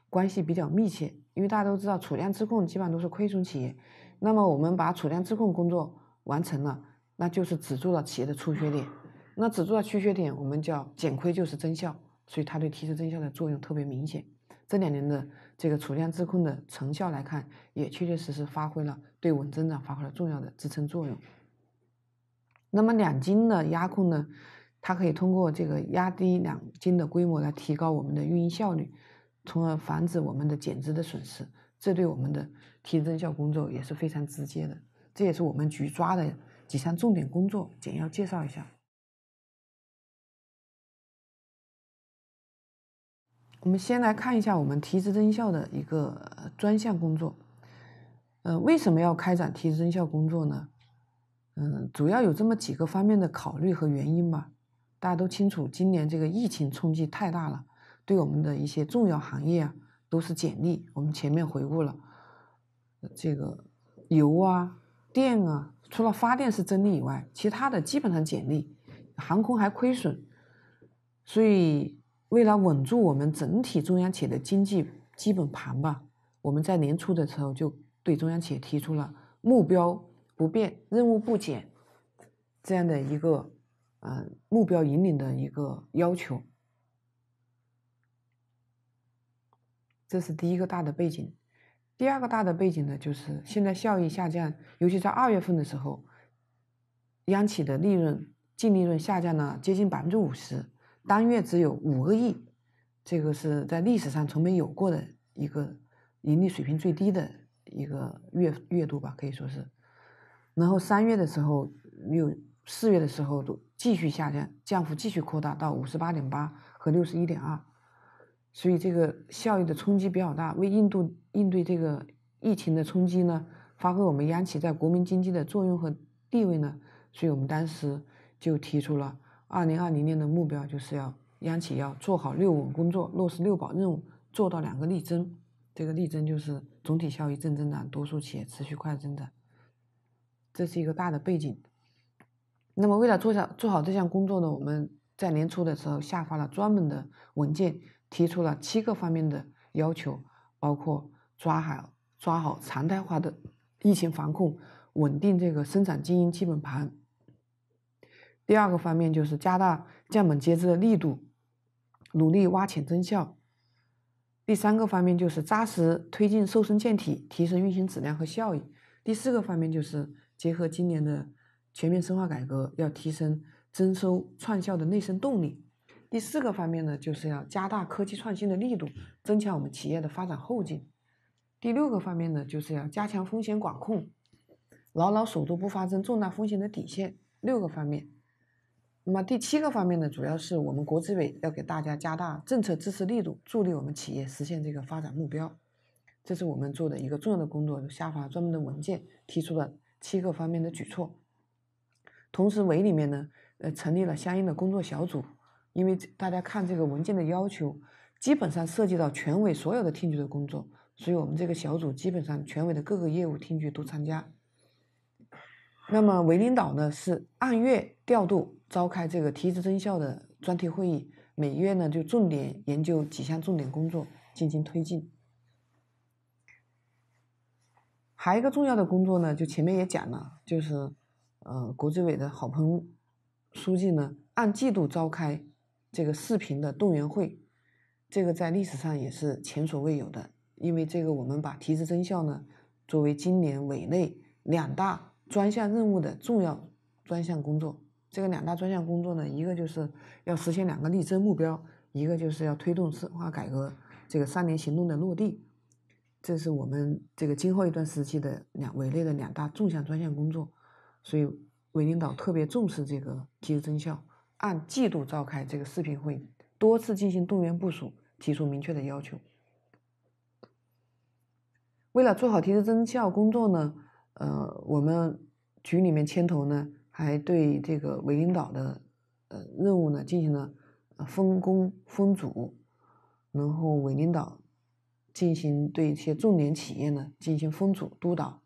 关系比较密切。因为大家都知道储量自控基本上都是亏损企业，那么我们把储量自控工作完成了，那就是止住了企业的出血点。那止住了出血点，我们叫减亏就是增效，所以它对提升增效的作用特别明显。这两年的这个储量自控的成效来看，也确确实实发挥了对稳增长发挥了重要的支撑作用。那么两金的压控呢，它可以通过这个压低两金的规模来提高我们的运营效率，从而防止我们的减值的损失。这对我们的提质增效工作也是非常直接的。这也是我们局抓的几项重点工作，简要介绍一下。我们先来看一下我们提质增效的一个专项工作。呃，为什么要开展提质增效工作呢？嗯，主要有这么几个方面的考虑和原因吧。大家都清楚，今年这个疫情冲击太大了，对我们的一些重要行业啊都是减利。我们前面回顾了，这个油啊、电啊，除了发电是增利以外，其他的基本上减利。航空还亏损，所以为了稳住我们整体中央企业的经济基本盘吧，我们在年初的时候就对中央企业提出了目标。不变，任务不减，这样的一个呃目标引领的一个要求，这是第一个大的背景。第二个大的背景呢，就是现在效益下降，尤其在二月份的时候，央企的利润净利润下降了接近百分之五十，单月只有五个亿，这个是在历史上从没有过的一个盈利水平最低的一个月月度吧，可以说是。然后三月的时候，又四月的时候都继续下降，降幅继续扩大到五十八点八和六十一点二，所以这个效益的冲击比较大。为印度应对这个疫情的冲击呢，发挥我们央企在国民经济的作用和地位呢，所以我们当时就提出了二零二零年的目标，就是要央企要做好六稳工作，落实六保任务，做到两个力争。这个力争就是总体效益正增长，多数企业持续快增长。这是一个大的背景。那么，为了做下做好这项工作呢，我们在年初的时候下发了专门的文件，提出了七个方面的要求，包括抓好抓好常态化的疫情防控，稳定这个生产经营基本盘。第二个方面就是加大降本节制的力度，努力挖潜增效。第三个方面就是扎实推进瘦身健体，提升运行质量和效益。第四个方面就是。结合今年的全面深化改革，要提升增收创效的内生动力。第四个方面呢，就是要加大科技创新的力度，增强我们企业的发展后劲。第六个方面呢，就是要加强风险管控，牢牢守住不发生重大风险的底线。六个方面。那么第七个方面呢，主要是我们国资委要给大家加大政策支持力度，助力我们企业实现这个发展目标。这是我们做的一个重要的工作，下发专门的文件，提出了。七个方面的举措，同时委里面呢，呃，成立了相应的工作小组。因为大家看这个文件的要求，基本上涉及到全委所有的厅局的工作，所以我们这个小组基本上全委的各个业务厅局都参加。那么委领导呢是按月调度，召开这个提质增效的专题会议，每月呢就重点研究几项重点工作进行推进。还有一个重要的工作呢，就前面也讲了，就是，呃，国资委的好朋书记呢，按季度召开这个视频的动员会，这个在历史上也是前所未有的。因为这个，我们把提质增效呢，作为今年委内两大专项任务的重要专项工作。这个两大专项工作呢，一个就是要实现两个力争目标，一个就是要推动深化改革这个三年行动的落地。这是我们这个今后一段时期的两委内的两大纵向专项工作，所以委领导特别重视这个提质增效，按季度召开这个视频会，多次进行动员部署，提出明确的要求。为了做好提质增效工作呢，呃，我们局里面牵头呢，还对这个委领导的呃任务呢进行了分工分组，然后委领导。进行对一些重点企业呢进行分组督导，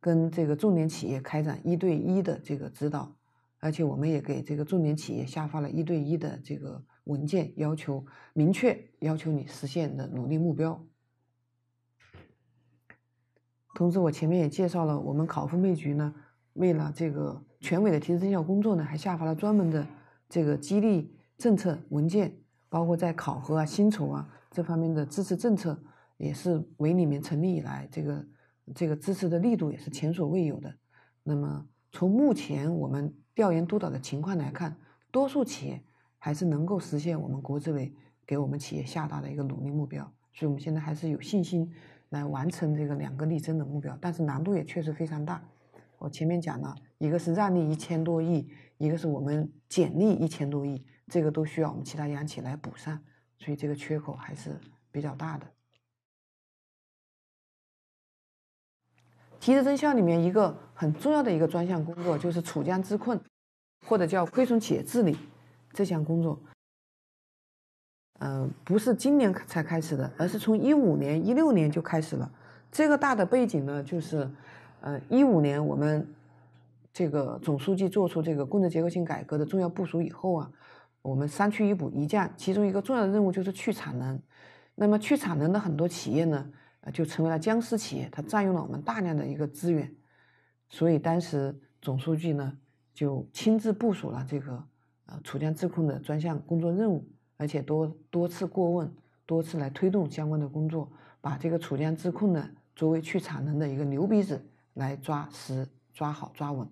跟这个重点企业开展一对一的这个指导，而且我们也给这个重点企业下发了一对一的这个文件，要求明确要求你实现的努力目标。同时，我前面也介绍了，我们考分配局呢，为了这个全委的提升效工作呢，还下发了专门的这个激励政策文件，包括在考核啊、薪酬啊。这方面的支持政策也是委里面成立以来，这个这个支持的力度也是前所未有的。那么从目前我们调研督导的情况来看，多数企业还是能够实现我们国资委给我们企业下达的一个努力目标。所以，我们现在还是有信心来完成这个“两个力争”的目标，但是难度也确实非常大。我前面讲了一个是让利一千多亿，一个是我们减利一千多亿，这个都需要我们其他央企来补上。所以这个缺口还是比较大的。提质增效里面一个很重要的一个专项工作就是处浆治困，或者叫亏损企业治理这项工作，嗯，不是今年才开始的，而是从一五年、一六年就开始了。这个大的背景呢，就是，呃，一五年我们这个总书记做出这个工作结构性改革的重要部署以后啊。我们三去一补一降，其中一个重要的任务就是去产能。那么去产能的很多企业呢，呃，就成为了僵尸企业，它占用了我们大量的一个资源。所以当时总书记呢，就亲自部署了这个呃储江自控的专项工作任务，而且多多次过问，多次来推动相关的工作，把这个储江自控呢作为去产能的一个牛鼻子来抓实、抓好、抓稳。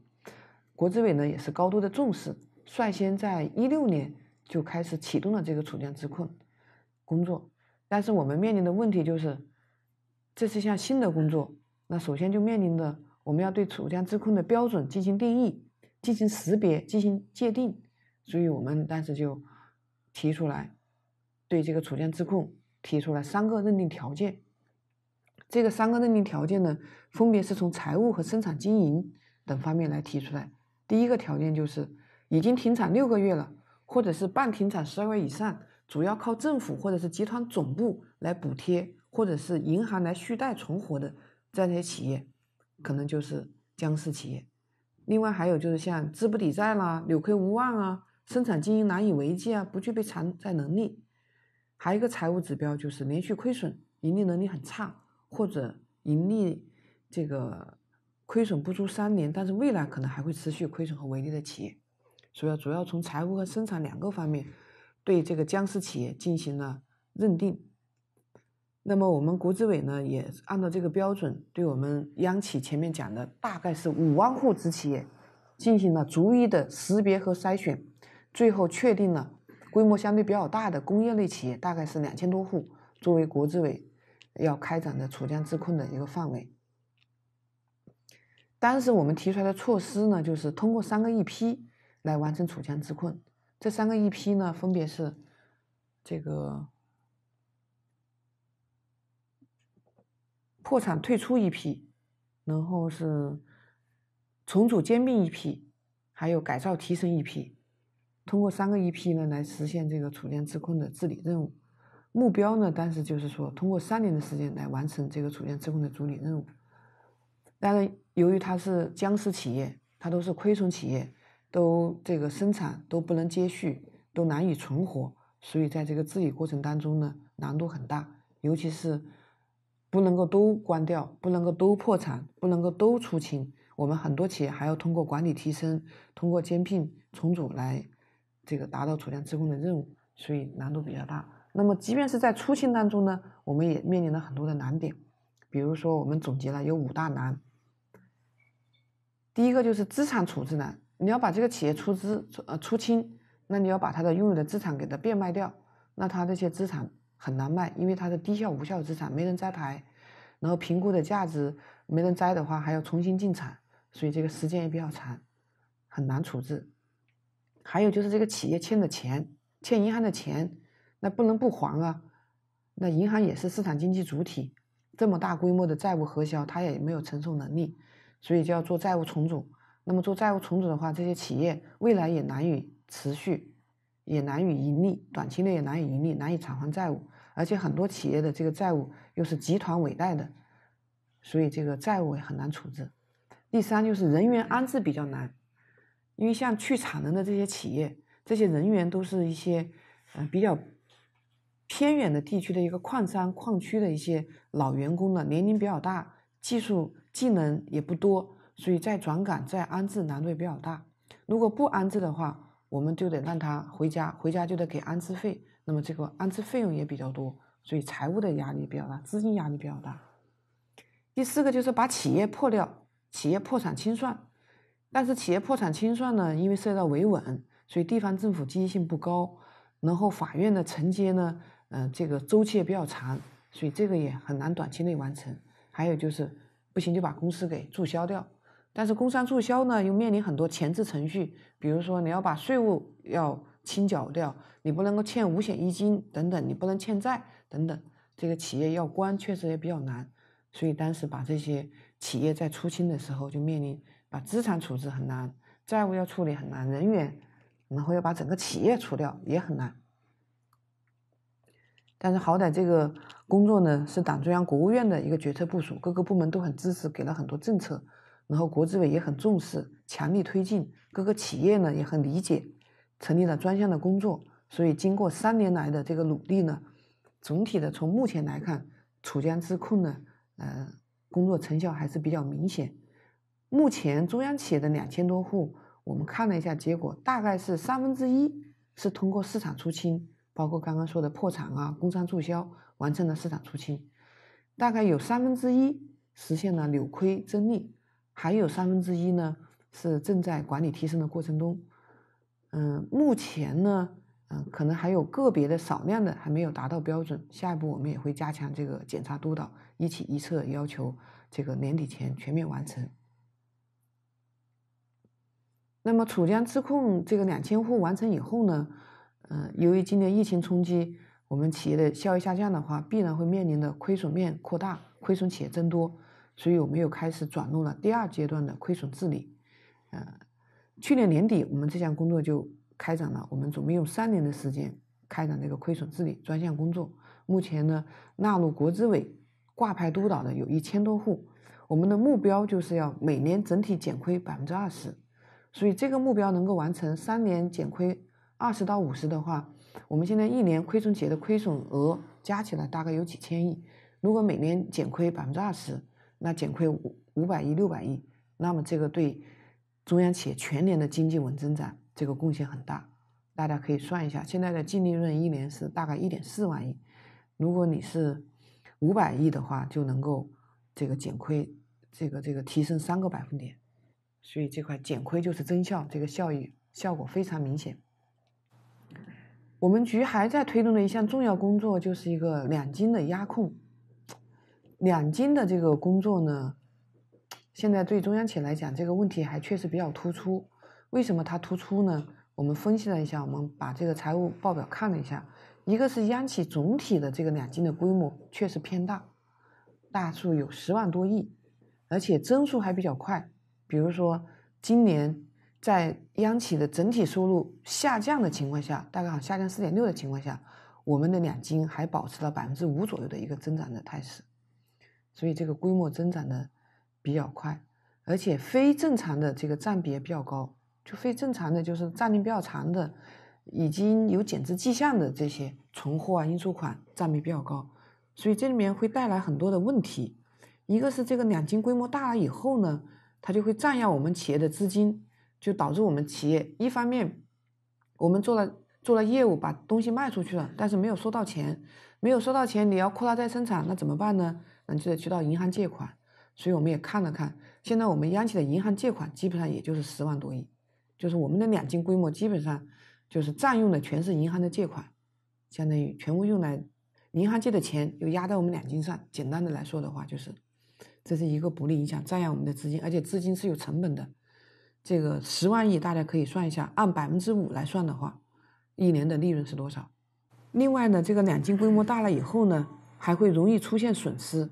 国资委呢也是高度的重视。率先在一六年就开始启动了这个储电自控工作，但是我们面临的问题就是这是一项新的工作，那首先就面临着我们要对储电自控的标准进行定义、进行识别、进行界定，所以我们当时就提出来对这个储电自控提出来三个认定条件，这个三个认定条件呢，分别是从财务和生产经营等方面来提出来，第一个条件就是。已经停产六个月了，或者是半停产十二个月以上，主要靠政府或者是集团总部来补贴，或者是银行来续贷存活的这样一些企业，可能就是僵尸企业。另外还有就是像资不抵债啦、扭亏无望啊、生产经营难以为继啊、不具备偿债能力，还有一个财务指标就是连续亏损、盈利能力很差，或者盈利这个亏损不足三年，但是未来可能还会持续亏损和违利的企业。主要主要从财务和生产两个方面对这个僵尸企业进行了认定。那么我们国资委呢，也按照这个标准，对我们央企前面讲的大概是五万户子企业进行了逐一的识别和筛选，最后确定了规模相对比较大的工业类企业，大概是两千多户，作为国资委要开展的储僵自困的一个范围。当时我们提出来的措施呢，就是通过三个一批。来完成储江之困，这三个一批呢，分别是这个破产退出一批，然后是重组兼并一批，还有改造提升一批。通过三个一批呢，来实现这个储强治困的治理任务目标呢。当时就是说，通过三年的时间来完成这个储强治困的主理任务。但是，由于它是僵尸企业，它都是亏损企业。都这个生产都不能接续，都难以存活，所以在这个治理过程当中呢，难度很大。尤其是不能够都关掉，不能够都破产，不能够都出清。我们很多企业还要通过管理提升，通过兼并重组来这个达到储量自供的任务，所以难度比较大。那么，即便是在出清当中呢，我们也面临了很多的难点。比如说，我们总结了有五大难。第一个就是资产处置难。你要把这个企业出资呃出清，那你要把它的拥有的资产给它变卖掉，那它这些资产很难卖，因为它的低效无效资产，没人摘牌，然后评估的价值没人摘的话还要重新进场，所以这个时间也比较长，很难处置。还有就是这个企业欠的钱，欠银行的钱，那不能不还啊，那银行也是市场经济主体，这么大规模的债务核销，它也没有承受能力，所以就要做债务重组。那么做债务重组的话，这些企业未来也难以持续，也难以盈利，短期内也难以盈利，难以偿还债务，而且很多企业的这个债务又是集团委贷的，所以这个债务也很难处置。第三就是人员安置比较难，因为像去产能的这些企业，这些人员都是一些嗯比较偏远的地区的一个矿山矿区的一些老员工了，年龄比较大，技术技能也不多。所以再转岗再安置难度也比较大。如果不安置的话，我们就得让他回家，回家就得给安置费，那么这个安置费用也比较多，所以财务的压力比较大，资金压力比较大。第四个就是把企业破掉，企业破产清算。但是企业破产清算呢，因为涉及到维稳，所以地方政府积极性不高，然后法院的承接呢，嗯，这个周期也比较长，所以这个也很难短期内完成。还有就是不行就把公司给注销掉。但是工商注销呢，又面临很多前置程序，比如说你要把税务要清缴掉，你不能够欠五险一金等等，你不能欠债等等，这个企业要关确实也比较难，所以当时把这些企业在出清的时候就面临把资产处置很难，债务要处理很难，人员然后要把整个企业除掉也很难。但是好歹这个工作呢是党中央、国务院的一个决策部署，各个部门都很支持，给了很多政策。然后国资委也很重视，强力推进，各个企业呢也很理解，成立了专项的工作。所以经过三年来的这个努力呢，总体的从目前来看，楚江之控呢，呃，工作成效还是比较明显。目前中央企业的两千多户，我们看了一下，结果大概是三分之一是通过市场出清，包括刚刚说的破产啊、工商注销，完成了市场出清，大概有三分之一实现了扭亏增利。还有三分之一呢，是正在管理提升的过程中。嗯，目前呢，嗯，可能还有个别的少量的还没有达到标准。下一步我们也会加强这个检查督导，一起一策，要求这个年底前全面完成。那么楚江自控这个两千户完成以后呢，嗯，由于今年疫情冲击，我们企业的效益下降的话，必然会面临的亏损面扩大，亏损企业增多。所以我们又开始转入了第二阶段的亏损治理。呃，去年年底我们这项工作就开展了，我们准备用三年的时间开展这个亏损治理专项工作。目前呢，纳入国资委挂牌督导的有一千多户，我们的目标就是要每年整体减亏百分之二十。所以这个目标能够完成三年减亏二十到五十的话，我们现在一年亏损企业的亏损额加起来大概有几千亿，如果每年减亏百分之二十。那减亏五五百亿六百亿，那么这个对中央企业全年的经济稳增长这个贡献很大，大家可以算一下，现在的净利润一年是大概一点四万亿，如果你是五百亿的话，就能够这个减亏，这个这个提升三个百分点，所以这块减亏就是增效，这个效益效果非常明显。我们局还在推动的一项重要工作，就是一个两金的压控。两金的这个工作呢，现在对中央企业来讲，这个问题还确实比较突出。为什么它突出呢？我们分析了一下，我们把这个财务报表看了一下，一个是央企总体的这个两金的规模确实偏大，大数有十万多亿，而且增速还比较快。比如说，今年在央企的整体收入下降的情况下，大概好下降四点六的情况下，我们的两金还保持了百分之五左右的一个增长的态势。所以这个规模增长的比较快，而且非正常的这个占比也比较高。就非正常的就是占龄比较长的，已经有减值迹象的这些存货啊、应收款占比比较高。所以这里面会带来很多的问题。一个是这个两金规模大了以后呢，它就会占用我们企业的资金，就导致我们企业一方面我们做了做了业务把东西卖出去了，但是没有收到钱，没有收到钱你要扩大再生产那怎么办呢？那就是去到银行借款，所以我们也看了看，现在我们央企的银行借款基本上也就是十万多亿，就是我们的两金规模基本上就是占用的全是银行的借款，相当于全部用来银行借的钱又压在我们两金上。简单的来说的话，就是这是一个不利影响，占用我们的资金，而且资金是有成本的。这个十万亿大家可以算一下，按百分之五来算的话，一年的利润是多少？另外呢，这个两金规模大了以后呢？还会容易出现损失，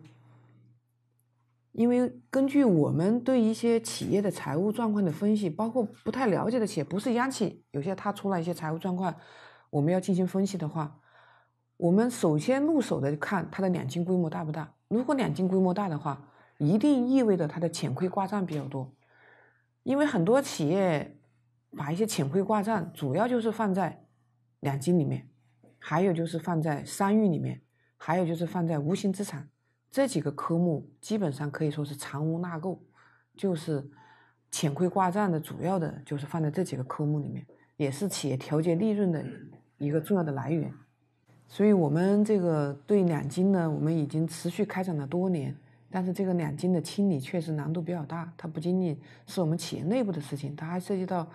因为根据我们对一些企业的财务状况的分析，包括不太了解的企业，不是央企，有些它出了一些财务状况，我们要进行分析的话，我们首先入手的看它的两金规模大不大。如果两金规模大的话，一定意味着它的潜亏挂账比较多，因为很多企业把一些潜亏挂账主要就是放在两金里面，还有就是放在商誉里面。还有就是放在无形资产这几个科目，基本上可以说是藏污纳垢，就是潜亏挂账的主要的，就是放在这几个科目里面，也是企业调节利润的一个重要的来源。所以，我们这个对两金呢，我们已经持续开展了多年，但是这个两金的清理确实难度比较大，它不仅仅是我们企业内部的事情，它还涉及到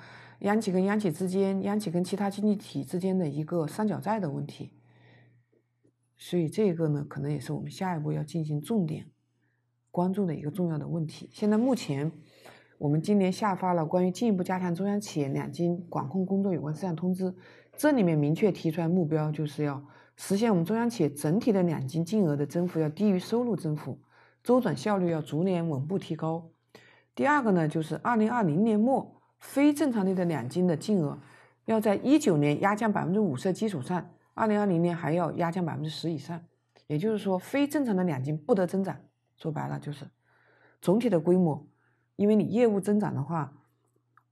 央企跟央企之间、央企跟其他经济体之间的一个三角债的问题。所以这个呢，可能也是我们下一步要进行重点关注的一个重要的问题。现在目前，我们今年下发了关于进一步加强中央企业两金管控工作有关事项通知，这里面明确提出来目标，就是要实现我们中央企业整体的两金金额的增幅要低于收入增幅，周转效率要逐年稳步提高。第二个呢，就是二零二零年末非正常类的两金的金额，要在一九年压降百分之五十的基础上。二零二零年还要压降百分之十以上，也就是说非正常的两金不得增长。说白了就是，总体的规模，因为你业务增长的话，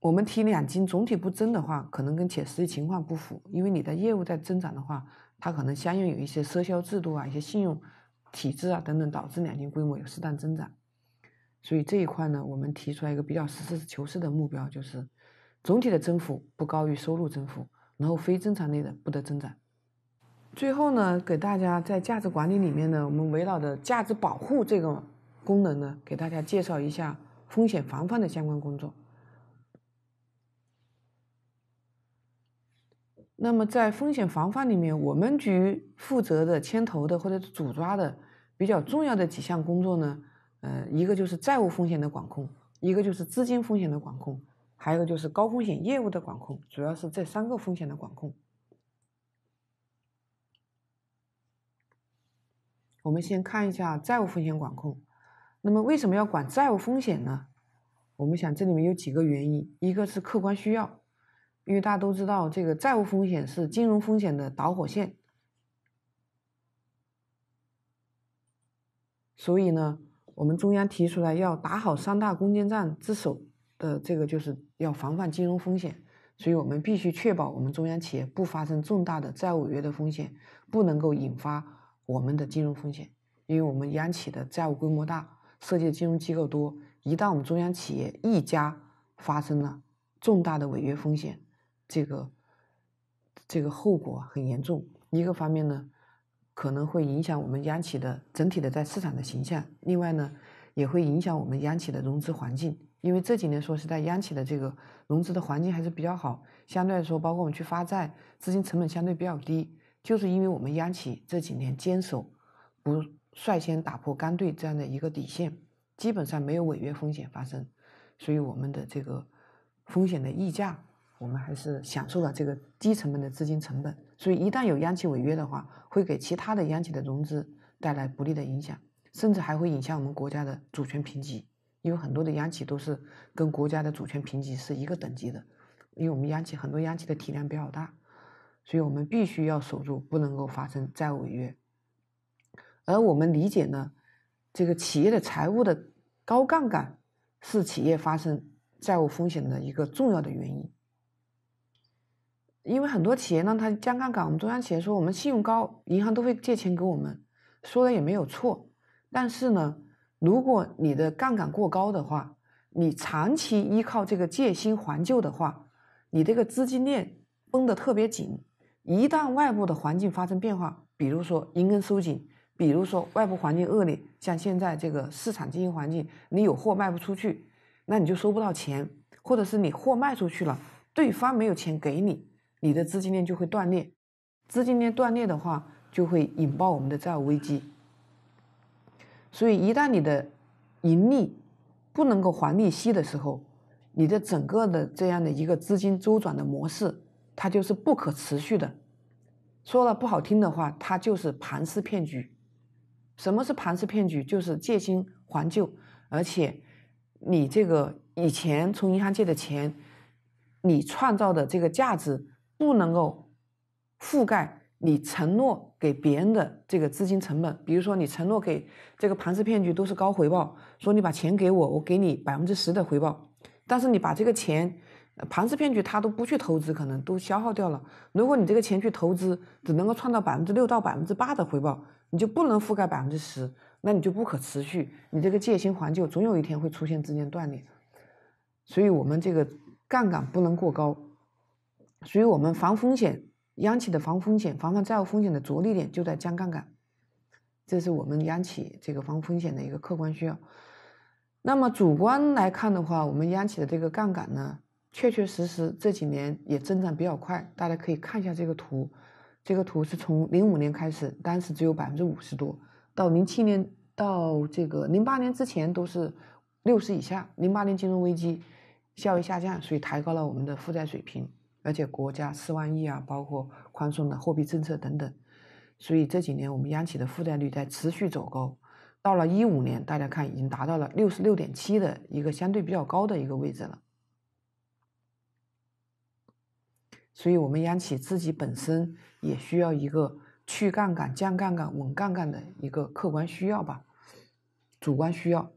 我们提两金总体不增的话，可能跟且实际情况不符。因为你的业务在增长的话，它可能相应有一些赊销制度啊、一些信用体制啊等等，导致两金规模有适当增长。所以这一块呢，我们提出来一个比较实事求是的目标，就是总体的增幅不高于收入增幅，然后非正常类的不得增长。最后呢，给大家在价值管理里面呢，我们围绕着价值保护这个功能呢，给大家介绍一下风险防范的相关工作。那么在风险防范里面，我们局负责的牵头的或者主抓的比较重要的几项工作呢，呃，一个就是债务风险的管控，一个就是资金风险的管控，还有就是高风险业务的管控，主要是这三个风险的管控。我们先看一下债务风险管控。那么为什么要管债务风险呢？我们想这里面有几个原因，一个是客观需要，因为大家都知道这个债务风险是金融风险的导火线。所以呢，我们中央提出来要打好三大攻坚战之首的这个就是要防范金融风险，所以我们必须确保我们中央企业不发生重大的债务违约的风险，不能够引发。我们的金融风险，因为我们央企的债务规模大，涉及金融机构多，一旦我们中央企业一家发生了重大的违约风险，这个这个后果很严重。一个方面呢，可能会影响我们央企的整体的在市场的形象；另外呢，也会影响我们央企的融资环境。因为这几年说实在央企的这个融资的环境还是比较好，相对来说，包括我们去发债，资金成本相对比较低。就是因为我们央企这几年坚守，不率先打破刚兑这样的一个底线，基本上没有违约风险发生，所以我们的这个风险的溢价，我们还是享受了这个低成本的资金成本。所以一旦有央企违约的话，会给其他的央企的融资带来不利的影响，甚至还会影响我们国家的主权评级，因为很多的央企都是跟国家的主权评级是一个等级的，因为我们央企很多央企的体量比较大。所以我们必须要守住，不能够发生债务违约。而我们理解呢，这个企业的财务的高杠杆是企业发生债务风险的一个重要的原因。因为很多企业呢，它降杠杆，我们中央企业说我们信用高，银行都会借钱给我们，说的也没有错。但是呢，如果你的杠杆过高的话，你长期依靠这个借新还旧的话，你这个资金链绷得特别紧。一旦外部的环境发生变化，比如说银根收紧，比如说外部环境恶劣，像现在这个市场经营环境，你有货卖不出去，那你就收不到钱，或者是你货卖出去了，对方没有钱给你，你的资金链就会断裂。资金链断裂的话，就会引爆我们的债务危机。所以，一旦你的盈利不能够还利息的时候，你的整个的这样的一个资金周转的模式。它就是不可持续的。说了不好听的话，它就是盘氏骗局。什么是盘氏骗局？就是借新还旧，而且你这个以前从银行借的钱，你创造的这个价值不能够覆盖你承诺给别人的这个资金成本。比如说，你承诺给这个盘氏骗局都是高回报，说你把钱给我，我给你百分之十的回报，但是你把这个钱。庞氏骗局，他都不去投资，可能都消耗掉了。如果你这个钱去投资，只能够创造百分之六到百分之八的回报，你就不能覆盖百分之十，那你就不可持续。你这个借新还旧，总有一天会出现资金断裂。所以我们这个杠杆不能过高。所以我们防风险，央企的防风险、防范债务风险的着力点就在降杠杆，这是我们央企这个防风险的一个客观需要。那么主观来看的话，我们央企的这个杠杆呢？确确实实，这几年也增长比较快。大家可以看一下这个图，这个图是从零五年开始，当时只有百分之五十多，到零七年到这个零八年之前都是六十以下。零八年金融危机，效益下降，所以抬高了我们的负债水平。而且国家四万亿啊，包括宽松的货币政策等等，所以这几年我们央企的负债率在持续走高。到了一五年，大家看已经达到了六十六点七的一个相对比较高的一个位置了。所以，我们央企自己本身也需要一个去杠杆、降杠杆、稳杠杆的一个客观需要吧，主观需要。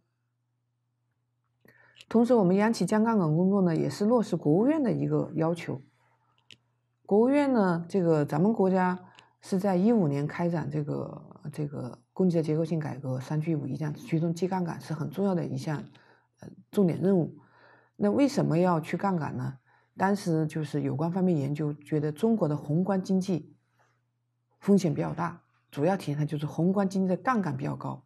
同时，我们央企降杠杆工作呢，也是落实国务院的一个要求。国务院呢，这个咱们国家是在一五年开展这个这个供给侧结构性改革“三去一这样驱动中去杠杆是很重要的一项呃重点任务。那为什么要去杠杆呢？当时就是有关方面研究，觉得中国的宏观经济风险比较大，主要体现在就是宏观经济的杠杆比较高。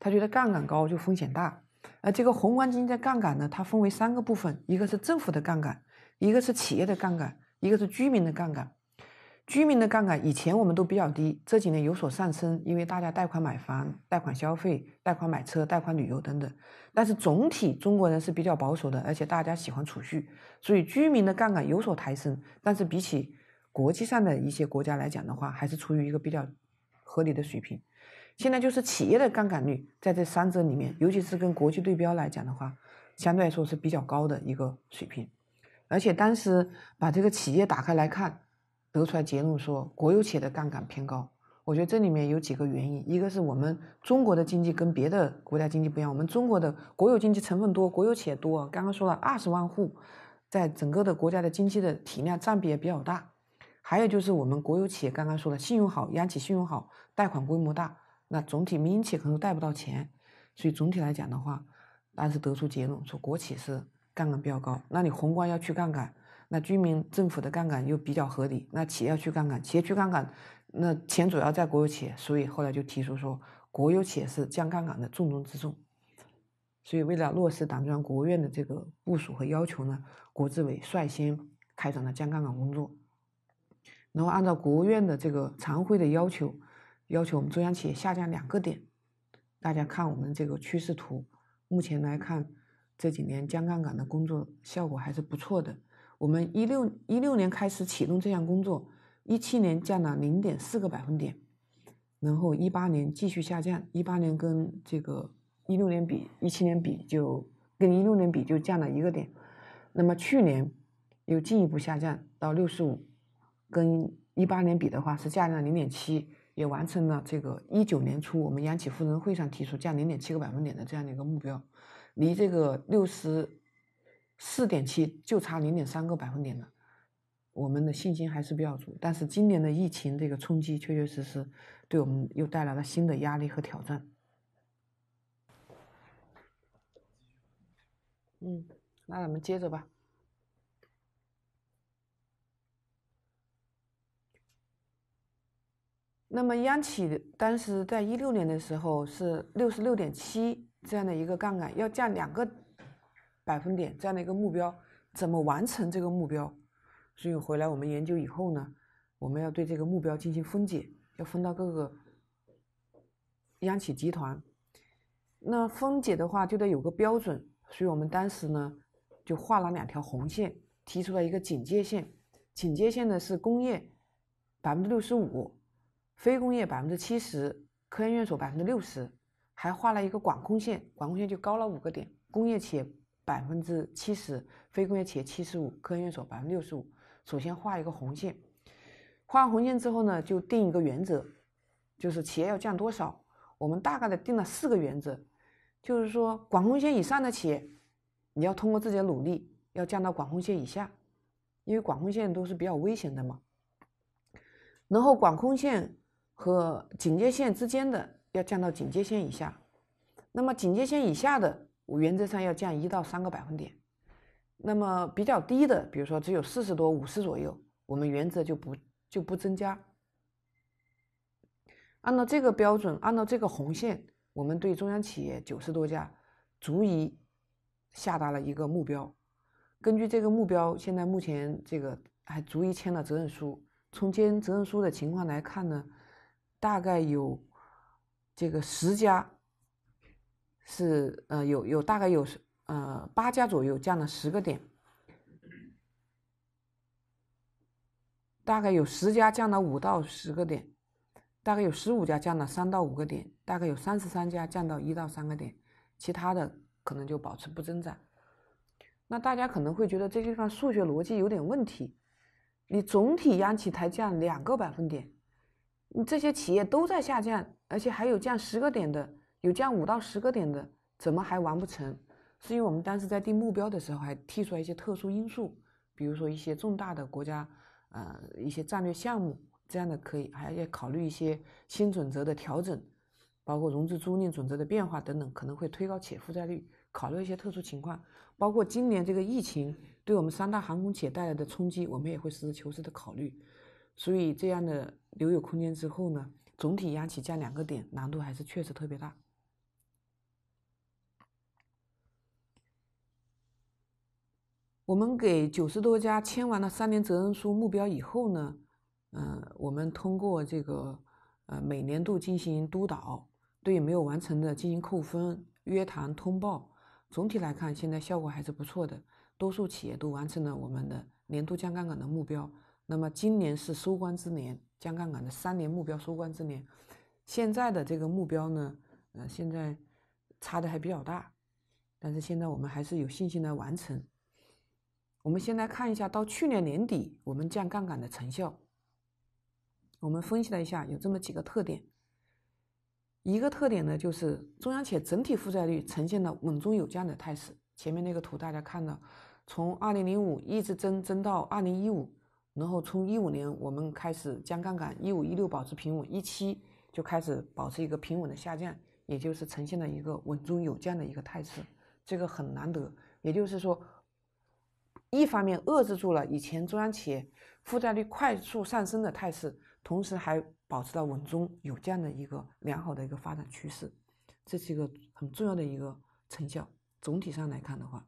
他觉得杠杆高就风险大，而这个宏观经济的杠杆呢，它分为三个部分：一个是政府的杠杆，一个是企业的杠杆，一个是居民的杠杆。居民的杠杆以前我们都比较低，这几年有所上升，因为大家贷款买房、贷款消费、贷款买车、贷款旅游等等。但是总体中国人是比较保守的，而且大家喜欢储蓄，所以居民的杠杆有所抬升。但是比起国际上的一些国家来讲的话，还是处于一个比较合理的水平。现在就是企业的杠杆率在这三者里面，尤其是跟国际对标来讲的话，相对来说是比较高的一个水平。而且当时把这个企业打开来看。得出来结论说，国有企业的杠杆偏高。我觉得这里面有几个原因，一个是我们中国的经济跟别的国家经济不一样，我们中国的国有经济成分多，国有企业多。刚刚说了二十万户，在整个的国家的经济的体量占比也比较大。还有就是我们国有企业刚刚说了，信用好，央企信用好，贷款规模大，那总体民营企业可能贷不到钱。所以总体来讲的话，但是得出结论说国企是杠杆比较高。那你宏观要去杠杆。那居民政府的杠杆又比较合理，那企业要去杠杆，企业去杠杆，那钱主要在国有企业，所以后来就提出说，国有企业是降杠杆的重中之重。所以为了落实党中央、国务院的这个部署和要求呢，国资委率先开展了降杠杆工作。然后按照国务院的这个常会的要求，要求我们中央企业下降两个点。大家看我们这个趋势图，目前来看，这几年降杠杆的工作效果还是不错的。我们一六一六年开始启动这项工作，一七年降了零点四个百分点，然后一八年继续下降，一八年跟这个一六年比，一七年比就跟一六年比就降了一个点，那么去年又进一步下降到六十五，跟一八年比的话是下降了零点七，也完成了这个一九年初我们央企负责人会上提出降零点七个百分点的这样的一个目标，离这个六十。四点七就差零点三个百分点了，我们的信心还是比较足。但是今年的疫情这个冲击，确确实实对我们又带来了新的压力和挑战。嗯，那咱们接着吧。那么央企当时在一六年的时候是六十六点七这样的一个杠杆，要降两个。百分点这样的一个目标，怎么完成这个目标？所以回来我们研究以后呢，我们要对这个目标进行分解，要分到各个央企集团。那分解的话就得有个标准，所以我们当时呢就画了两条红线，提出了一个警戒线。警戒线呢是工业百分之六十五，非工业百分之七十，科研院所百分之六十，还画了一个管控线，管控线就高了五个点，工业企业。百分之七十非工业企业七十五，科研院所百分之六十五。首先画一个红线，画完红线之后呢，就定一个原则，就是企业要降多少。我们大概的定了四个原则，就是说，管控线以上的企业，你要通过自己的努力，要降到管控线以下，因为管控线都是比较危险的嘛。然后管控线和警戒线之间的要降到警戒线以下，那么警戒线以下的。我原则上要降一到三个百分点，那么比较低的，比如说只有四十多、五十左右，我们原则就不就不增加。按照这个标准，按照这个红线，我们对中央企业九十多家足以下达了一个目标。根据这个目标，现在目前这个还逐一签了责任书。从签责任书的情况来看呢，大概有这个十家。是呃，有有大概有呃八家左右降了十个点，大概有十家降了五到十个点，大概有十五家降了三到五个点，大概有三十三家降到一到三个点，其他的可能就保持不增长。那大家可能会觉得这地方数学逻辑有点问题。你总体央企才降两个百分点，你这些企业都在下降，而且还有降十个点的。有降五到十个点的，怎么还完不成？是因为我们当时在定目标的时候，还剔出来一些特殊因素，比如说一些重大的国家，呃，一些战略项目这样的可以，还要考虑一些新准则的调整，包括融资租赁准则的变化等等，可能会推高企业负债率，考虑一些特殊情况，包括今年这个疫情对我们三大航空企业带来的冲击，我们也会实事求是的考虑。所以这样的留有空间之后呢，总体央企降两个点，难度还是确实特别大。我们给九十多家签完了三年责任书目标以后呢，呃，我们通过这个呃每年度进行督导，对没有完成的进行扣分、约谈、通报。总体来看，现在效果还是不错的，多数企业都完成了我们的年度降杠杆的目标。那么今年是收官之年，降杠杆的三年目标收官之年，现在的这个目标呢，呃，现在差的还比较大，但是现在我们还是有信心来完成。我们先来看一下，到去年年底我们降杠杆的成效。我们分析了一下，有这么几个特点。一个特点呢，就是中央企业整体负债率呈现了稳中有降的态势。前面那个图大家看到，从二零零五一直增增到二零一五，然后从一五年我们开始降杠杆，一五一六保持平稳，一七就开始保持一个平稳的下降，也就是呈现了一个稳中有降的一个态势。这个很难得，也就是说。一方面遏制住了以前中央企业负债率快速上升的态势，同时还保持了稳中有降的一个良好的一个发展趋势，这是一个很重要的一个成效。总体上来看的话，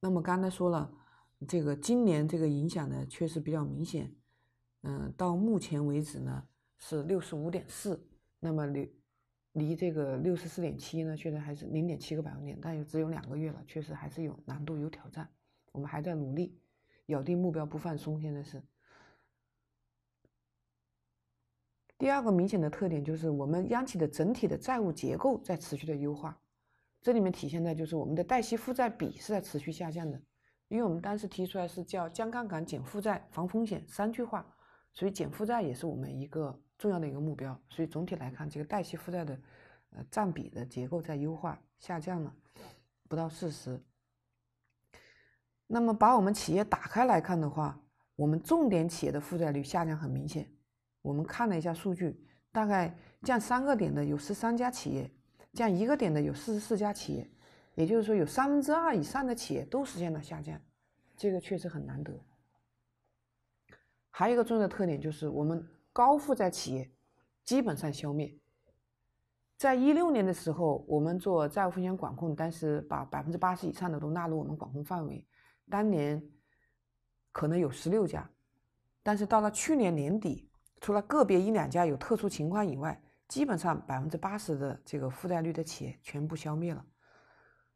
那么刚才说了，这个今年这个影响呢确实比较明显，嗯，到目前为止呢是六十五点四，那么六。离这个六十四点七呢，确实还是零点七个百分点，但又只有两个月了，确实还是有难度、有挑战。我们还在努力，咬定目标不放松。现在是第二个明显的特点，就是我们央企的整体的债务结构在持续的优化。这里面体现在就是我们的贷息负债比是在持续下降的，因为我们当时提出来是叫降杠杆、减负债、防风险三句话，所以减负债也是我们一个。重要的一个目标，所以总体来看，这个代息负债的呃占比的结构在优化下降了不到四十。那么把我们企业打开来看的话，我们重点企业的负债率下降很明显。我们看了一下数据，大概降三个点的有十三家企业，降一个点的有四十四家企业，也就是说有三分之二以上的企业都实现了下降，这个确实很难得。还有一个重要的特点就是我们。高负债企业基本上消灭。在一六年的时候，我们做债务风险管控，当时把百分之八十以上的都纳入我们管控范围。当年可能有十六家，但是到了去年年底，除了个别一两家有特殊情况以外，基本上百分之八十的这个负债率的企业全部消灭了。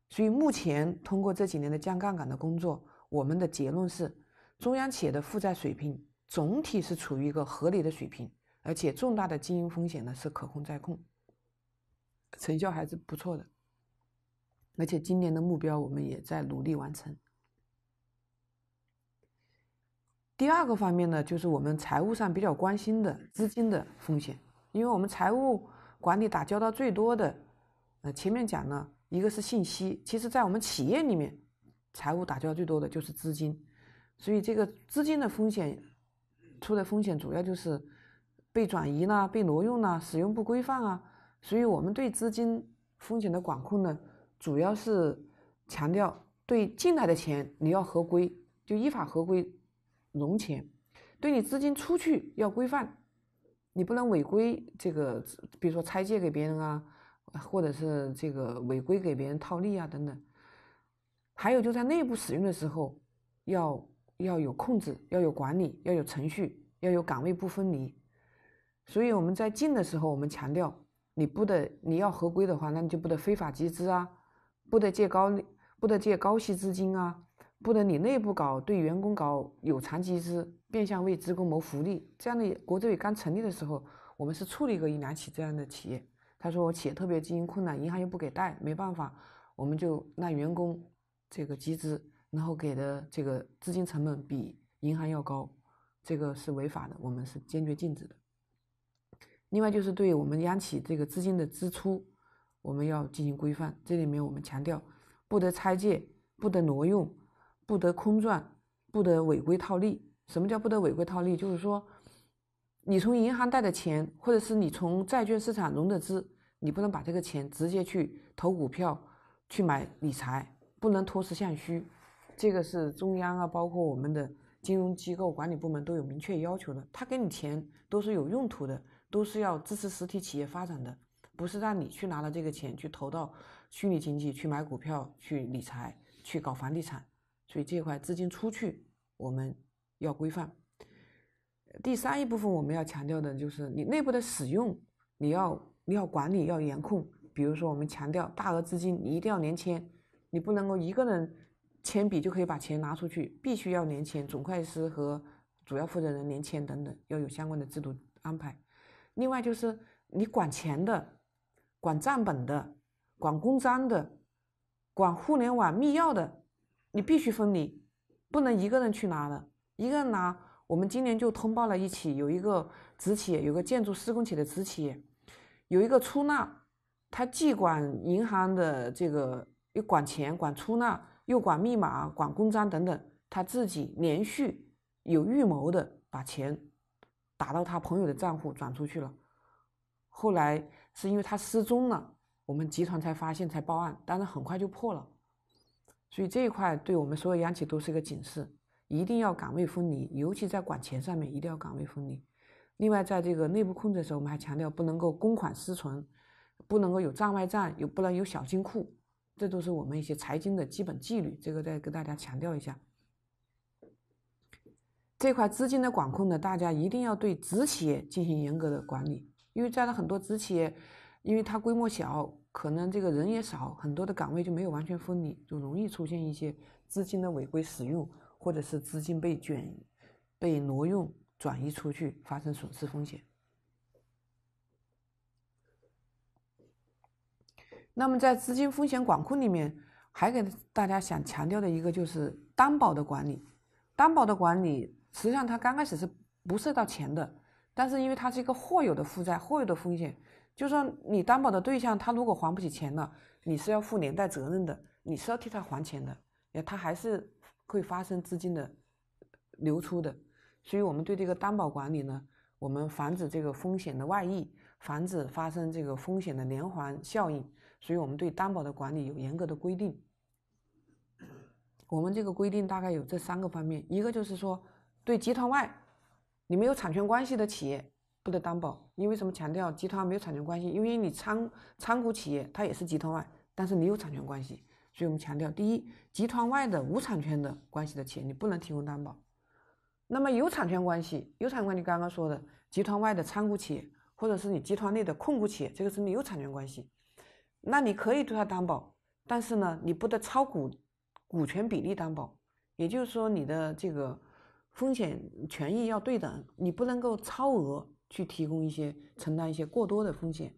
所以目前通过这几年的降杠杆的工作，我们的结论是，中央企业的负债水平。总体是处于一个合理的水平，而且重大的经营风险呢是可控在控，成效还是不错的。而且今年的目标我们也在努力完成。第二个方面呢，就是我们财务上比较关心的资金的风险，因为我们财务管理打交道最多的，呃，前面讲呢，一个是信息，其实在我们企业里面，财务打交道最多的就是资金，所以这个资金的风险。出的风险主要就是被转移啦、被挪用啦、使用不规范啊，所以我们对资金风险的管控呢，主要是强调对进来的钱你要合规，就依法合规融钱；对你资金出去要规范，你不能违规这个，比如说拆借给别人啊，或者是这个违规给别人套利啊等等。还有就在内部使用的时候要。要有控制，要有管理，要有程序，要有岗位不分离。所以我们在进的时候，我们强调，你不得，你要合规的话，那你就不得非法集资啊，不得借高，不得借高息资金啊，不得你内部搞对员工搞有偿集资，变相为职工谋福利。这样的国资委刚成立的时候，我们是处理过一两起这样的企业。他说我企业特别经营困难，银行又不给贷，没办法，我们就让员工这个集资。然后给的这个资金成本比银行要高，这个是违法的，我们是坚决禁止的。另外就是对我们央企这个资金的支出，我们要进行规范。这里面我们强调，不得拆借，不得挪用，不得空转，不得违规套利。什么叫不得违规套利？就是说，你从银行贷的钱，或者是你从债券市场融的资，你不能把这个钱直接去投股票、去买理财，不能脱实向虚。这个是中央啊，包括我们的金融机构管理部门都有明确要求的。他给你钱都是有用途的，都是要支持实体企业发展的，不是让你去拿了这个钱去投到虚拟经济、去买股票、去理财、去搞房地产。所以这块资金出去，我们要规范。第三一部分我们要强调的就是你内部的使用，你要你要管理要严控。比如说我们强调大额资金你一定要年签，你不能够一个人。签笔就可以把钱拿出去，必须要年签总会计师和主要负责人年签等等，要有相关的制度安排。另外就是你管钱的、管账本的、管公章的、管互联网密钥的，你必须分离，不能一个人去拿的。一个人拿，我们今年就通报了一起，有一个子企业，有个建筑施工企业的子企业，有一个出纳，他既管银行的这个又管钱管出纳。又管密码、管公章等等，他自己连续有预谋的把钱打到他朋友的账户转出去了。后来是因为他失踪了，我们集团才发现才报案，但是很快就破了。所以这一块对我们所有央企都是一个警示，一定要岗位分离，尤其在管钱上面一定要岗位分离。另外，在这个内部控制的时候，我们还强调不能够公款私存，不能够有账外账，又不能有小金库。这都是我们一些财经的基本纪律，这个再跟大家强调一下。这块资金的管控呢，大家一定要对子企业进行严格的管理，因为现在很多子企业，因为它规模小，可能这个人也少，很多的岗位就没有完全分离，就容易出现一些资金的违规使用，或者是资金被卷、被挪用、转移出去，发生损失风险。那么，在资金风险管控里面，还给大家想强调的一个就是担保的管理。担保的管理，实际上它刚开始是不涉及到钱的，但是因为它是一个货有的负债、货有的风险，就是说你担保的对象他如果还不起钱了，你是要负连带责任的，你是要替他还钱的，也他还是会发生资金的流出的。所以我们对这个担保管理呢，我们防止这个风险的外溢，防止发生这个风险的连环效应。所以我们对担保的管理有严格的规定。我们这个规定大概有这三个方面：一个就是说，对集团外你没有产权关系的企业不得担保。因为什么？强调集团没有产权关系，因为你参参股企业它也是集团外，但是你有产权关系。所以我们强调，第一，集团外的无产权的关系的企业你不能提供担保。那么有产权关系，有产权，你刚刚说的集团外的参股企业，或者是你集团内的控股企业，这个是你有产权关系。那你可以对他担保，但是呢，你不得超股股权比例担保，也就是说，你的这个风险权益要对等，你不能够超额去提供一些承担一些过多的风险，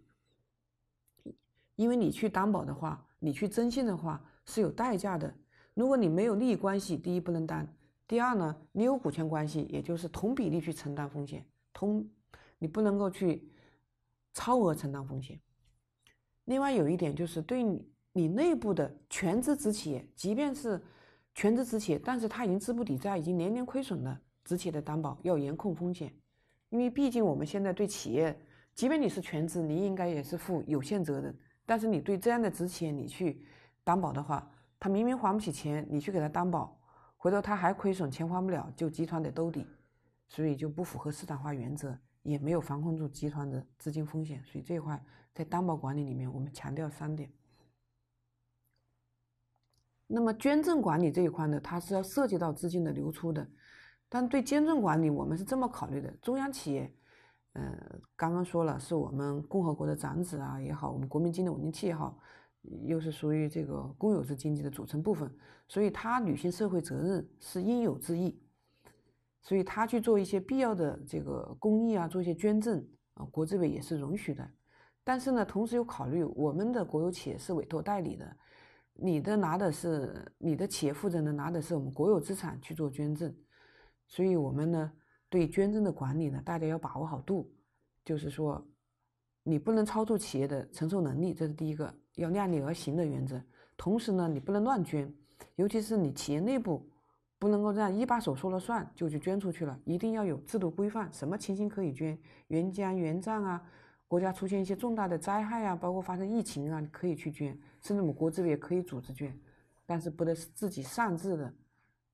因为你去担保的话，你去征信的话是有代价的。如果你没有利益关系，第一不能担；第二呢，你有股权关系，也就是同比例去承担风险，同你不能够去超额承担风险。另外有一点就是，对你内部的全资子企业，即便是全资子企业，但是它已经资不抵债，已经年年亏损了，子企业的担保要严控风险，因为毕竟我们现在对企业，即便你是全资，你应该也是负有限责任，但是你对这样的子企业你去担保的话，他明明还不起钱，你去给他担保，回头他还亏损，钱还不了，就集团得兜底，所以就不符合市场化原则。也没有防控住集团的资金风险，所以这一块在担保管理里面，我们强调三点。那么捐赠管理这一块呢，它是要涉及到资金的流出的。但对捐赠管理，我们是这么考虑的：中央企业，呃，刚刚说了，是我们共和国的长子啊，也好，我们国民经济的稳定器也好，又是属于这个公有制经济的组成部分，所以它履行社会责任是应有之义。所以他去做一些必要的这个公益啊，做一些捐赠啊，国资委也是容许的。但是呢，同时又考虑我们的国有企业是委托代理的，你的拿的是你的企业负责人拿的是我们国有资产去做捐赠。所以我们呢，对捐赠的管理呢，大家要把握好度，就是说你不能超出企业的承受能力，这是第一个要量力而行的原则。同时呢，你不能乱捐，尤其是你企业内部。不能够让一把手说了算就去捐出去了，一定要有制度规范。什么情形可以捐？援疆、援藏啊，国家出现一些重大的灾害啊，包括发生疫情啊，可以去捐。甚至我们国资委也可以组织捐，但是不得自己擅自的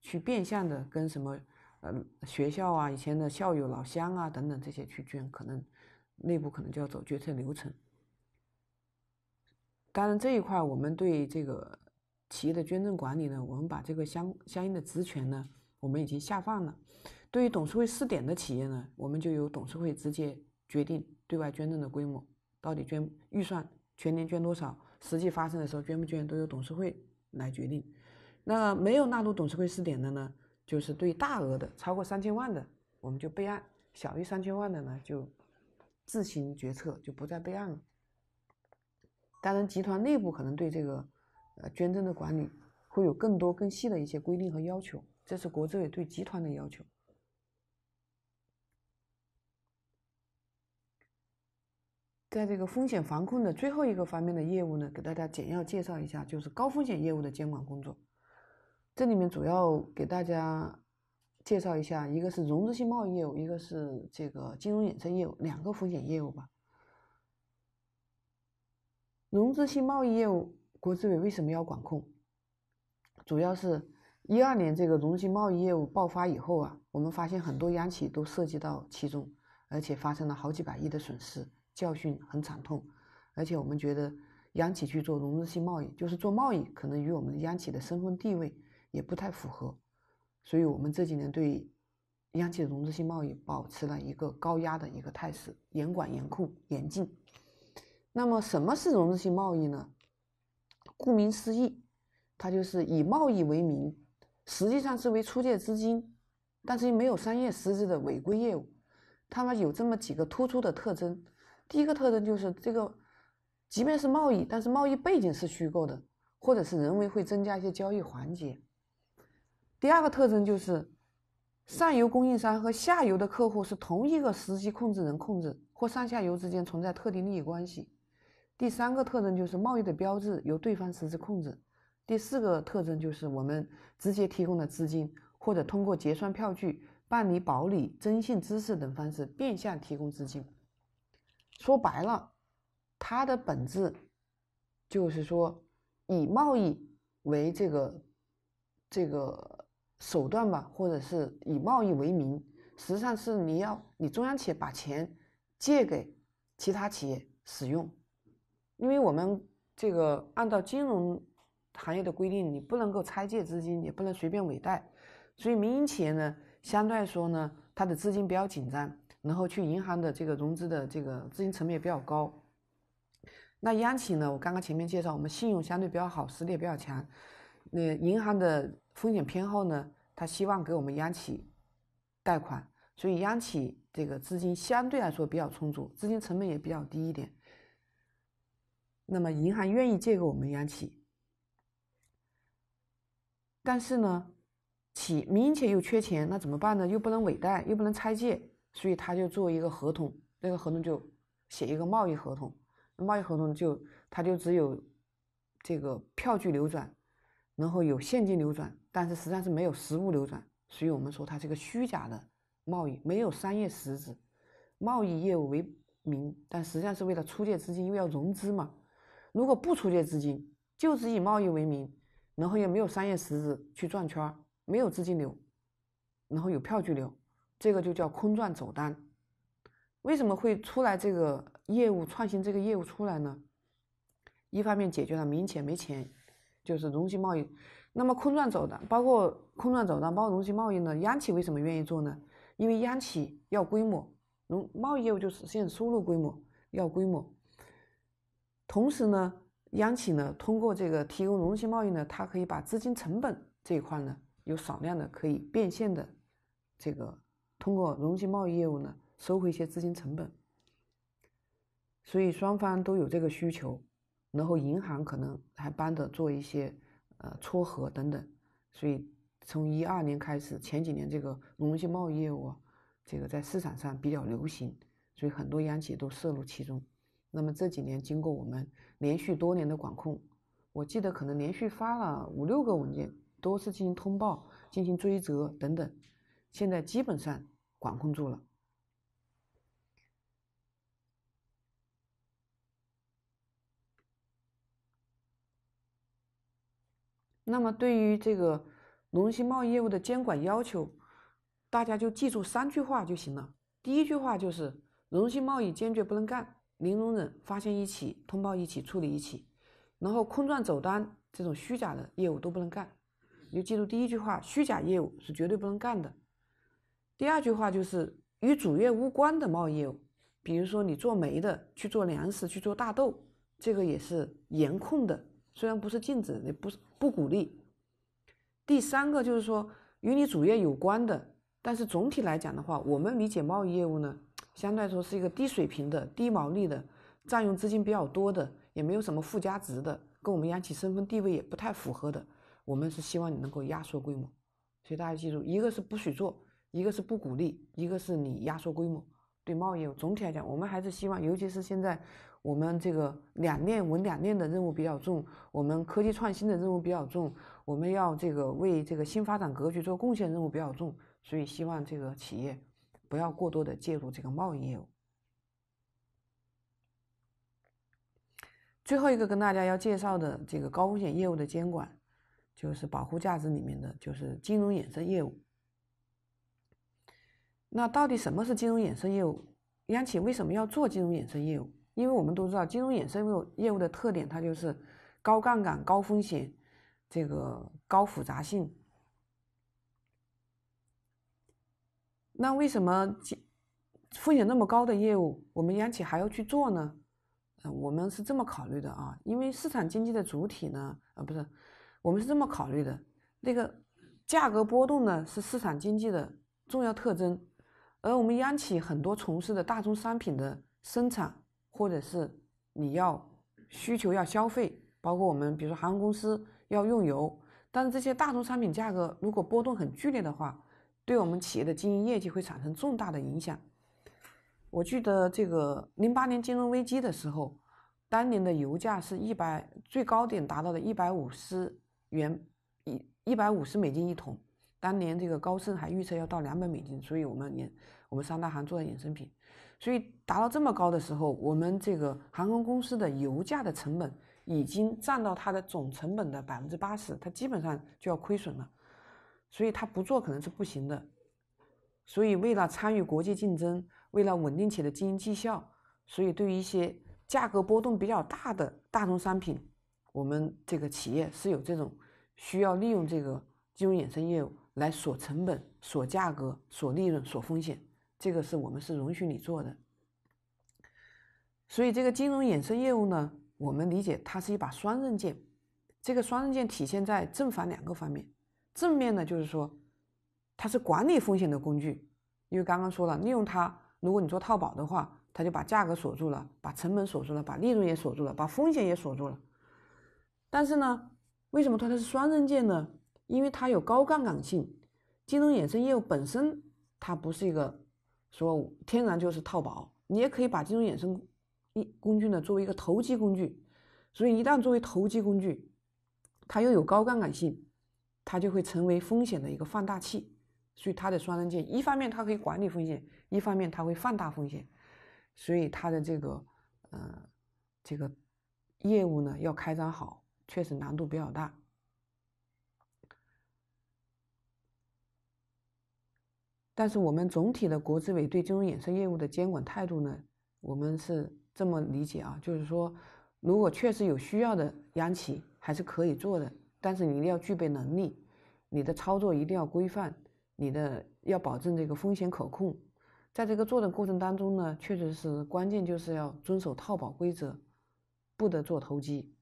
去变相的跟什么呃学校啊、以前的校友、老乡啊等等这些去捐，可能内部可能就要走决策流程。当然这一块我们对这个。企业的捐赠管理呢，我们把这个相相应的职权呢，我们已经下放了。对于董事会试点的企业呢，我们就由董事会直接决定对外捐赠的规模，到底捐预算全年捐多少，实际发生的时候捐不捐，都由董事会来决定。那没有纳入董事会试点的呢，就是对大额的超过三千万的，我们就备案；小于三千万的呢，就自行决策，就不再备案了。当然，集团内部可能对这个。呃，捐赠的管理会有更多、更细的一些规定和要求，这是国资委对集团的要求。在这个风险防控的最后一个方面的业务呢，给大家简要介绍一下，就是高风险业务的监管工作。这里面主要给大家介绍一下，一个是融资性贸易业务，一个是这个金融衍生业务，两个风险业务吧。融资性贸易业务。国资委为什么要管控？主要是一二年这个融资贸易业务爆发以后啊，我们发现很多央企都涉及到其中，而且发生了好几百亿的损失，教训很惨痛。而且我们觉得央企去做融资性贸易，就是做贸易，可能与我们央企的身份地位也不太符合。所以，我们这几年对央企的融资性贸易保持了一个高压的一个态势，严管严控，严禁。那么，什么是融资性贸易呢？顾名思义，它就是以贸易为名，实际上是为出借资金，但是又没有商业实质的违规业务。它有这么几个突出的特征：第一个特征就是这个，即便是贸易，但是贸易背景是虚构的，或者是人为会增加一些交易环节。第二个特征就是，上游供应商和下游的客户是同一个实际控制人控制，或上下游之间存在特定利益关系。第三个特征就是贸易的标志由对方实施控制。第四个特征就是我们直接提供的资金，或者通过结算票据、办理保理、征信知识等方式变相提供资金。说白了，它的本质就是说以贸易为这个这个手段吧，或者是以贸易为名，实际上是你要你中央企业把钱借给其他企业使用。因为我们这个按照金融行业的规定，你不能够拆借资金，也不能随便委贷，所以民营企业呢，相对来说呢，它的资金比较紧张，然后去银行的这个融资的这个资金成本也比较高。那央企呢，我刚刚前面介绍，我们信用相对比较好，实力也比较强，那银行的风险偏好呢，它希望给我们央企贷款，所以央企这个资金相对来说比较充足，资金成本也比较低一点。那么银行愿意借给我们央企，但是呢，企民营企业又缺钱，那怎么办呢？又不能委贷，又不能拆借，所以他就做一个合同，那个合同就写一个贸易合同，贸易合同就他就只有这个票据流转，然后有现金流转，但是实际上是没有实物流转，所以我们说它是个虚假的贸易，没有商业实质，贸易业务为名，但实际上是为了出借资金，又要融资嘛。如果不出借资金，就只以贸易为名，然后也没有商业实质去转圈，没有资金流，然后有票据流，这个就叫空转走单。为什么会出来这个业务创新？这个业务出来呢？一方面解决了明钱没钱，就是融信贸易。那么空转走单，包括空转走单，包括融信贸易呢？央企为什么愿意做呢？因为央企要规模，融贸易业务就实现收入规模，要规模。同时呢，央企呢通过这个提供融资贸易呢，它可以把资金成本这一块呢有少量的可以变现的，这个通过融资贸易业务呢收回一些资金成本，所以双方都有这个需求，然后银行可能还帮着做一些呃撮合等等，所以从一二年开始，前几年这个融资贸易业务这个在市场上比较流行，所以很多央企都涉入其中。那么这几年，经过我们连续多年的管控，我记得可能连续发了五六个文件，多次进行通报、进行追责等等。现在基本上管控住了。那么，对于这个农信贸易业务的监管要求，大家就记住三句话就行了。第一句话就是，农信贸易坚决不能干。零容忍，发现一起通报一起处理一起，然后空转走单这种虚假的业务都不能干。你就记住第一句话，虚假业务是绝对不能干的。第二句话就是与主业无关的贸易业务，比如说你做煤的去做粮食去做大豆，这个也是严控的，虽然不是禁止，也不不鼓励。第三个就是说与你主业有关的，但是总体来讲的话，我们理解贸易业务呢。相对来说是一个低水平的、低毛利的、占用资金比较多的，也没有什么附加值的，跟我们央企身份地位也不太符合的。我们是希望你能够压缩规模，所以大家记住，一个是不许做，一个是不鼓励，一个是你压缩规模。对贸易总体来讲，我们还是希望，尤其是现在我们这个两链稳两链的任务比较重，我们科技创新的任务比较重，我们要这个为这个新发展格局做贡献任务比较重，所以希望这个企业。不要过多的介入这个贸易业务。最后一个跟大家要介绍的这个高风险业务的监管，就是保护价值里面的就是金融衍生业务。那到底什么是金融衍生业务？央企为什么要做金融衍生业务？因为我们都知道，金融衍生业务业务的特点，它就是高杠杆、高风险、这个高复杂性。那为什么风险那么高的业务，我们央企还要去做呢？呃，我们是这么考虑的啊，因为市场经济的主体呢，呃，不是，我们是这么考虑的，那个价格波动呢是市场经济的重要特征，而我们央企很多从事的大宗商品的生产，或者是你要需求要消费，包括我们比如说航空公司要用油，但是这些大宗商品价格如果波动很剧烈的话。对我们企业的经营业绩会产生重大的影响。我记得这个零八年金融危机的时候，当年的油价是一百最高点达到了一百五十元一一百五十美金一桶，当年这个高盛还预测要到两百美金，所以我们年我们三大行做了衍生品，所以达到这么高的时候，我们这个航空公司的油价的成本已经占到它的总成本的百分之八十，它基本上就要亏损了。所以他不做可能是不行的，所以为了参与国际竞争，为了稳定企业的经营绩效，所以对于一些价格波动比较大的大宗商品，我们这个企业是有这种需要利用这个金融衍生业务来锁成本、锁价格、锁利润、锁风险，这个是我们是容许你做的。所以这个金融衍生业务呢，我们理解它是一把双刃剑，这个双刃剑体现在正反两个方面。正面呢，就是说，它是管理风险的工具，因为刚刚说了，利用它，如果你做套保的话，它就把价格锁住了，把成本锁住了，把利润也锁住了，把风险也锁住了。但是呢，为什么它它是双刃剑呢？因为它有高杠杆性。金融衍生业务本身它不是一个说天然就是套保，你也可以把金融衍生一工具呢作为一个投机工具。所以一旦作为投机工具，它又有高杠杆性。它就会成为风险的一个放大器，所以它的双刃剑，一方面它可以管理风险，一方面它会放大风险，所以它的这个，呃，这个业务呢，要开展好，确实难度比较大。但是我们总体的国资委对金融衍生业务的监管态度呢，我们是这么理解啊，就是说，如果确实有需要的央企，还是可以做的。但是你一定要具备能力，你的操作一定要规范，你的要保证这个风险可控。在这个做的过程当中呢，确实是关键就是要遵守套保规则，不得做投机。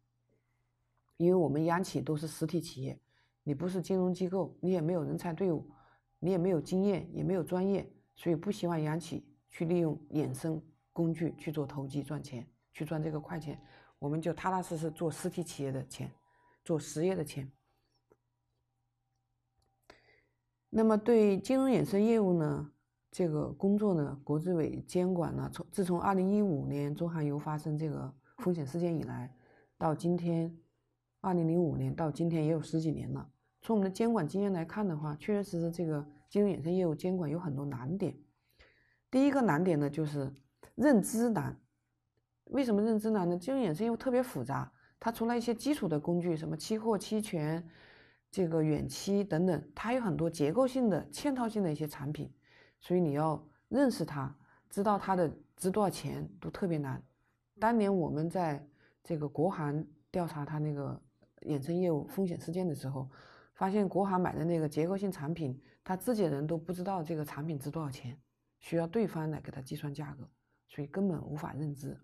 因为我们央企都是实体企业，你不是金融机构，你也没有人才队伍，你也没有经验，也没有专业，所以不希望央企去利用衍生工具去做投机赚钱，去赚这个快钱。我们就踏踏实实做实体企业的钱。做实业的钱，那么对金融衍生业务呢？这个工作呢，国资委监管呢，从自从二零一五年中航油发生这个风险事件以来，到今天，二零零五年到今天也有十几年了。从我们的监管经验来看的话，确确实实这个金融衍生业务监管有很多难点。第一个难点呢，就是认知难。为什么认知难呢？金融衍生业务特别复杂。它除了一些基础的工具，什么期货、期权、这个远期等等，它有很多结构性的、嵌套性的一些产品，所以你要认识它，知道它的值多少钱都特别难。当年我们在这个国航调查它那个衍生业务风险事件的时候，发现国航买的那个结构性产品，他自己的人都不知道这个产品值多少钱，需要对方来给他计算价格，所以根本无法认知。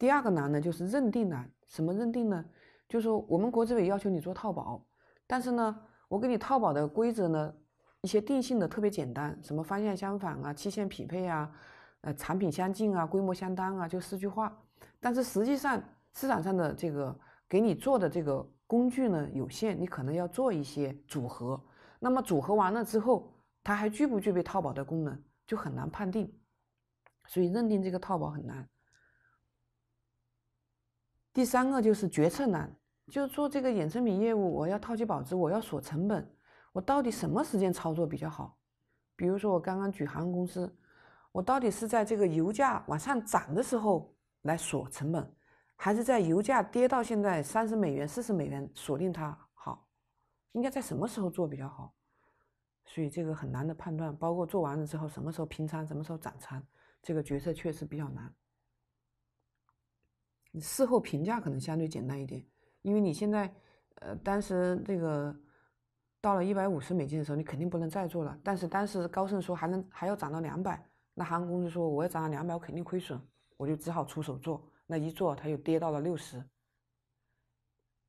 第二个难呢，就是认定难。什么认定呢？就是我们国资委要求你做套保，但是呢，我给你套保的规则呢，一些定性的特别简单，什么方向相反啊，期限匹配啊，呃，产品相近啊，规模相当啊，就四句话。但是实际上市场上的这个给你做的这个工具呢，有限，你可能要做一些组合。那么组合完了之后，它还具不具备套保的功能，就很难判定。所以认定这个套保很难。第三个就是决策难，就做这个衍生品业务，我要套期保值，我要锁成本，我到底什么时间操作比较好？比如说我刚刚举航空公司，我到底是在这个油价往上涨的时候来锁成本，还是在油价跌到现在三十美元、四十美元锁定它好？应该在什么时候做比较好？所以这个很难的判断，包括做完了之后什么时候平仓、什么时候涨仓，这个决策确实比较难。你事后评价可能相对简单一点，因为你现在，呃，当时这个到了一百五十美金的时候，你肯定不能再做了。但是当时高盛说还能还要涨到两百，那航空公司说我要涨到两百，我肯定亏损，我就只好出手做。那一做，它又跌到了六十，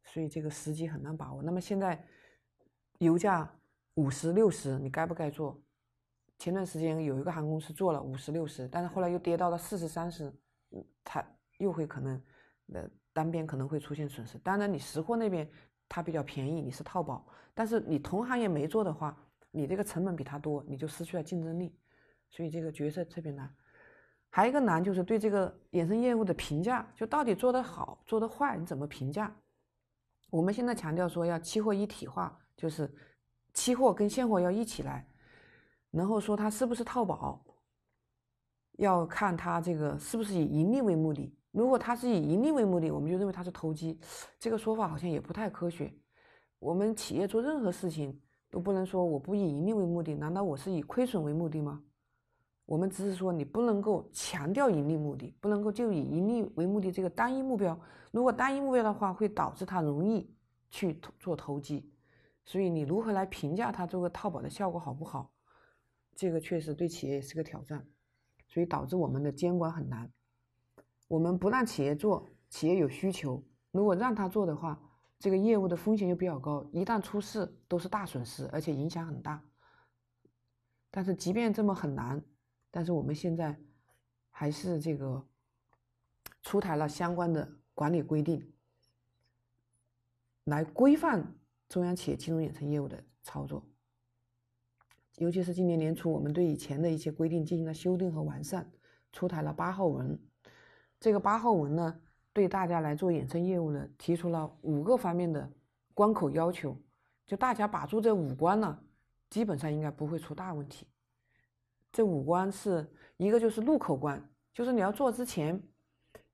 所以这个时机很难把握。那么现在油价五十六十，你该不该做？前段时间有一个航空公司做了五十六十，但是后来又跌到了四十三十，它又会可能。呃，单边可能会出现损失。当然，你实货那边它比较便宜，你是套保，但是你同行业没做的话，你这个成本比它多，你就失去了竞争力。所以这个决策特别难。还有一个难就是对这个衍生业务的评价，就到底做得好做得坏，你怎么评价？我们现在强调说要期货一体化，就是期货跟现货要一起来，然后说它是不是套保，要看它这个是不是以盈利为目的。如果他是以盈利为目的，我们就认为他是投机，这个说法好像也不太科学。我们企业做任何事情都不能说我不以盈利为目的，难道我是以亏损为目的吗？我们只是说你不能够强调盈利目的，不能够就以盈利为目的这个单一目标。如果单一目标的话，会导致他容易去做投机。所以你如何来评价他这个套保的效果好不好？这个确实对企业是个挑战，所以导致我们的监管很难。我们不让企业做，企业有需求。如果让他做的话，这个业务的风险又比较高，一旦出事都是大损失，而且影响很大。但是即便这么很难，但是我们现在还是这个出台了相关的管理规定，来规范中央企业金融衍生业务的操作。尤其是今年年初，我们对以前的一些规定进行了修订和完善，出台了八号文。这个八号文呢，对大家来做衍生业务呢，提出了五个方面的关口要求，就大家把住这五关呢，基本上应该不会出大问题。这五关是一个就是入口关，就是你要做之前，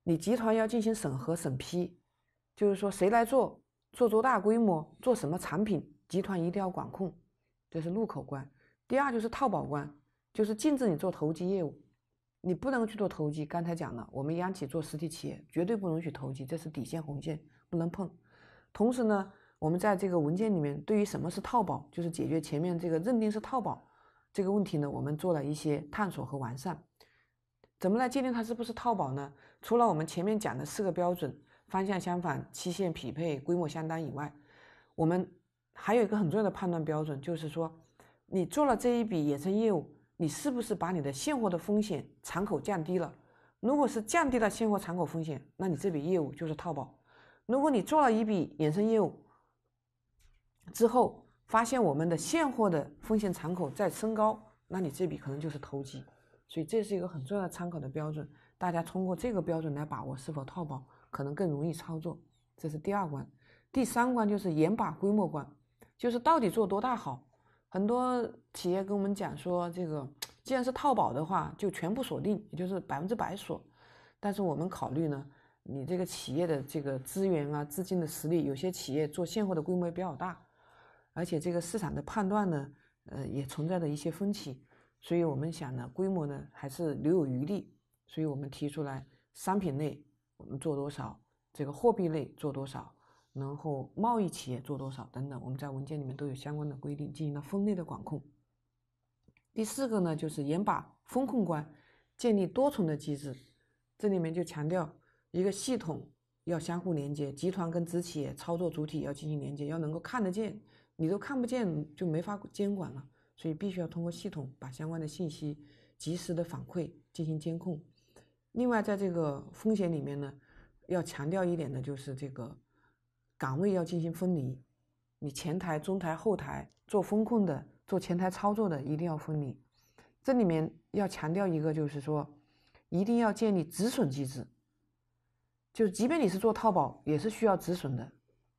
你集团要进行审核审批，就是说谁来做，做多大规模，做什么产品，集团一定要管控，这是入口关。第二就是套保关，就是禁止你做投机业务。你不能去做投机。刚才讲了，我们央企做实体企业，绝对不允许投机，这是底线红线，不能碰。同时呢，我们在这个文件里面，对于什么是套保，就是解决前面这个认定是套保这个问题呢，我们做了一些探索和完善。怎么来界定它是不是套保呢？除了我们前面讲的四个标准，方向相反、期限匹配、规模相当以外，我们还有一个很重要的判断标准，就是说，你做了这一笔衍生业务。你是不是把你的现货的风险敞口降低了？如果是降低了现货敞口风险，那你这笔业务就是套保；如果你做了一笔衍生业务之后，发现我们的现货的风险敞口在升高，那你这笔可能就是投机。所以这是一个很重要的参考的标准，大家通过这个标准来把握是否套保，可能更容易操作。这是第二关，第三关就是严把规模关，就是到底做多大好。很多企业跟我们讲说，这个既然是套保的话，就全部锁定，也就是百分之百锁。但是我们考虑呢，你这个企业的这个资源啊、资金的实力，有些企业做现货的规模比较大，而且这个市场的判断呢，呃，也存在着一些分歧。所以我们想呢，规模呢还是留有余地。所以我们提出来，商品类我们做多少，这个货币类做多少。然后贸易企业做多少等等，我们在文件里面都有相关的规定，进行了分类的管控。第四个呢，就是严把风控关，建立多重的机制。这里面就强调一个系统要相互连接，集团跟子企业操作主体要进行连接，要能够看得见。你都看不见就没法监管了，所以必须要通过系统把相关的信息及时的反馈进行监控。另外，在这个风险里面呢，要强调一点的就是这个。岗位要进行分离，你前台、中台、后台做风控的、做前台操作的一定要分离。这里面要强调一个，就是说，一定要建立止损机制。就即便你是做套保，也是需要止损的，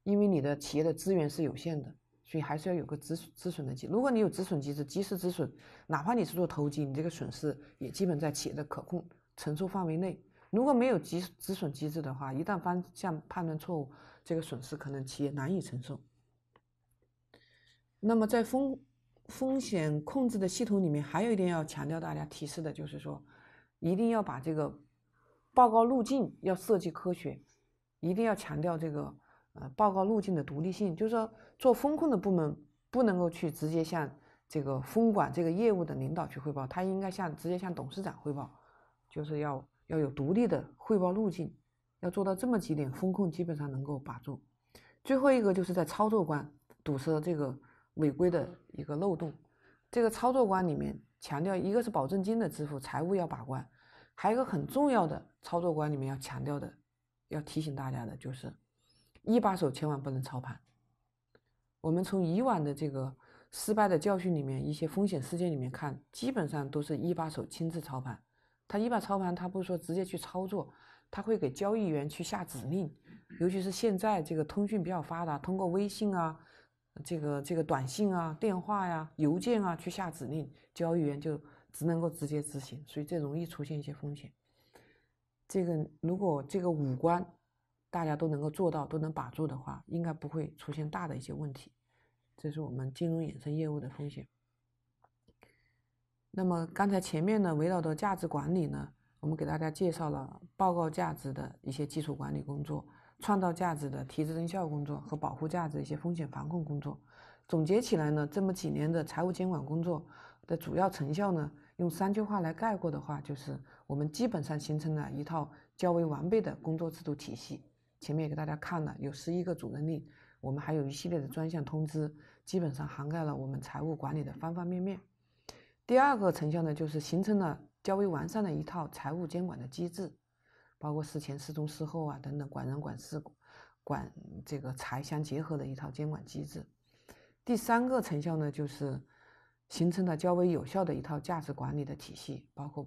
因为你的企业的资源是有限的，所以还是要有个止止损的机。如果你有止损机制，及时止损，哪怕你是做投机，你这个损失也基本在企业的可控承受范围内。如果没有止止损机制的话，一旦方向判断错误，这个损失可能企业难以承受。那么，在风风险控制的系统里面，还有一点要强调、大家提示的，就是说，一定要把这个报告路径要设计科学，一定要强调这个呃报告路径的独立性。就是说，做风控的部门不能够去直接向这个风管这个业务的领导去汇报，他应该向直接向董事长汇报，就是要要有独立的汇报路径。要做到这么几点，风控基本上能够把住。最后一个就是在操作关堵塞这个违规的一个漏洞。这个操作关里面强调，一个是保证金的支付，财务要把关；，还有一个很重要的操作关里面要强调的，要提醒大家的就是，一把手千万不能操盘。我们从以往的这个失败的教训里面，一些风险事件里面看，基本上都是一把手亲自操盘。他一把操盘，他不是说直接去操作。他会给交易员去下指令，尤其是现在这个通讯比较发达，通过微信啊、这个这个短信啊、电话呀、邮件啊去下指令，交易员就只能够直接执行，所以这容易出现一些风险。这个如果这个五官大家都能够做到，都能把住的话，应该不会出现大的一些问题。这是我们金融衍生业务的风险。那么刚才前面呢，围绕着价值管理呢。我们给大家介绍了报告价值的一些基础管理工作，创造价值的提质增效工作和保护价值的一些风险防控工作。总结起来呢，这么几年的财务监管工作的主要成效呢，用三句话来概括的话，就是我们基本上形成了一套较为完备的工作制度体系。前面也给大家看了有十一个主任令，我们还有一系列的专项通知，基本上涵盖了我们财务管理的方方面面。第二个成效呢，就是形成了。较为完善的一套财务监管的机制，包括事前、事中、事后啊等等，管人、管事、管这个财相结合的一套监管机制。第三个成效呢，就是形成了较为有效的一套价值管理的体系，包括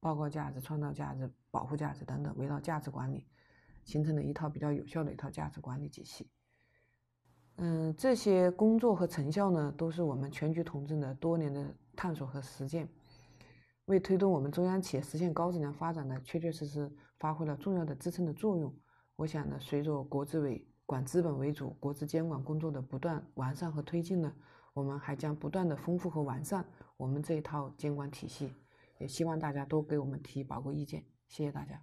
报告价值、创造价值、保护价值等等，围绕价值管理形成了一套比较有效的一套价值管理体系。嗯，这些工作和成效呢，都是我们全局同志的多年的探索和实践。为推动我们中央企业实现高质量发展呢，确确实实发挥了重要的支撑的作用。我想呢，随着国资委管资本为主国资监管工作的不断完善和推进呢，我们还将不断的丰富和完善我们这一套监管体系。也希望大家多给我们提宝贵意见，谢谢大家。